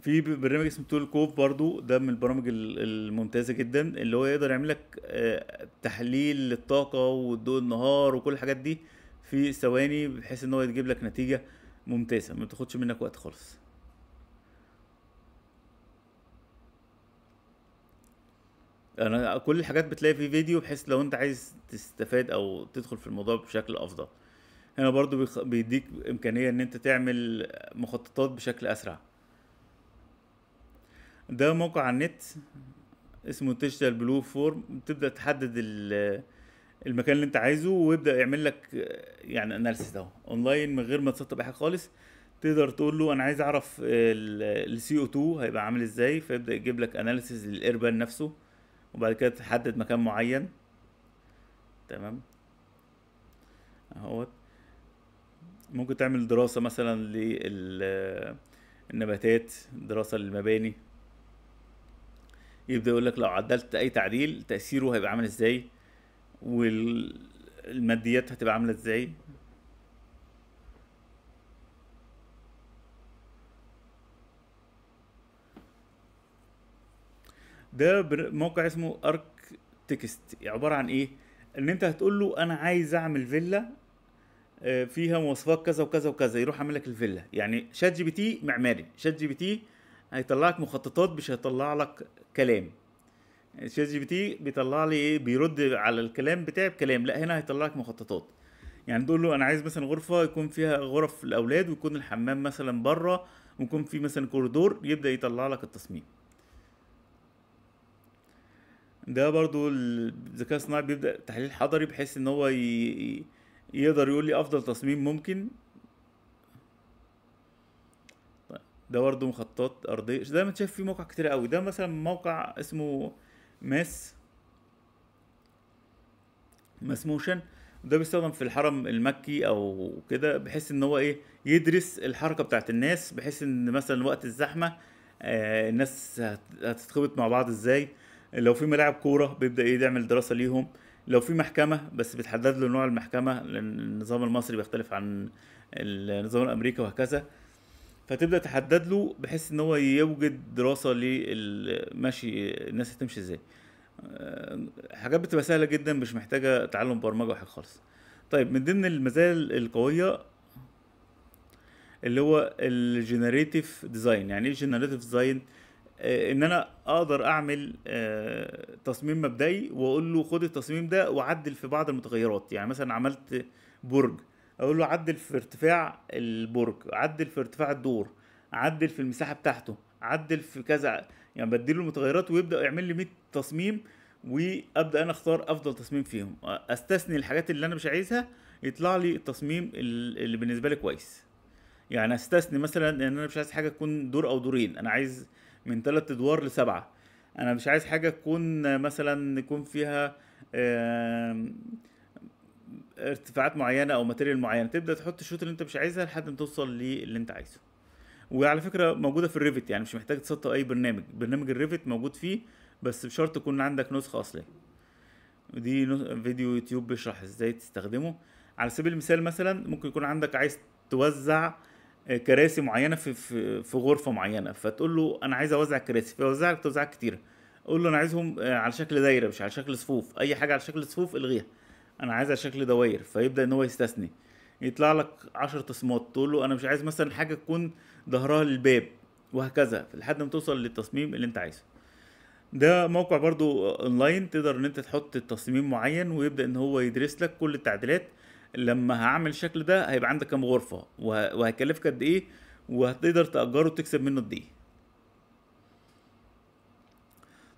في برنامج اسمه تول كوف برضو ده من البرامج الممتازه جدا اللي هو يقدر يعمل لك آه، تحليل للطاقه والضوء النهار وكل الحاجات دي في ثواني بحيث ان هو يجيب لك نتيجه ممتازه ما تاخدش منك وقت خالص انا كل الحاجات بتلاقي في فيديو بحيث لو انت عايز تستفاد او تدخل في الموضوع بشكل افضل هنا برضو بيديك امكانيه ان انت تعمل مخططات بشكل اسرع ده موقع على النت اسمه ديجيتال بلو فورم بتبدا تحدد المكان اللي انت عايزه ويبدا يعمل لك يعني اناليسيس اهو اونلاين من غير ما تسطب اي حاجه خالص تقدر تقول له انا عايز اعرف السي او 2 هيبقى عامل ازاي فيبدا يجيب لك اناليسيز للايربان نفسه وبعد كده تحدد مكان معين تمام اهوت ممكن تعمل دراسه مثلا للنباتات دراسه للمباني يبدا يقول لك لو عدلت اي تعديل تاثيره هيبقى عامل ازاي والماديات هتبقى عامله ازاي ده موقع اسمه ارك تكست عباره عن ايه ان انت هتقول له انا عايز اعمل فيلا آه، فيها مواصفات كذا وكذا وكذا يروح عامل لك الفيلا يعني شات جي بي تي معماري شات جي بي تي هيطلع يعني لك مخططات مش هيطلع لك كلام يعني شات جي بي تي بيطلع لي ايه بيرد على الكلام بتاعي بكلام لا هنا هيطلع لك مخططات يعني تقول له انا عايز مثلا غرفه يكون فيها غرف الاولاد ويكون الحمام مثلا بره ويكون في مثلا كوريدور يبدا يطلع لك التصميم ده برضو الذكاء الصناعي بيبدا تحليل حضري بحيث ان هو ي... يقدر يقول لي افضل تصميم ممكن ده برضه مخطط ارضيه ده ما شايف فيه موقع كتير قوي ده مثلا موقع اسمه ماس ماس موشن ده بيستخدم في الحرم المكي او كده بحيث ان هو ايه يدرس الحركه بتاعت الناس بحيث ان مثلا وقت الزحمه آه الناس هتتخبط مع بعض ازاي لو في ملاعب كوره بيبدا ايه يعمل دراسه ليهم لو في محكمه بس بتحدد له نوع المحكمه لان النظام المصري بيختلف عن النظام الامريكي وهكذا فتبدا تحدد له بحيث ان هو يوجد دراسه للمشي الناس هتمشي ازاي آه، حاجات بتبقى سهله جدا مش محتاجه تعلم برمجه وحاجه خالص طيب من ضمن المزايا القويه اللي هو الجنريتيف ديزاين يعني ايه جنريتيف ديزاين آه، ان انا اقدر اعمل آه، تصميم مبدئي واقول له خد التصميم ده وعدل في بعض المتغيرات يعني مثلا عملت برج اقول له عدل في ارتفاع البرج عدل في ارتفاع الدور عدل في المساحه بتاعته عدل في كذا يعني بديله المتغيرات ويبدا يعمل لي 100 تصميم وابدا انا اختار افضل تصميم فيهم استثني الحاجات اللي انا مش عايزها يطلع لي التصميم اللي بالنسبه لي كويس يعني استثني مثلا ان انا مش عايز حاجه تكون دور او دورين انا عايز من ثلاث ادوار لسبعه انا مش عايز حاجه تكون مثلا يكون فيها آه ارتفاعات معينه او ماتيريال معينه تبدا تحط الشوت اللي انت مش عايزها لحد ما توصل للي انت عايزه وعلى فكره موجوده في الريفت يعني مش محتاج تسطب اي برنامج برنامج الريفت موجود فيه بس بشرط يكون عندك نسخه اصليه دي فيديو يوتيوب بيشرح ازاي تستخدمه على سبيل المثال مثلا ممكن يكون عندك عايز توزع كراسي معينه في في غرفه معينه فتقول له انا عايز اوزع الكراسي فيوزع لك توزيعات كتيره قول له انا عايزهم آه، على شكل دايره مش على شكل صفوف اي حاجه على شكل صفوف الغيها انا عايز على شكل دواير فيبدا ان هو يستثني يطلع لك عشر تصميمات تقول له انا مش عايز مثلا حاجه تكون ظهرها للباب وهكذا لحد ما توصل للتصميم اللي انت عايزه ده موقع برضو اونلاين تقدر ان انت تحط التصميم معين ويبدا ان هو يدرس لك كل التعديلات لما هعمل الشكل ده هيبقى عندك كام غرفه وهيكلفك قد ايه وهتقدر تاجره وتكسب منه قد ايه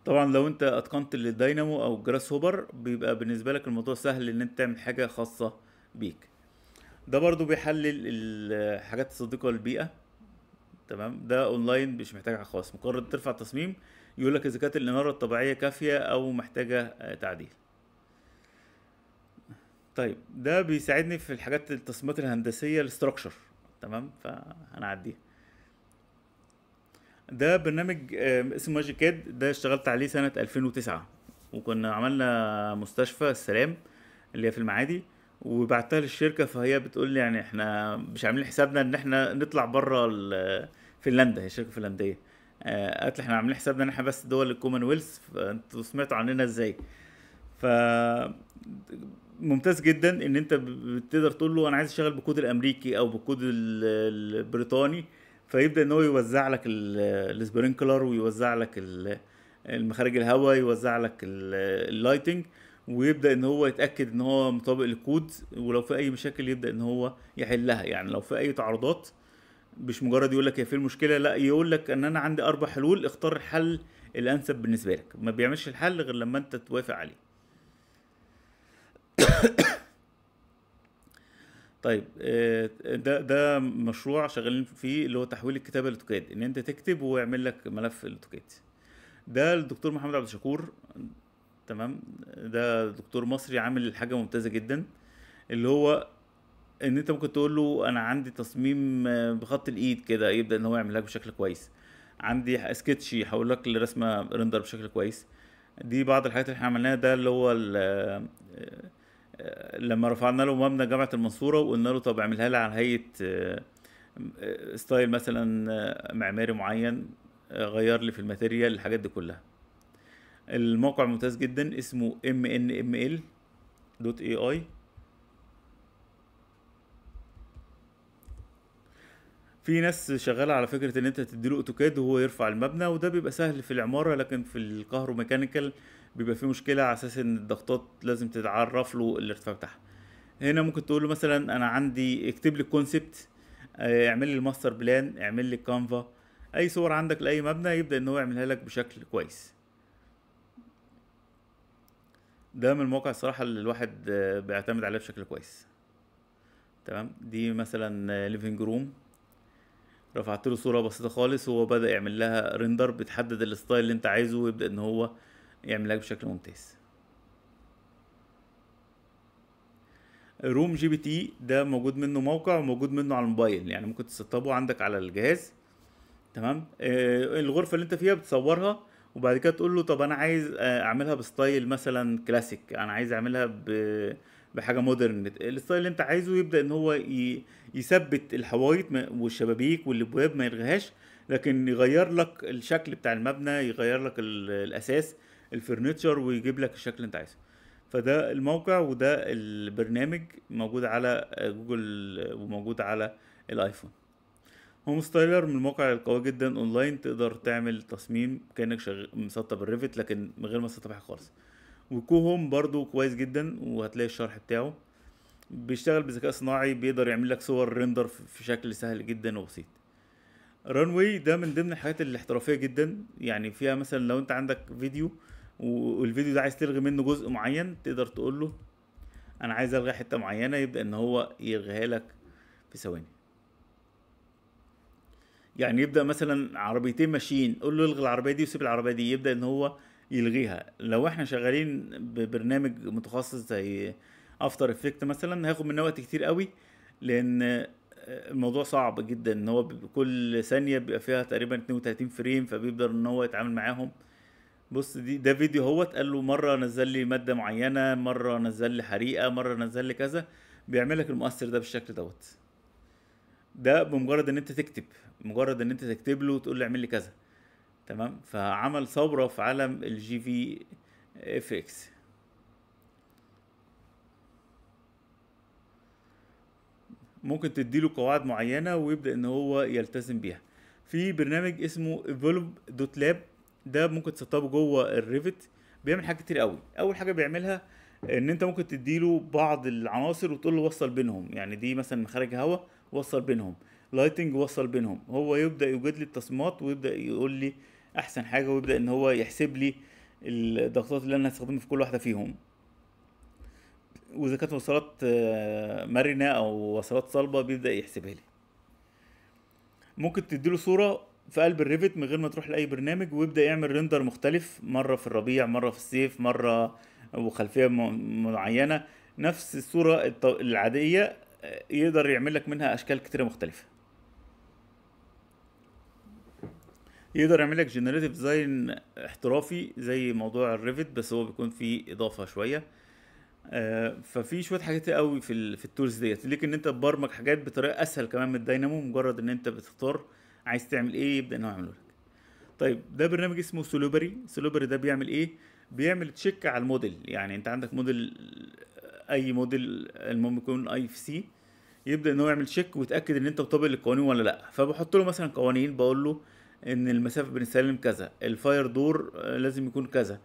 طبعا لو انت اتقنت الداينامو او الجراس هوبر بيبقى بالنسبه لك الموضوع سهل ان انت تعمل حاجه خاصه بيك ده برضو بيحلل الحاجات الصديقه للبيئه تمام ده اونلاين مش محتاج خاص مجرد ترفع تصميم يقول لك اذا كانت الاناره الطبيعيه كافيه او محتاجه تعديل طيب ده بيساعدني في الحاجات التصميمات الهندسيه الاستراكشر تمام فهنعديها ده برنامج اسمه ماجيك كاد ده اشتغلت عليه سنه 2009 وكنا عملنا مستشفى السلام اللي هي في المعادي وبعتها للشركه فهي بتقول لي يعني احنا مش عاملين حسابنا ان احنا نطلع بره فنلندا هي شركه فنلنديه آه، قالت لي احنا عاملين حسابنا ان احنا بس دول الكومن ويلز فانتوا سمعتوا عننا ازاي ف ممتاز جدا ان انت بتقدر تقول له انا عايز اشتغل بالكود الامريكي او بالكود البريطاني فيبدا ان هو يوزع لك السبرينكلر ويوزع لك المخارج الهواء يوزع لك اللايتنج ويبدا ان هو يتاكد ان هو مطابق للكود ولو في اي مشاكل يبدا ان هو يحلها يعني لو في اي تعارضات مش مجرد يقول لك هي فين المشكله لا يقول لك ان انا عندي اربع حلول اختار الحل الانسب بالنسبه لك ما بيعملش الحل غير لما انت توافق عليه طيب آه، ده ده مشروع شغالين فيه اللي هو تحويل الكتابه لاوتوكاد ان انت تكتب ويعمل لك ملف الاوتوكاد ده الدكتور محمد عبد الشكور تمام ده دكتور مصري عامل حاجه ممتازه جدا اللي هو ان انت ممكن تقول له انا عندي تصميم بخط الايد كده يبدا ان هو يعمل لك بشكل كويس عندي سكتش يحول لك لرسمه ريندر بشكل كويس دي بعض الحاجات اللي احنا عملناها ده اللي هو آه، لما رفعنا له مبنى جامعه المنصوره وقلنا له طب اعملها لي على هيئه آه، ستايل مثلا آه، معماري معين آه، غير لي في الماتيريال الحاجات دي كلها الموقع ممتاز جدا اسمه mnml.ai في ناس شغاله على فكره ان انت تديله اوتوكاد وهو يرفع المبنى وده بيبقى سهل في العماره لكن في الكهروميكانيكال بيبقى فيه مشكله على اساس ان الضغطات لازم تتعرف له الارتفاع بتاعها هنا ممكن تقول له مثلا انا عندي اكتب لي الكونسبت آه، اعمل لي الماستر بلان اعمل لي الكانفا اي صور عندك لاي مبنى يبدا ان هو يعملها لك بشكل كويس ده من المواقع الصراحه اللي الواحد آه، بيعتمد عليها بشكل كويس تمام دي مثلا ليفنج آه، روم رفعت له صوره بسيطه خالص وهو بدا يعمل لها ريندر بتحدد الستايل اللي انت عايزه ويبدا ان هو يعملها بشكل ممتاز روم جي بي تي ده موجود منه موقع وموجود منه على الموبايل يعني ممكن تسطبه عندك على الجهاز تمام آه الغرفه اللي انت فيها بتصورها وبعد كده تقول له طب انا عايز آه، اعملها بستايل مثلا كلاسيك انا عايز اعملها ب بحاجه مودرن الستايل اللي انت عايزه يبدا ان هو يثبت الحوايط والشبابيك والابواب ما يلغيهاش لكن يغير لك الشكل بتاع المبنى يغير لك الاساس الفرنتشر ويجيب لك الشكل اللي انت عايزه فده الموقع وده البرنامج موجود على جوجل وموجود على الايفون هوم ستايلر من المواقع القوية جدا اونلاين تقدر تعمل تصميم كانك شغ... مسطب الريفت لكن من غير ما تسطب حاجه خالص وكوهوم برضو كويس جدا وهتلاقي الشرح بتاعه بيشتغل بذكاء صناعي بيقدر يعمل لك صور ريندر في شكل سهل جدا وبسيط رانوي ده من ضمن الحاجات الاحترافيه جدا يعني فيها مثلا لو انت عندك فيديو والفيديو ده عايز تلغي منه جزء معين تقدر تقول له انا عايز الغي حته معينه يبدا ان هو يلغيها لك في ثواني يعني يبدا مثلا عربيتين ماشيين قول له الغي العربيه دي وسيب العربيه دي يبدا ان هو يلغيها لو احنا شغالين ببرنامج متخصص زي افتر افكت مثلا هياخد مننا وقت كتير قوي لان الموضوع صعب جدا ان هو كل ثانيه بيبقى فيها تقريبا 32 فريم فبيقدر ان هو يتعامل معاهم بص دي ده فيديو اهوت قال له مره نزل لي ماده معينه مره نزل لي حريقه مره نزل لي كذا بيعمل لك المؤثر ده بالشكل دوت ده بمجرد ان انت تكتب مجرد ان انت تكتب له وتقول له اعمل لي كذا تمام فعمل ثورة في عالم الجي في اف اكس ممكن تديله قواعد معينة ويبدأ ان هو يلتزم بيها في برنامج اسمه دوت لاب ده ممكن تسطبه جوه الريفت بيعمل حاجات كتير قوي اول حاجة بيعملها ان انت ممكن تديله بعض العناصر وتقول له وصل بينهم يعني دي مثلا مخارج هواء وصل بينهم لايتنج وصل بينهم هو يبدا يوجد لي التصميمات ويبدا يقول لي احسن حاجه ويبدا ان هو يحسب لي الضغطات اللي انا هستخدمها في كل واحده فيهم واذا كانت وصلات آه، مرنه او وصلات صلبه بيبدا يحسبها لي ممكن تديله صوره في قلب الريفت من غير ما تروح لاي برنامج ويبدا يعمل ريندر مختلف مره في الربيع مره في الصيف مره وخلفيه معينه نفس الصوره العاديه آه، يقدر يعمل لك منها اشكال كتيره مختلفه يقدر يعمل لك جنريتيف ديزاين احترافي زي موضوع الريفت بس هو بيكون فيه اضافه شويه آه ففي شويه حاجات قوي في في التولز ديت ليك ان انت تبرمج حاجات بطريقه اسهل كمان من الداينامو مجرد ان انت بتختار عايز تعمل ايه يبدا ان هو يعمله لك طيب ده برنامج اسمه سولوبري سولوبري ده بيعمل ايه بيعمل تشيك على الموديل يعني انت عندك موديل آه، اي موديل المهم يكون اي في سي يبدا ان هو يعمل تشيك ويتاكد ان انت مطابق للقوانين ولا لا فبحط له مثلا قوانين بقول له ان المسافه بين السلالم كذا الفاير آه، دور لازم يكون كذا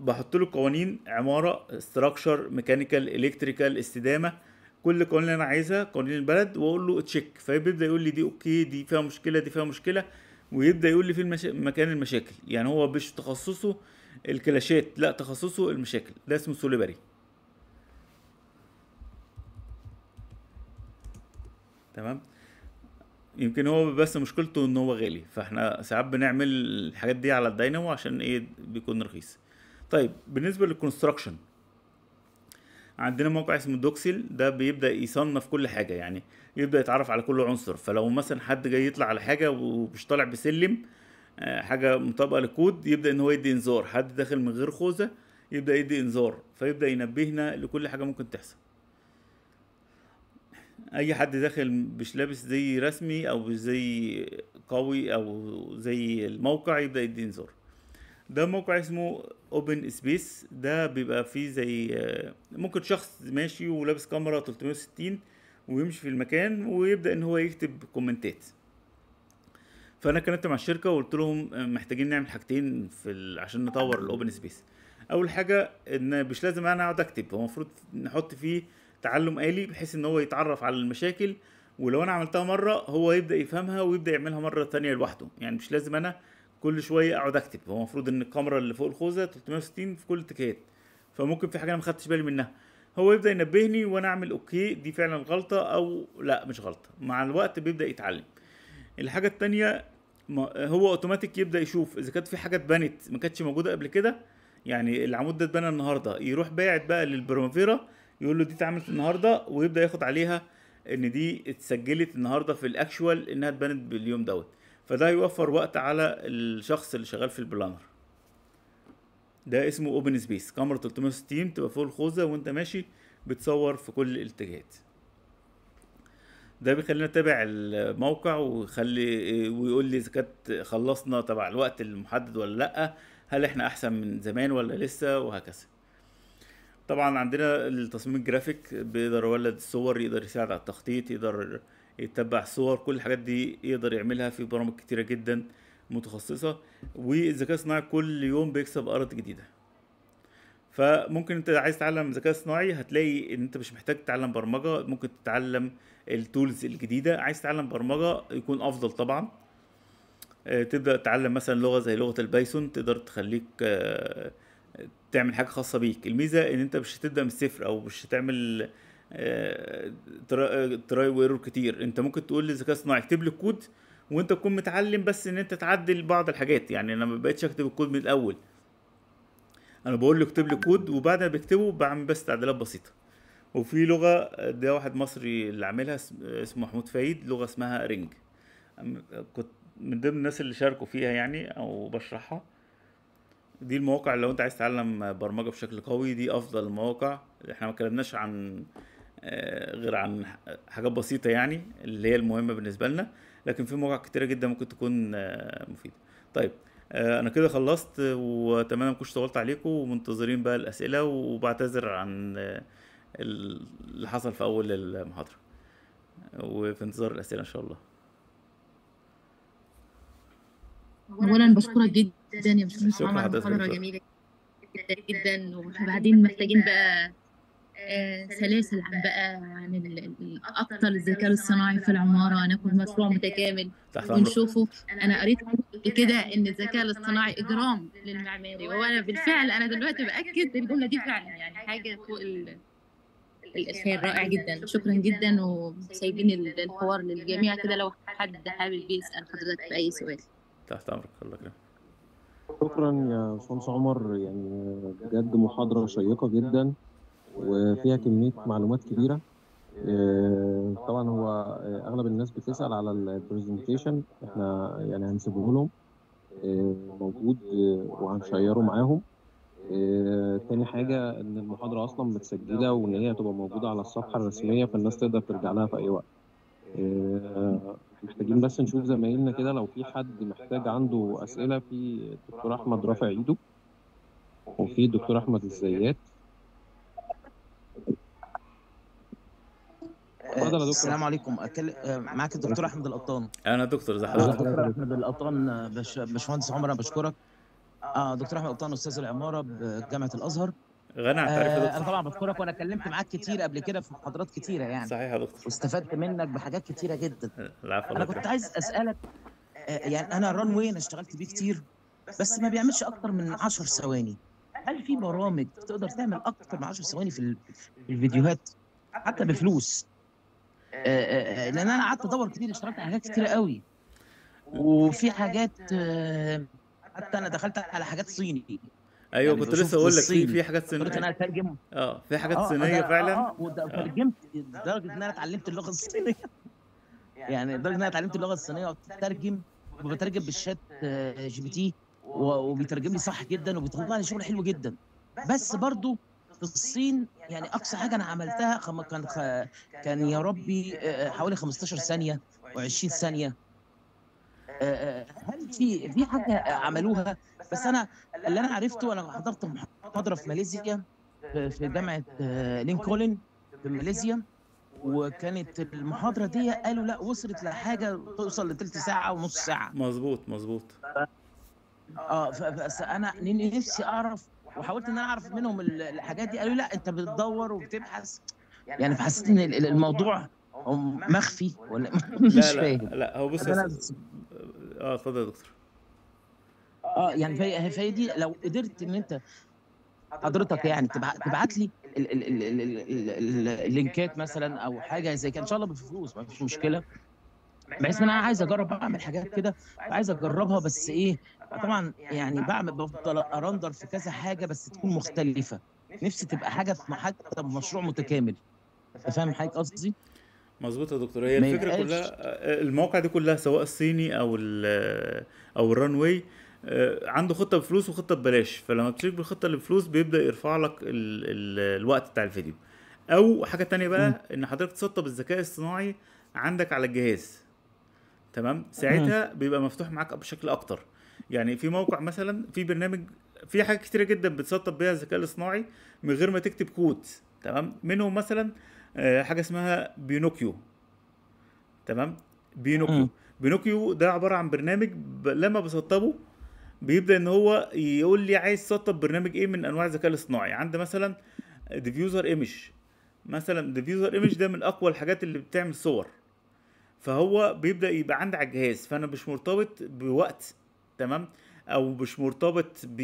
بحط له قوانين عماره استراكشر ميكانيكال الكتريكال استدامه كل القوانين اللي انا عايزها قوانين البلد واقول له تشيك فبيبدا يقول لي دي اوكي دي فيها مشكله دي فيها مشكله ويبدا يقول لي في المشا... مكان المشاكل يعني هو مش تخصصه الكلاشات لا تخصصه المشاكل ده اسمه سوليبري تمام يمكن هو بس مشكلته ان هو غالي فاحنا ساعات بنعمل الحاجات دي على الداينامو عشان ايه بيكون رخيص طيب بالنسبه للكونستراكشن عندنا موقع اسمه دوكسل ده بيبدا يصنف كل حاجه يعني يبدا يتعرف على كل عنصر فلو مثلا حد جاي يطلع على حاجه ومش طالع بسلم آه، حاجه مطابقه لكود يبدا ان هو يدي انذار حد داخل من غير خوذه يبدا يدي انذار فيبدا ينبهنا لكل حاجه ممكن تحصل اي حد داخل مش لابس زي رسمي او زي قوي او زي الموقع يبدا يدي انذار ده موقع اسمه اوبن سبيس ده بيبقى فيه زي ممكن شخص ماشي ولابس كاميرا 360 ويمشي في المكان ويبدا ان هو يكتب كومنتات فانا كلمت مع الشركه وقلت لهم محتاجين نعمل حاجتين في ال... عشان نطور الاوبن سبيس اول حاجه ان مش لازم انا اقعد اكتب هو المفروض نحط فيه تعلم آلي بحيث ان هو يتعرف على المشاكل ولو انا عملتها مره هو يبدا يفهمها ويبدا يعملها مره ثانيه لوحده يعني مش لازم انا كل شويه اقعد اكتب هو المفروض ان الكاميرا اللي فوق الخوذه 360 في كل تكات فممكن في حاجه انا ما خدتش بالي منها هو يبدا ينبهني وانا اعمل اوكي دي فعلا غلطه او لا مش غلطه مع الوقت بيبدا يتعلم الحاجه الثانيه هو اوتوماتيك يبدا يشوف اذا كانت في حاجه اتبنت ما كانتش موجوده قبل كده يعني العمود ده اتبنى النهارده يروح باعت بقى للبرونفيرا يقول له دي اتعملت النهارده ويبدا ياخد عليها ان دي اتسجلت النهارده في الاكشوال انها اتبنت باليوم دوت فده يوفر وقت على الشخص اللي شغال في البلانر ده اسمه اوبن سبيس كاميرا 360 تبقى فوق الخوذه وانت ماشي بتصور في كل الاتجاهات ده بيخلينا نتابع الموقع ويخلي ويقول لي اذا كانت خلصنا تبع الوقت المحدد ولا لا هل احنا احسن من زمان ولا لسه وهكذا طبعا عندنا التصميم الجرافيك بيقدر يولد الصور يقدر يساعد على التخطيط يقدر يتبع صور كل الحاجات دي يقدر يعملها في برامج كتيرة جدا متخصصة والذكاء الصناعي كل يوم بيكسب أرض جديدة فممكن انت عايز تتعلم ذكاء صناعي هتلاقي ان انت مش محتاج تتعلم برمجة ممكن تتعلم التولز الجديدة عايز تتعلم برمجة يكون افضل طبعا آه، تبدأ تتعلم مثلا لغة زي لغة البايثون تقدر تخليك آه، تعمل حاجه خاصه بيك الميزه ان انت مش هتبدا من الصفر او مش هتعمل آه، تراي ويرور كتير انت ممكن تقول للذكاء الصناعي اكتب لي الكود وانت تكون متعلم بس ان انت تعدل بعض الحاجات يعني انا ما بقتش اكتب الكود من الاول انا بقول له اكتب لي كود وبعد ما بكتبه بعمل بس تعديلات بسيطه وفي لغه ده واحد مصري اللي عاملها اسمه محمود فايد لغه اسمها رينج كنت من ضمن الناس اللي شاركوا فيها يعني او بشرحها دي المواقع اللي لو انت عايز تتعلم برمجه بشكل قوي دي افضل المواقع احنا ما اتكلمناش عن آه، غير عن حاجات بسيطه يعني اللي هي المهمه بالنسبه لنا لكن في مواقع كتيره جدا ممكن تكون آه، مفيده طيب آه، انا كده خلصت واتمنى ما اكونش طولت عليكم ومنتظرين بقى الاسئله وبعتذر عن اللي حصل في اول المحاضره وفي انتظار الاسئله ان شاء الله اولا بشكرك جدا يا باشمهندس شكرا حضرتك جميله جدا جدا وبعدين محتاجين بقى آه، سلاسل عن بقى عن اكثر الذكاء الصناعي في العماره ناخد مشروع متكامل ونشوفه انا قريت كده ان الذكاء الاصطناعي اجرام للمعماري وانا بالفعل انا دلوقتي باكد الجمله دي فعلا يعني حاجه فوق الشيء رائع جدا شكرا جدا وسايبين الحوار للجميع كده لو حد حابب يسال حضرتك اي سؤال تحت امرك الله يكرمك شكرا يا استاذ عمر يعني بجد محاضره شيقه جدا وفيها كميه معلومات كبيره آه، طبعا هو اغلب الناس بتسال على البرزنتيشن احنا يعني هنسيبه لهم آه، موجود آه، وهنشيره معاهم تاني حاجه ان المحاضره اصلا متسجله وان هي هتبقى موجوده على الصفحه الرسميه فالناس تقدر ترجع لها في اي وقت محتاجين بس نشوف زمايلنا كده لو في حد محتاج عنده اسئله في الدكتور احمد رافع ايده وفي الدكتور احمد الزيات السلام عليكم أكل... آه، معاك الدكتور احمد القطان انا دكتور زي حضرتك آه، دكتور احمد القطان باشمهندس عمر انا بشكرك اه دكتور احمد القطان استاذ العماره بجامعه الازهر غنى عن تعريف آه انا طبعا بشكرك وانا اتكلمت معاك كتير قبل كده في محاضرات كتيره يعني صحيح يا دكتور واستفدت منك بحاجات كتيره جدا العفو انا كنت عايز اسالك آه، يعني انا ران وين انا اشتغلت بيه كتير بس ما بيعملش اكتر من 10 ثواني هل في برامج تقدر تعمل اكتر من 10 ثواني في الفيديوهات حتى بفلوس آه، آه، لان انا قعدت ادور كتير اشتغلت على حاجات كتيره قوي وفي حاجات حتى انا دخلت على حاجات صيني ايوه يعني كنت لسه اقول لك في في حاجات صينيه انا اترجم اه في حاجات آه، صينيه فعلا اه وترجمت آه. لدرجه ان انا اتعلمت اللغه الصينيه يعني لدرجه ان انا اتعلمت اللغه الصينيه وبترجم وبترجم بالشات آه، جي بي تي وبيترجم لي صح جدا وبيطلع لي شغل حلو جدا بس برضو في الصين يعني اقصى حاجه انا عملتها خم... كان خ... كان يا ربي حوالي 15 ثانيه و20 ثانيه هل في في حاجه عملوها بس انا اللي انا عرفته وانا حضرت محاضره في ماليزيا في جامعه آه، آه، لينكولن في ماليزيا وكانت المحاضره دي قالوا لا وصلت لحاجه توصل لثلث ساعه ونص ساعه مظبوط مظبوط اه بس انا نفسي اعرف وحاولت ان انا اعرف منهم الحاجات دي قالوا لا انت بتدور وبتبحث يعني فحسيت يعني ان الموضوع مخفي ولا مش فاهم لا, لا هو بص اه اتفضل يا دكتور اه يعني فهي فهي دي لو قدرت ان انت حضرتك يعني, يعني تبعت لي اللينكات مثلا او حاجه زي كده ان شاء الله بفلوس ما فيش مشكله بحيث ان انا عايز اجرب اعمل حاجات كده عايز اجربها بس ايه, إيه؟ طبعا إيه؟ يعني بعمل بفضل ارندر في كذا حاجه بس تكون مختلفه نفسي تبقى حاجه في حتى مشروع متكامل فاهم حضرتك قصدي؟ مظبوط يا دكتور هي الفكره كلها المواقع دي كلها سواء الصيني او او الران واي آه، عنده خطه بفلوس وخطه ببلاش فلما بتشترك بالخطه اللي بفلوس بيبدا يرفع لك الـ الـ الوقت بتاع الفيديو او حاجه تانية بقى ان حضرتك تسطب الذكاء الاصطناعي عندك على الجهاز تمام ساعتها بيبقى مفتوح معاك بشكل اكتر يعني في موقع مثلا في برنامج في حاجات كتيره جدا بتسطب بيها الذكاء الاصطناعي من غير ما تكتب كود تمام منهم مثلا آه، حاجه اسمها بينوكيو تمام بينوكيو بينوكيو ده عباره عن برنامج لما بسطبه بيبدا ان هو يقول لي عايز اب برنامج ايه من انواع الذكاء الاصطناعي عند مثلا ديفيوزر ايمج مثلا ديفيوزر ايمج ده من اقوى الحاجات اللي بتعمل صور فهو بيبدا يبقى عندي على الجهاز فانا مش مرتبط بوقت تمام او مش مرتبط ب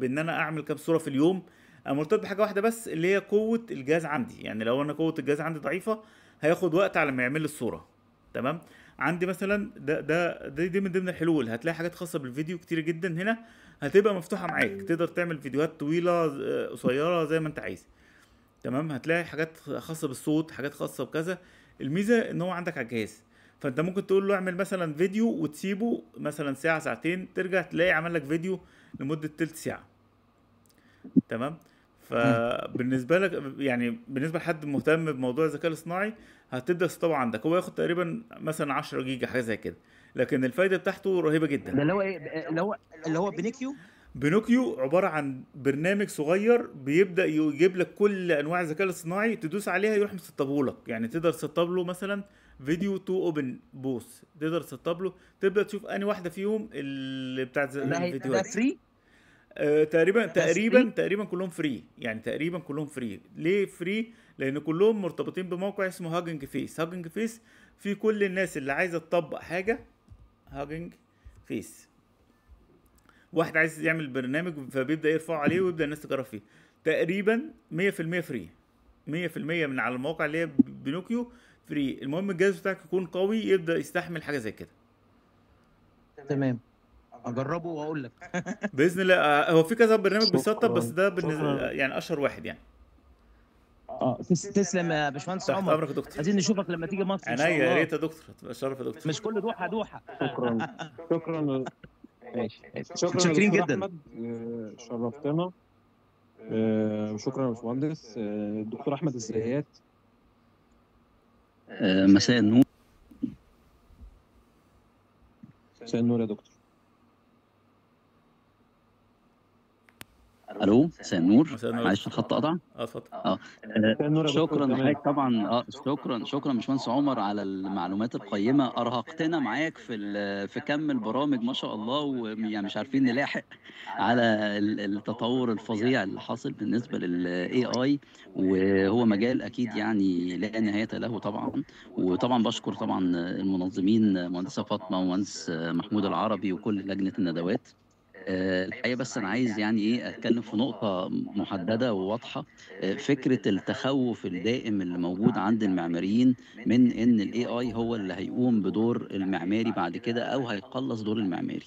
بان انا اعمل كام صوره في اليوم انا مرتبط بحاجه واحده بس اللي هي قوه الجهاز عندي يعني لو انا قوه الجهاز عندي ضعيفه هياخد وقت على ما يعمل لي الصوره تمام عندي مثلا ده ده دي, دي من ضمن الحلول هتلاقي حاجات خاصه بالفيديو كتير جدا هنا هتبقى مفتوحه معاك تقدر تعمل فيديوهات طويله آه، قصيره زي ما انت عايز تمام هتلاقي حاجات خاصه بالصوت حاجات خاصه بكذا الميزه ان هو عندك على الجهاز فانت ممكن تقول له اعمل مثلا فيديو وتسيبه مثلا ساعه ساعتين ترجع تلاقي عمل لك فيديو لمده ثلث ساعه تمام فبالنسبه لك يعني بالنسبه لحد مهتم بموضوع الذكاء الاصطناعي هتبدا تستوى عندك هو ياخد تقريبا مثلا 10 جيجا حاجه زي كده لكن الفايده بتاعته رهيبه جدا ده اللي هو ايه اللي هو اللي هو بينوكيو بينوكيو عباره عن برنامج صغير بيبدا يجيب لك كل انواع الذكاء الاصطناعي تدوس عليها يروح مسطبه لك يعني تقدر تسطب له مثلا فيديو تو اوبن بوث تقدر تسطب له تبدا تشوف انهي واحده فيهم اللي بتاعت الفيديوهات ده فري آه تقريبا تقريبا تقريبا كلهم فري يعني تقريبا كلهم فري ليه فري لان كلهم مرتبطين بموقع اسمه هاجنج فيس هاجنج فيس في كل الناس اللي عايزه تطبق حاجه هاجنج فيس واحد عايز يعمل برنامج فبيبدا يرفعه عليه ويبدا الناس تجرب فيه تقريبا 100% فري 100% من على المواقع اللي هي بنوكيو فري المهم الجهاز بتاعك يكون قوي يبدا يستحمل حاجه زي كده تمام اجربه واقول لك باذن الله آه، هو في كذا برنامج بيسطب بس ده بالنسبه يعني اشهر واحد يعني اه, آه. تسلم يا باشمهندس عمر امرك يا دكتور عايزين نشوفك لما تيجي مصر عينيا يا ريت يا دكتور تبقى شرف يا دكتور مش كل دوحه دوحه شكرا شكرا ماشي شكرا جدا آه، شرفتنا وشكرا آه، يا باشمهندس الدكتور احمد الزهيات مساء النور مساء النور يا دكتور الو مساء النور معلش الخط قطع اه اتفضل اه شكرا لحضرتك طبعا اه شكرا شكرا باشمهندس عمر على المعلومات القيمه ارهقتنا معاك في في كم البرامج ما شاء الله ويعني مش عارفين نلاحق على التطور الفظيع اللي حاصل بالنسبه للاي اي وهو مجال اكيد يعني لا نهايه له طبعا وطبعا بشكر طبعا المنظمين مهندسه فاطمه ومهندس محمود العربي وكل لجنه الندوات الحقيقه بس انا عايز يعني ايه اتكلم في نقطه محدده وواضحه آه، فكره التخوف الدائم اللي موجود عند المعماريين من ان الاي اي هو اللي هيقوم بدور المعماري بعد كده او هيقلص دور المعماري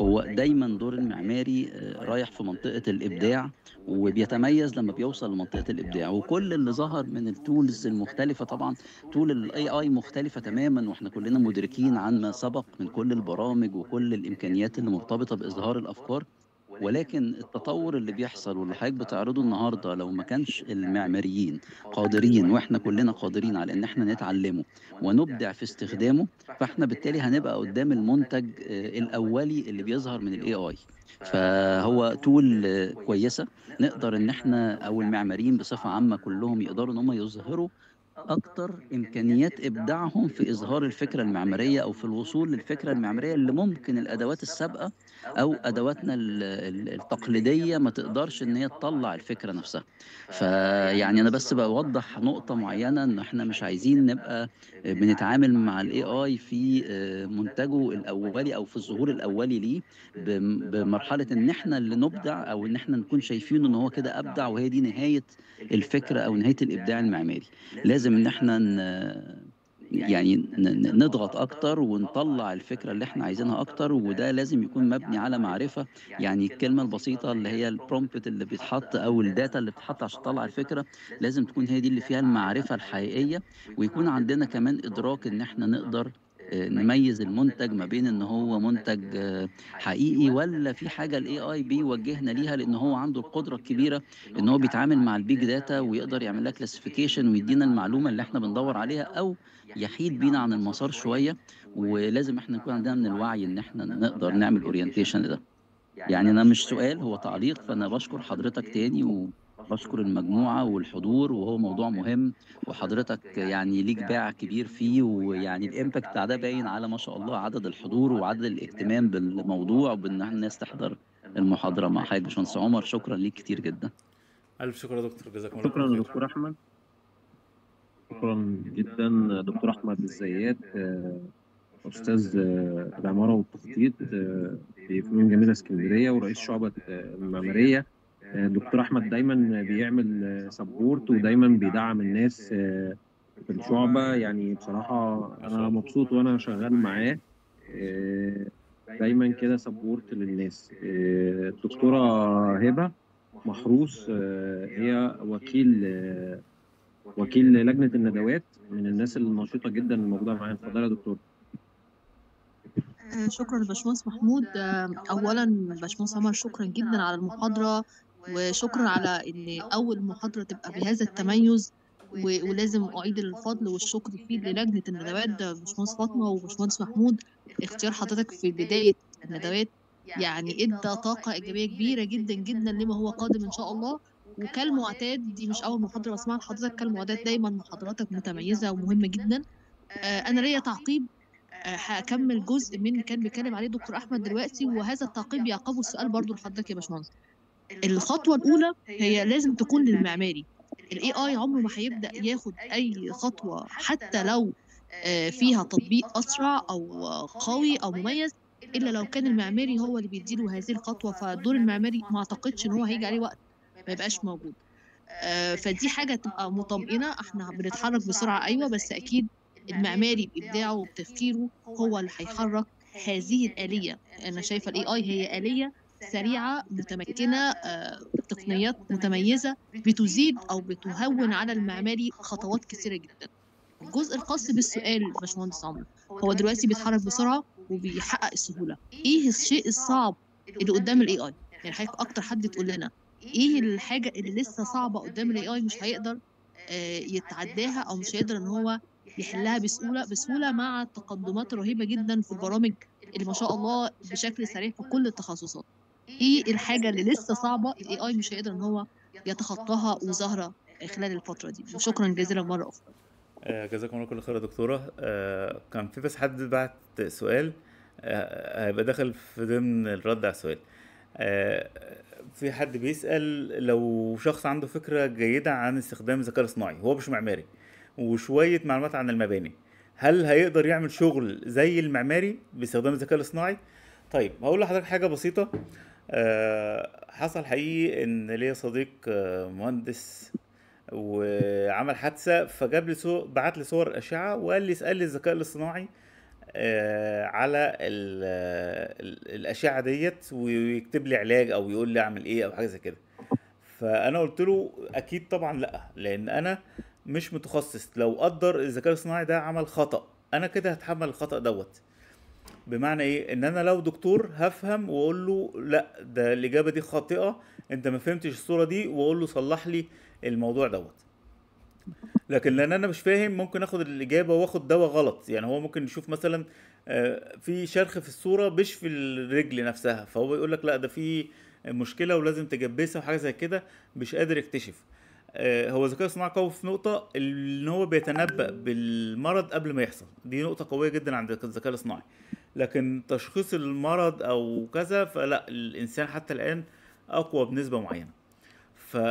هو دايما دور المعماري آه، رايح في منطقه الابداع وبيتميز لما بيوصل لمنطقه الابداع وكل اللي ظهر من التولز المختلفه طبعا تول الاي اي مختلفه تماما واحنا كلنا مدركين عن ما سبق من كل البرامج وكل الامكانيات اللي مرتبطه باظهار الافكار الافكار ولكن التطور اللي بيحصل واللي حضرتك بتعرضه النهارده لو ما كانش المعماريين قادرين واحنا كلنا قادرين على ان احنا نتعلمه ونبدع في استخدامه فاحنا بالتالي هنبقى قدام المنتج آه، الاولي اللي بيظهر من الاي اي فهو تول كويسه نقدر ان احنا او المعماريين بصفه عامه كلهم يقدروا ان هم يظهروا اكتر امكانيات ابداعهم في اظهار الفكره المعماريه او في الوصول للفكره المعماريه اللي ممكن الادوات السابقه او ادواتنا التقليديه ما تقدرش ان هي تطلع الفكره نفسها فيعني انا بس بوضح نقطه معينه ان احنا مش عايزين نبقى بنتعامل مع الاي اي في آه، منتجه الاولي او في الظهور الاولي ليه بمرحله ان احنا اللي نبدع او ان احنا نكون شايفين ان هو كده ابدع وهي دي نهايه الفكره او نهايه الابداع المعماري لازم ان احنا يعني نضغط اكتر ونطلع الفكره اللي احنا عايزينها اكتر وده لازم يكون مبني على معرفه يعني الكلمه البسيطه اللي هي البرومبت اللي بيتحط او الداتا اللي بتتحط عشان تطلع الفكره لازم تكون هي دي اللي فيها المعرفه الحقيقيه ويكون عندنا كمان ادراك ان احنا نقدر آه، نميز المنتج ما بين ان هو منتج آه، حقيقي ولا في حاجه الاي اي بيوجهنا ليها لان هو عنده القدره الكبيره ان هو بيتعامل مع البيج داتا ويقدر يعمل لها كلاسيفيكيشن ويدينا المعلومه اللي احنا بندور عليها او يحيد بينا عن المسار شويه ولازم احنا نكون عندنا من الوعي ان احنا نقدر نعمل اورينتيشن لده يعني انا مش سؤال هو تعليق فانا بشكر حضرتك تاني و بشكر المجموعة والحضور وهو موضوع مهم وحضرتك يعني ليك باع كبير فيه ويعني الامباكت بتاع ده باين على ما شاء الله عدد الحضور وعدد الاهتمام بالموضوع وبان الناس تحضر المحاضرة مع حضرتك باشمهندس عمر شكرا ليك كتير جدا ألف شكر يا دكتور جزاك الله شكرا دكتور أحمد شكرا جدا دكتور احمد الزيات استاذ العماره والتخطيط في فنون جميله اسكندريه ورئيس شعبه المعماريه دكتور احمد دايما بيعمل سبورت ودايما بيدعم الناس في الشعبه يعني بصراحه انا مبسوط وانا شغال معاه دايما كده سبورت للناس الدكتوره هبه محروس هي وكيل وكيل لجنه الندوات من الناس النشيطه جدا الموجوده معانا اتفضل يا دكتور آه، شكرا باشمهندس محمود آه، اولا باشمهندس عمر شكرا جدا على المحاضره وشكرا على ان اول محاضره تبقى بهذا التميز ولازم اعيد الفضل والشكر فيه للجنه الندوات باشمهندس فاطمه وباشمهندس محمود اختيار حضرتك في بدايه الندوات يعني ادى طاقه ايجابيه كبيره جدا جدا لما هو قادم ان شاء الله وكالمعتاد دي مش اول محاضره بسمعها لحضرتك كالمعتاد دايما محاضراتك متميزه ومهمه جدا آه، انا ليا تعقيب آه، هكمل جزء من كان بيتكلم عليه دكتور احمد دلوقتي وهذا التعقيب يعقبه السؤال برضو لحضرتك يا باشمهندس الخطوه الاولى هي لازم تكون للمعماري الاي اي عمره ما هيبدا ياخد اي خطوه حتى لو آه، فيها تطبيق اسرع او قوي او مميز الا لو كان المعماري هو اللي بيديله هذه الخطوه فدور المعماري ما اعتقدش ان هو هيجي عليه وقت ما يبقاش موجود آه، فدي حاجه تبقى مطمئنه احنا بنتحرك بسرعه ايوه, أيوة، بس اكيد المعماري بابداعه وبتفكيره هو اللي هيحرك هذه الاليه انا شايفه الاي اي هي اليه سريعه متمكنه آه، تقنيات متميزه بتزيد او بتهون على المعماري خطوات كثيره جدا الجزء الخاص بالسؤال باشمهندس عمرو هو دلوقتي بيتحرك بسرعه وبيحقق السهوله ايه الشيء الصعب اللي قدام الاي اي يعني حضرتك اكتر حد تقول لنا ايه الحاجه اللي لسه صعبه قدام الاي اي مش هيقدر آه، يتعداها او مش هيقدر ان هو يحلها بسهوله بسهوله مع التقدمات الرهيبه جدا في البرامج اللي ما شاء الله بشكل سريع في كل التخصصات ايه الحاجه اللي لسه صعبه الاي اي مش هيقدر ان هو يتخطاها وظاهره خلال الفتره دي وشكرا جزيلا مره اخرى آه، جزاكم الله كل خير يا دكتوره آه، كان في بس حد بعت سؤال هيبقى داخل في ضمن الرد على السؤال آه، في حد بيسال لو شخص عنده فكره جيده عن استخدام الذكاء الاصطناعي هو مش معماري وشويه معلومات عن المباني هل هيقدر يعمل شغل زي المعماري باستخدام الذكاء الاصطناعي طيب هقول لحضرتك حاجه بسيطه آه، حصل حقيقي ان ليا صديق آه، مهندس وعمل حادثه فجاب لي صور بعت لي صور اشعه وقال لي اسال لي الذكاء الاصطناعي آه، على الاشعه ديت ويكتب لي علاج او يقول لي اعمل ايه او حاجه زي كده فانا قلت له اكيد طبعا لا لان انا مش متخصص لو قدر الذكاء الصناعي ده عمل خطا انا كده هتحمل الخطا دوت بمعنى ايه ان انا لو دكتور هفهم واقول له لا ده الاجابه دي خاطئه انت ما فهمتش الصوره دي واقول له صلح لي الموضوع دوت لكن لان انا مش فاهم ممكن اخد الاجابه واخد دواء غلط يعني هو ممكن يشوف مثلا آه، في شرخ في الصوره مش في الرجل نفسها فهو يقول لك لا ده في مشكله ولازم تجبسها وحاجه زي كده مش قادر يكتشف آه، هو ذكاء الصناعي قوي في نقطه ان هو بيتنبأ بالمرض قبل ما يحصل دي نقطه قويه جدا عند الذكاء الصناعي لكن تشخيص المرض او كذا فلا الانسان حتى الان اقوى بنسبه معينه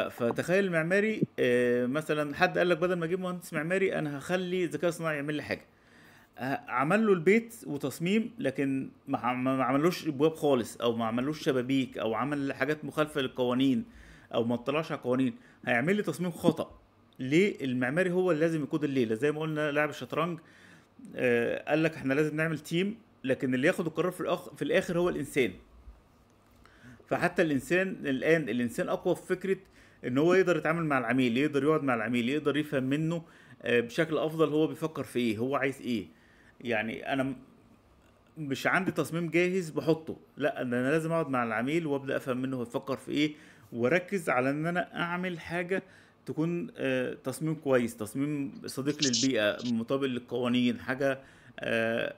فتخيل المعماري آه، مثلا حد قال لك بدل ما اجيب مهندس معماري انا هخلي الذكاء الصناعي يعمل لي حاجه آه، عمل له البيت وتصميم لكن ما عملوش ابواب خالص او ما عملوش شبابيك او عمل حاجات مخالفه للقوانين او ما اطلعش على القوانين هيعمل لي تصميم خطا ليه المعماري هو اللي لازم يقود الليله زي ما قلنا لاعب الشطرنج آه، قال لك احنا لازم نعمل تيم لكن اللي ياخد القرار في, في الاخر هو الانسان فحتى الانسان الان الانسان اقوى في فكره ان هو يقدر يتعامل مع العميل يقدر يقعد مع العميل يقدر يفهم منه آه، بشكل افضل هو بيفكر في ايه هو عايز ايه يعني انا مش عندي تصميم جاهز بحطه لا انا لازم اقعد مع العميل وابدا افهم منه هو بيفكر في ايه واركز على ان انا اعمل حاجه تكون آه، تصميم كويس تصميم صديق للبيئه مطابق للقوانين حاجه آه،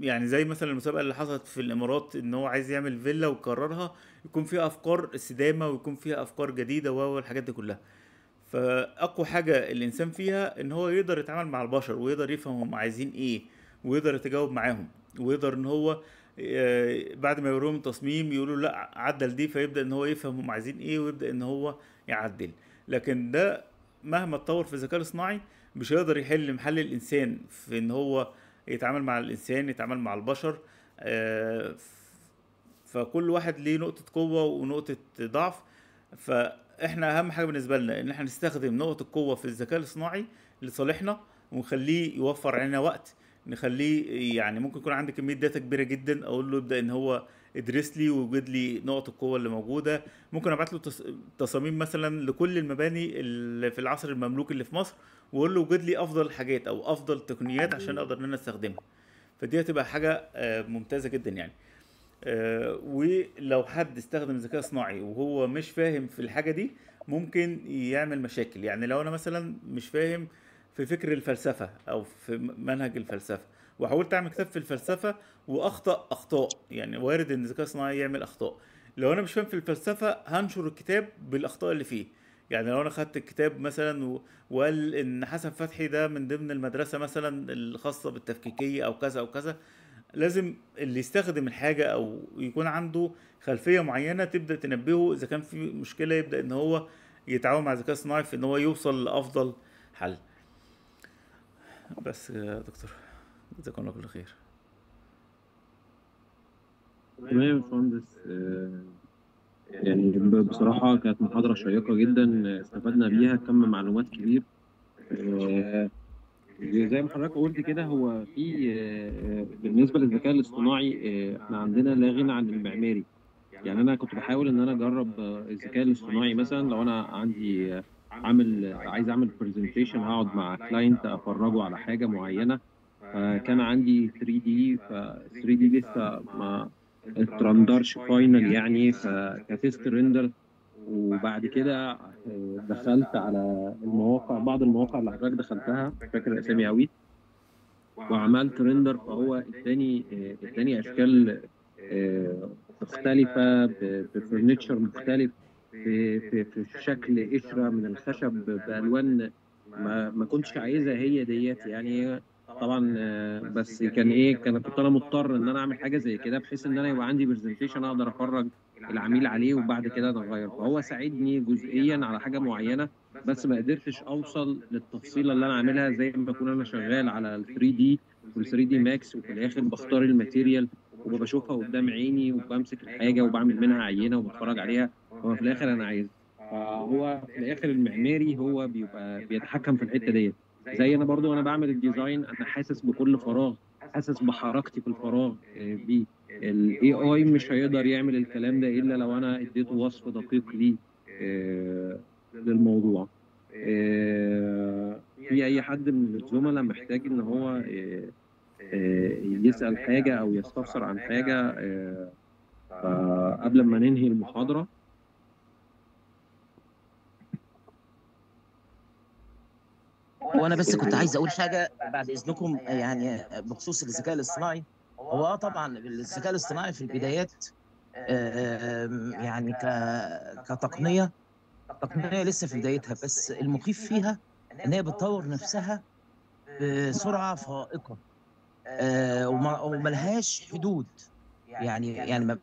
يعني زي مثلا المسابقه اللي حصلت في الامارات ان هو عايز يعمل فيلا وكررها يكون فيها افكار استدامه ويكون فيها افكار جديده والحاجات دي كلها فاقوى حاجه الانسان فيها ان هو يقدر يتعامل مع البشر ويقدر يفهم هم عايزين ايه ويقدر يتجاوب معاهم ويقدر ان هو آه، بعد ما يوريهم تصميم يقولوا لا عدل دي فيبدا ان هو يفهم هم عايزين ايه ويبدا ان هو يعدل لكن ده مهما اتطور في الذكاء الاصطناعي مش هيقدر يحل محل الانسان في ان هو يتعامل مع الانسان يتعامل مع البشر آه، فكل واحد ليه نقطه قوه ونقطه ضعف فاحنا اهم حاجه بالنسبه لنا ان احنا نستخدم نقطه القوه في الذكاء الاصطناعي لصالحنا ونخليه يوفر علينا وقت نخليه يعني ممكن يكون عندي كميه داتا كبيره جدا اقول له ابدا ان هو ادرس لي ووجد لي نقط القوه اللي موجوده ممكن ابعت له تصاميم مثلا لكل المباني اللي في العصر المملوك اللي في مصر واقول له وجد لي افضل حاجات او افضل تقنيات عشان اقدر ان انا استخدمها فدي هتبقى حاجه آه، ممتازه جدا يعني آه، ولو حد استخدم ذكاء صناعي وهو مش فاهم في الحاجه دي ممكن يعمل مشاكل يعني لو انا مثلا مش فاهم في فكر الفلسفه او في منهج الفلسفه وحاولت اعمل كتاب في الفلسفه واخطا اخطاء يعني وارد ان الذكاء الصناعي يعمل اخطاء لو انا مش فاهم في الفلسفه هنشر الكتاب بالاخطاء اللي فيه يعني لو انا خدت الكتاب مثلا وقال ان حسن فتحي ده من ضمن المدرسه مثلا الخاصه بالتفكيكيه او كذا او كذا لازم اللي يستخدم الحاجه او يكون عنده خلفيه معينه تبدا تنبهه اذا كان في مشكله يبدا ان هو يتعاون مع الذكاء الصناعي في ان هو يوصل لافضل حل بس يا دكتور جزاك الله كل خير تمام يا باشمهندس آه، يعني بصراحه كانت محاضره شيقه جدا استفدنا بيها كم معلومات كبير آه، زي ما حضرتك قلت كده هو في آه، بالنسبه للذكاء الاصطناعي آه، احنا عندنا لا غنى عن المعماري يعني انا كنت بحاول ان انا اجرب آه، الذكاء الاصطناعي مثلا لو انا عندي عامل عايز اعمل برزنتيشن هقعد مع كلاينت افرجه على حاجه معينه فكان عندي 3 دي ف 3 دي لسه ما اترندرش فاينل يعني فكتست ريندر وبعد كده دخلت على المواقع بعض المواقع اللي حضرتك دخلتها فاكر اسامي قوي وعملت ريندر فهو اداني آه، اداني اشكال آه، مختلفه بفرنتشر مختلف في في شكل قشره من الخشب بالوان ما ما كنتش عايزها هي ديت يعني طبعا آه، بس كان ايه كان كنت انا مضطر ان انا اعمل حاجه زي كده بحيث ان انا يبقى عندي برزنتيشن اقدر افرج نعم، العميل عليه وبعد كده اتغير فهو ساعدني جزئيا على حاجه معينه بس ما قدرتش اوصل للتفصيله اللي انا عاملها زي ما بكون انا شغال على ال 3 دي وال 3 دي ماكس وفي الاخر بختار الماتيريال وبشوفها قدام عيني وبمسك الحاجه وبعمل منها عينه وبتفرج عليها هو في الاخر انا عايز فهو في الاخر المعماري هو بيبقى بيتحكم في الحته ديت زي انا برضو وانا بعمل الديزاين انا حاسس بكل فراغ حاسس بحركتي في الفراغ آه، بيه الاي اي مش هيقدر يعمل الكلام ده الا لو انا اديته وصف دقيق لي آه، للموضوع آه، في اي حد من الزملاء محتاج ان هو آه، يسال حاجه او يستفسر عن حاجه قبل ما ننهي المحاضره وانا بس كنت عايز اقول حاجه بعد اذنكم يعني بخصوص الذكاء الاصطناعي هو اه طبعا الذكاء الاصطناعي في البدايات آه، آه، آه، يعني كتقنيه تقنيه لسه في بدايتها بس المخيف فيها ان هي بتطور نفسها بسرعه فائقه وملهاش حدود يعني يعني ما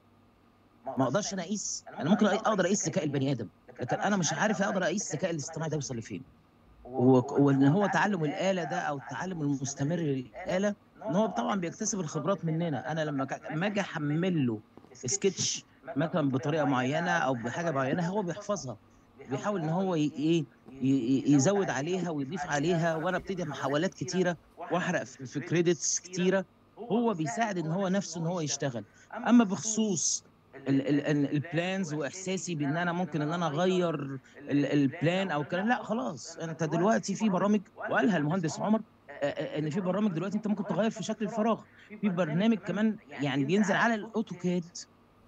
ما اقدرش انا اقيس انا ممكن اقدر اقيس ذكاء البني ادم لكن انا مش عارف اقدر اقيس الذكاء الاصطناعي ده يوصل لفين وان هو تعلم الاله ده او التعلم المستمر للاله ان هو طبعا بيكتسب الخبرات مننا انا لما ما اجي احمل له سكتش مثلا بطريقه معينه او بحاجه معينه هو بيحفظها بيحاول ان هو ايه يزود عليها ويضيف عليها وانا ابتدي محاولات كتيره واحرق في كريدتس كتيره هو بيساعد ان هو نفسه ان هو يشتغل اما بخصوص البلانز واحساسي بان انا ممكن ان انا اغير البلان او الكلام لا خلاص انت دلوقتي في برامج وقالها المهندس عمر آه، آه، ان في برامج دلوقتي انت ممكن تغير في شكل الفراغ في برنامج كمان يعني بينزل على الاوتوكاد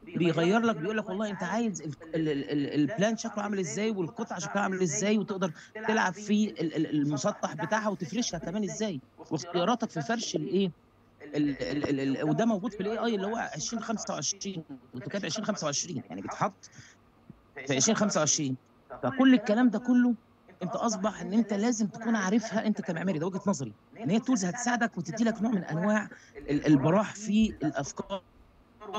بيغير لك بيقول لك والله انت عايز البلان شكله عامل ازاي والقطعه شكلها عامل ازاي وتقدر تلعب في المسطح بتاعها وتفرشها كمان ازاي واختياراتك في فرش الايه وده موجود في الاي اي اللي هو 2025 اوتوكاد 2025 يعني بيتحط في 2025 فكل الكلام ده كله انت اصبح ان انت لازم تكون عارفها انت كمعماري ده وجهه نظري ان هي تولز هتساعدك وتدي لك نوع من انواع البراح في الافكار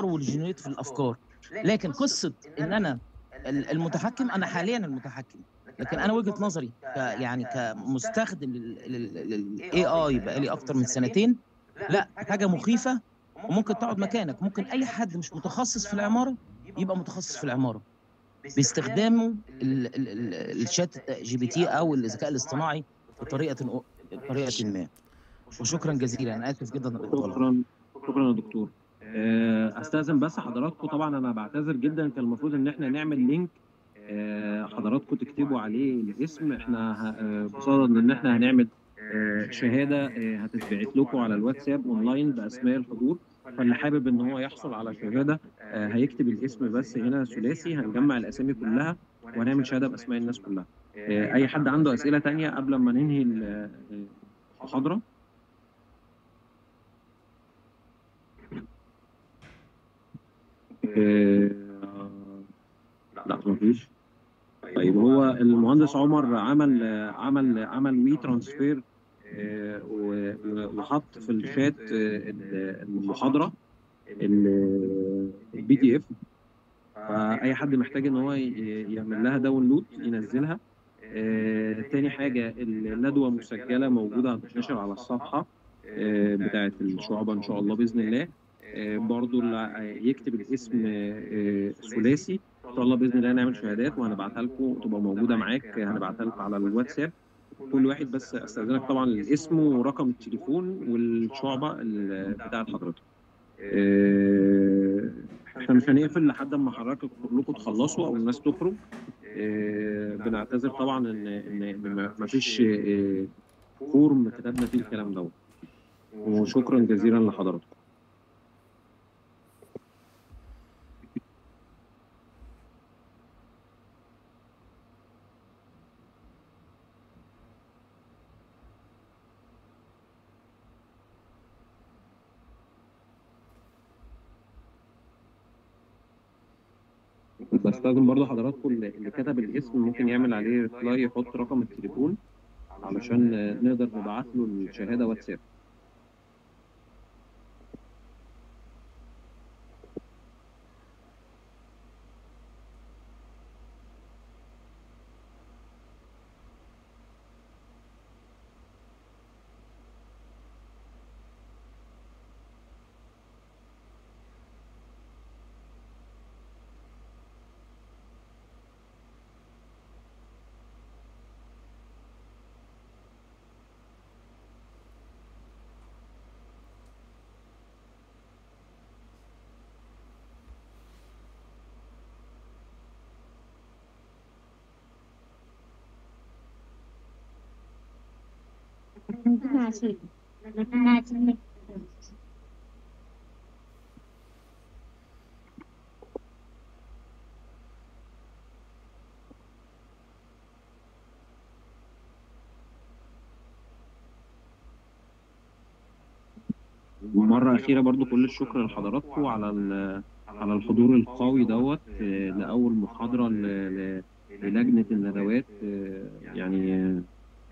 والجينيريت في الافكار لكن قصه ان انا المتحكم انا حاليا المتحكم لكن انا وجهه نظري ك يعني كمستخدم للاي اي بقى لي اكتر من سنتين لا حاجه مخيفه وممكن تقعد مكانك ممكن اي حد مش متخصص في العماره يبقى متخصص في العماره باستخدام الشات جي بي تي او الذكاء الاصطناعي بطريقه بطريقه ما وشكرا جزيلا انا اسف جدا شكرا شكرا يا دكتور آه، استاذن بس حضراتكم طبعا انا بعتذر جدا كان المفروض ان احنا نعمل لينك آه، حضراتكم تكتبوا عليه الاسم احنا قصاد آه، ان احنا هنعمل شهاده هتتبعت لكم على الواتساب اونلاين باسماء الحضور فاللي حابب ان هو يحصل على شهاده آه، هيكتب الاسم بس هنا ثلاثي هنجمع الاسامي كلها وهنعمل شهاده باسماء الناس كلها آه، اي حد عنده اسئله ثانيه قبل ما ننهي آه، المحاضره لا مفيش طيب هو المهندس عمر عمل عمل عمل وي ترانسفير آه، وحط في الشات آه، آه، المحاضره البي دي اف فاي حد محتاج ان هو يعمل لها داونلود ينزلها تاني حاجة الندوة مسجلة موجودة هتتنشر على الصفحة بتاعة الشعبة إن شاء الله بإذن الله برضو اللي يكتب الاسم ثلاثي إن شاء الله بإذن الله هنعمل شهادات وهنبعتها لكم تبقى موجودة معاك هنبعتها لكم على الواتساب كل واحد بس استاذنك طبعا الاسم ورقم التليفون والشعبه بتاعه حضرتك آه، احنا مش هنقفل لحد ما حضرتك كلكم تخلصوا او الناس تخرج آه، بنعتذر طبعا ان ان ما فيش فورم آه، كتبنا فيه الكلام دوت وشكرا جزيلا لحضرتك استاذن برضه حضراتكم اللي كتب الاسم ممكن يعمل عليه ريبلاي يحط رقم التليفون علشان نقدر نبعث له الشهاده واتساب مرة أخيرة برضو كل الشكر لحضراتكم على على الحضور القوي دوت آه، لأول محاضرة للجنة الندوات آه، يعني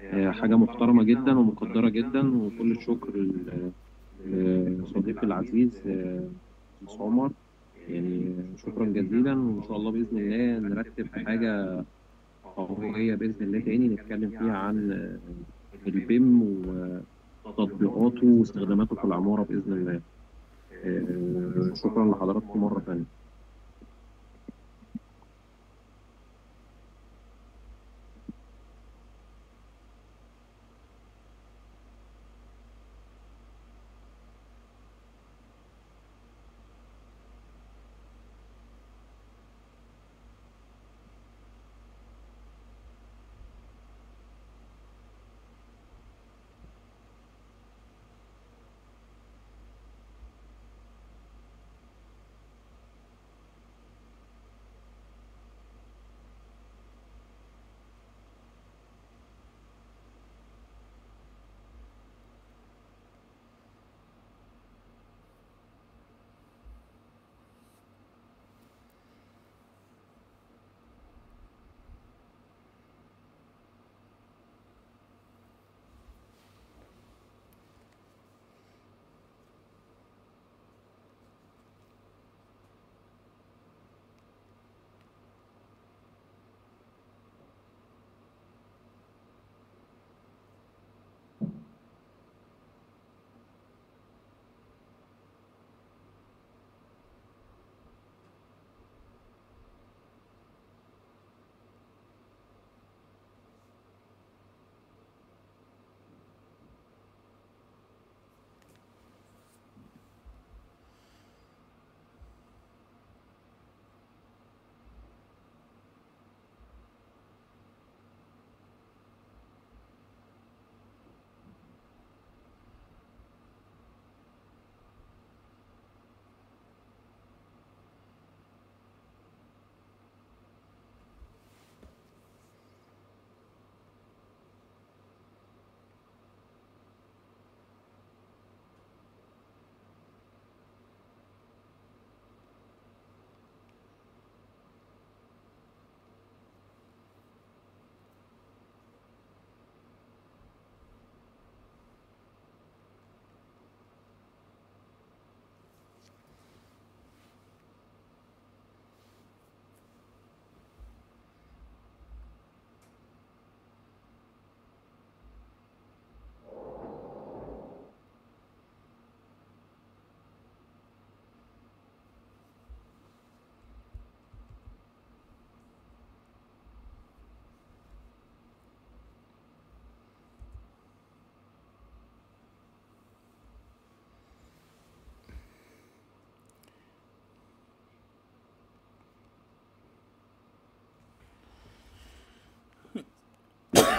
آه، حاجه محترمه جدا ومقدره جدا وكل الشكر لصديقي آه، العزيز آه، عمر يعني شكرا جزيلا وان شاء الله باذن الله نرتب حاجه قويه باذن الله تاني نتكلم فيها عن البيم وتطبيقاته واستخداماته في العماره باذن الله شكرا لحضراتكم مره ثانيه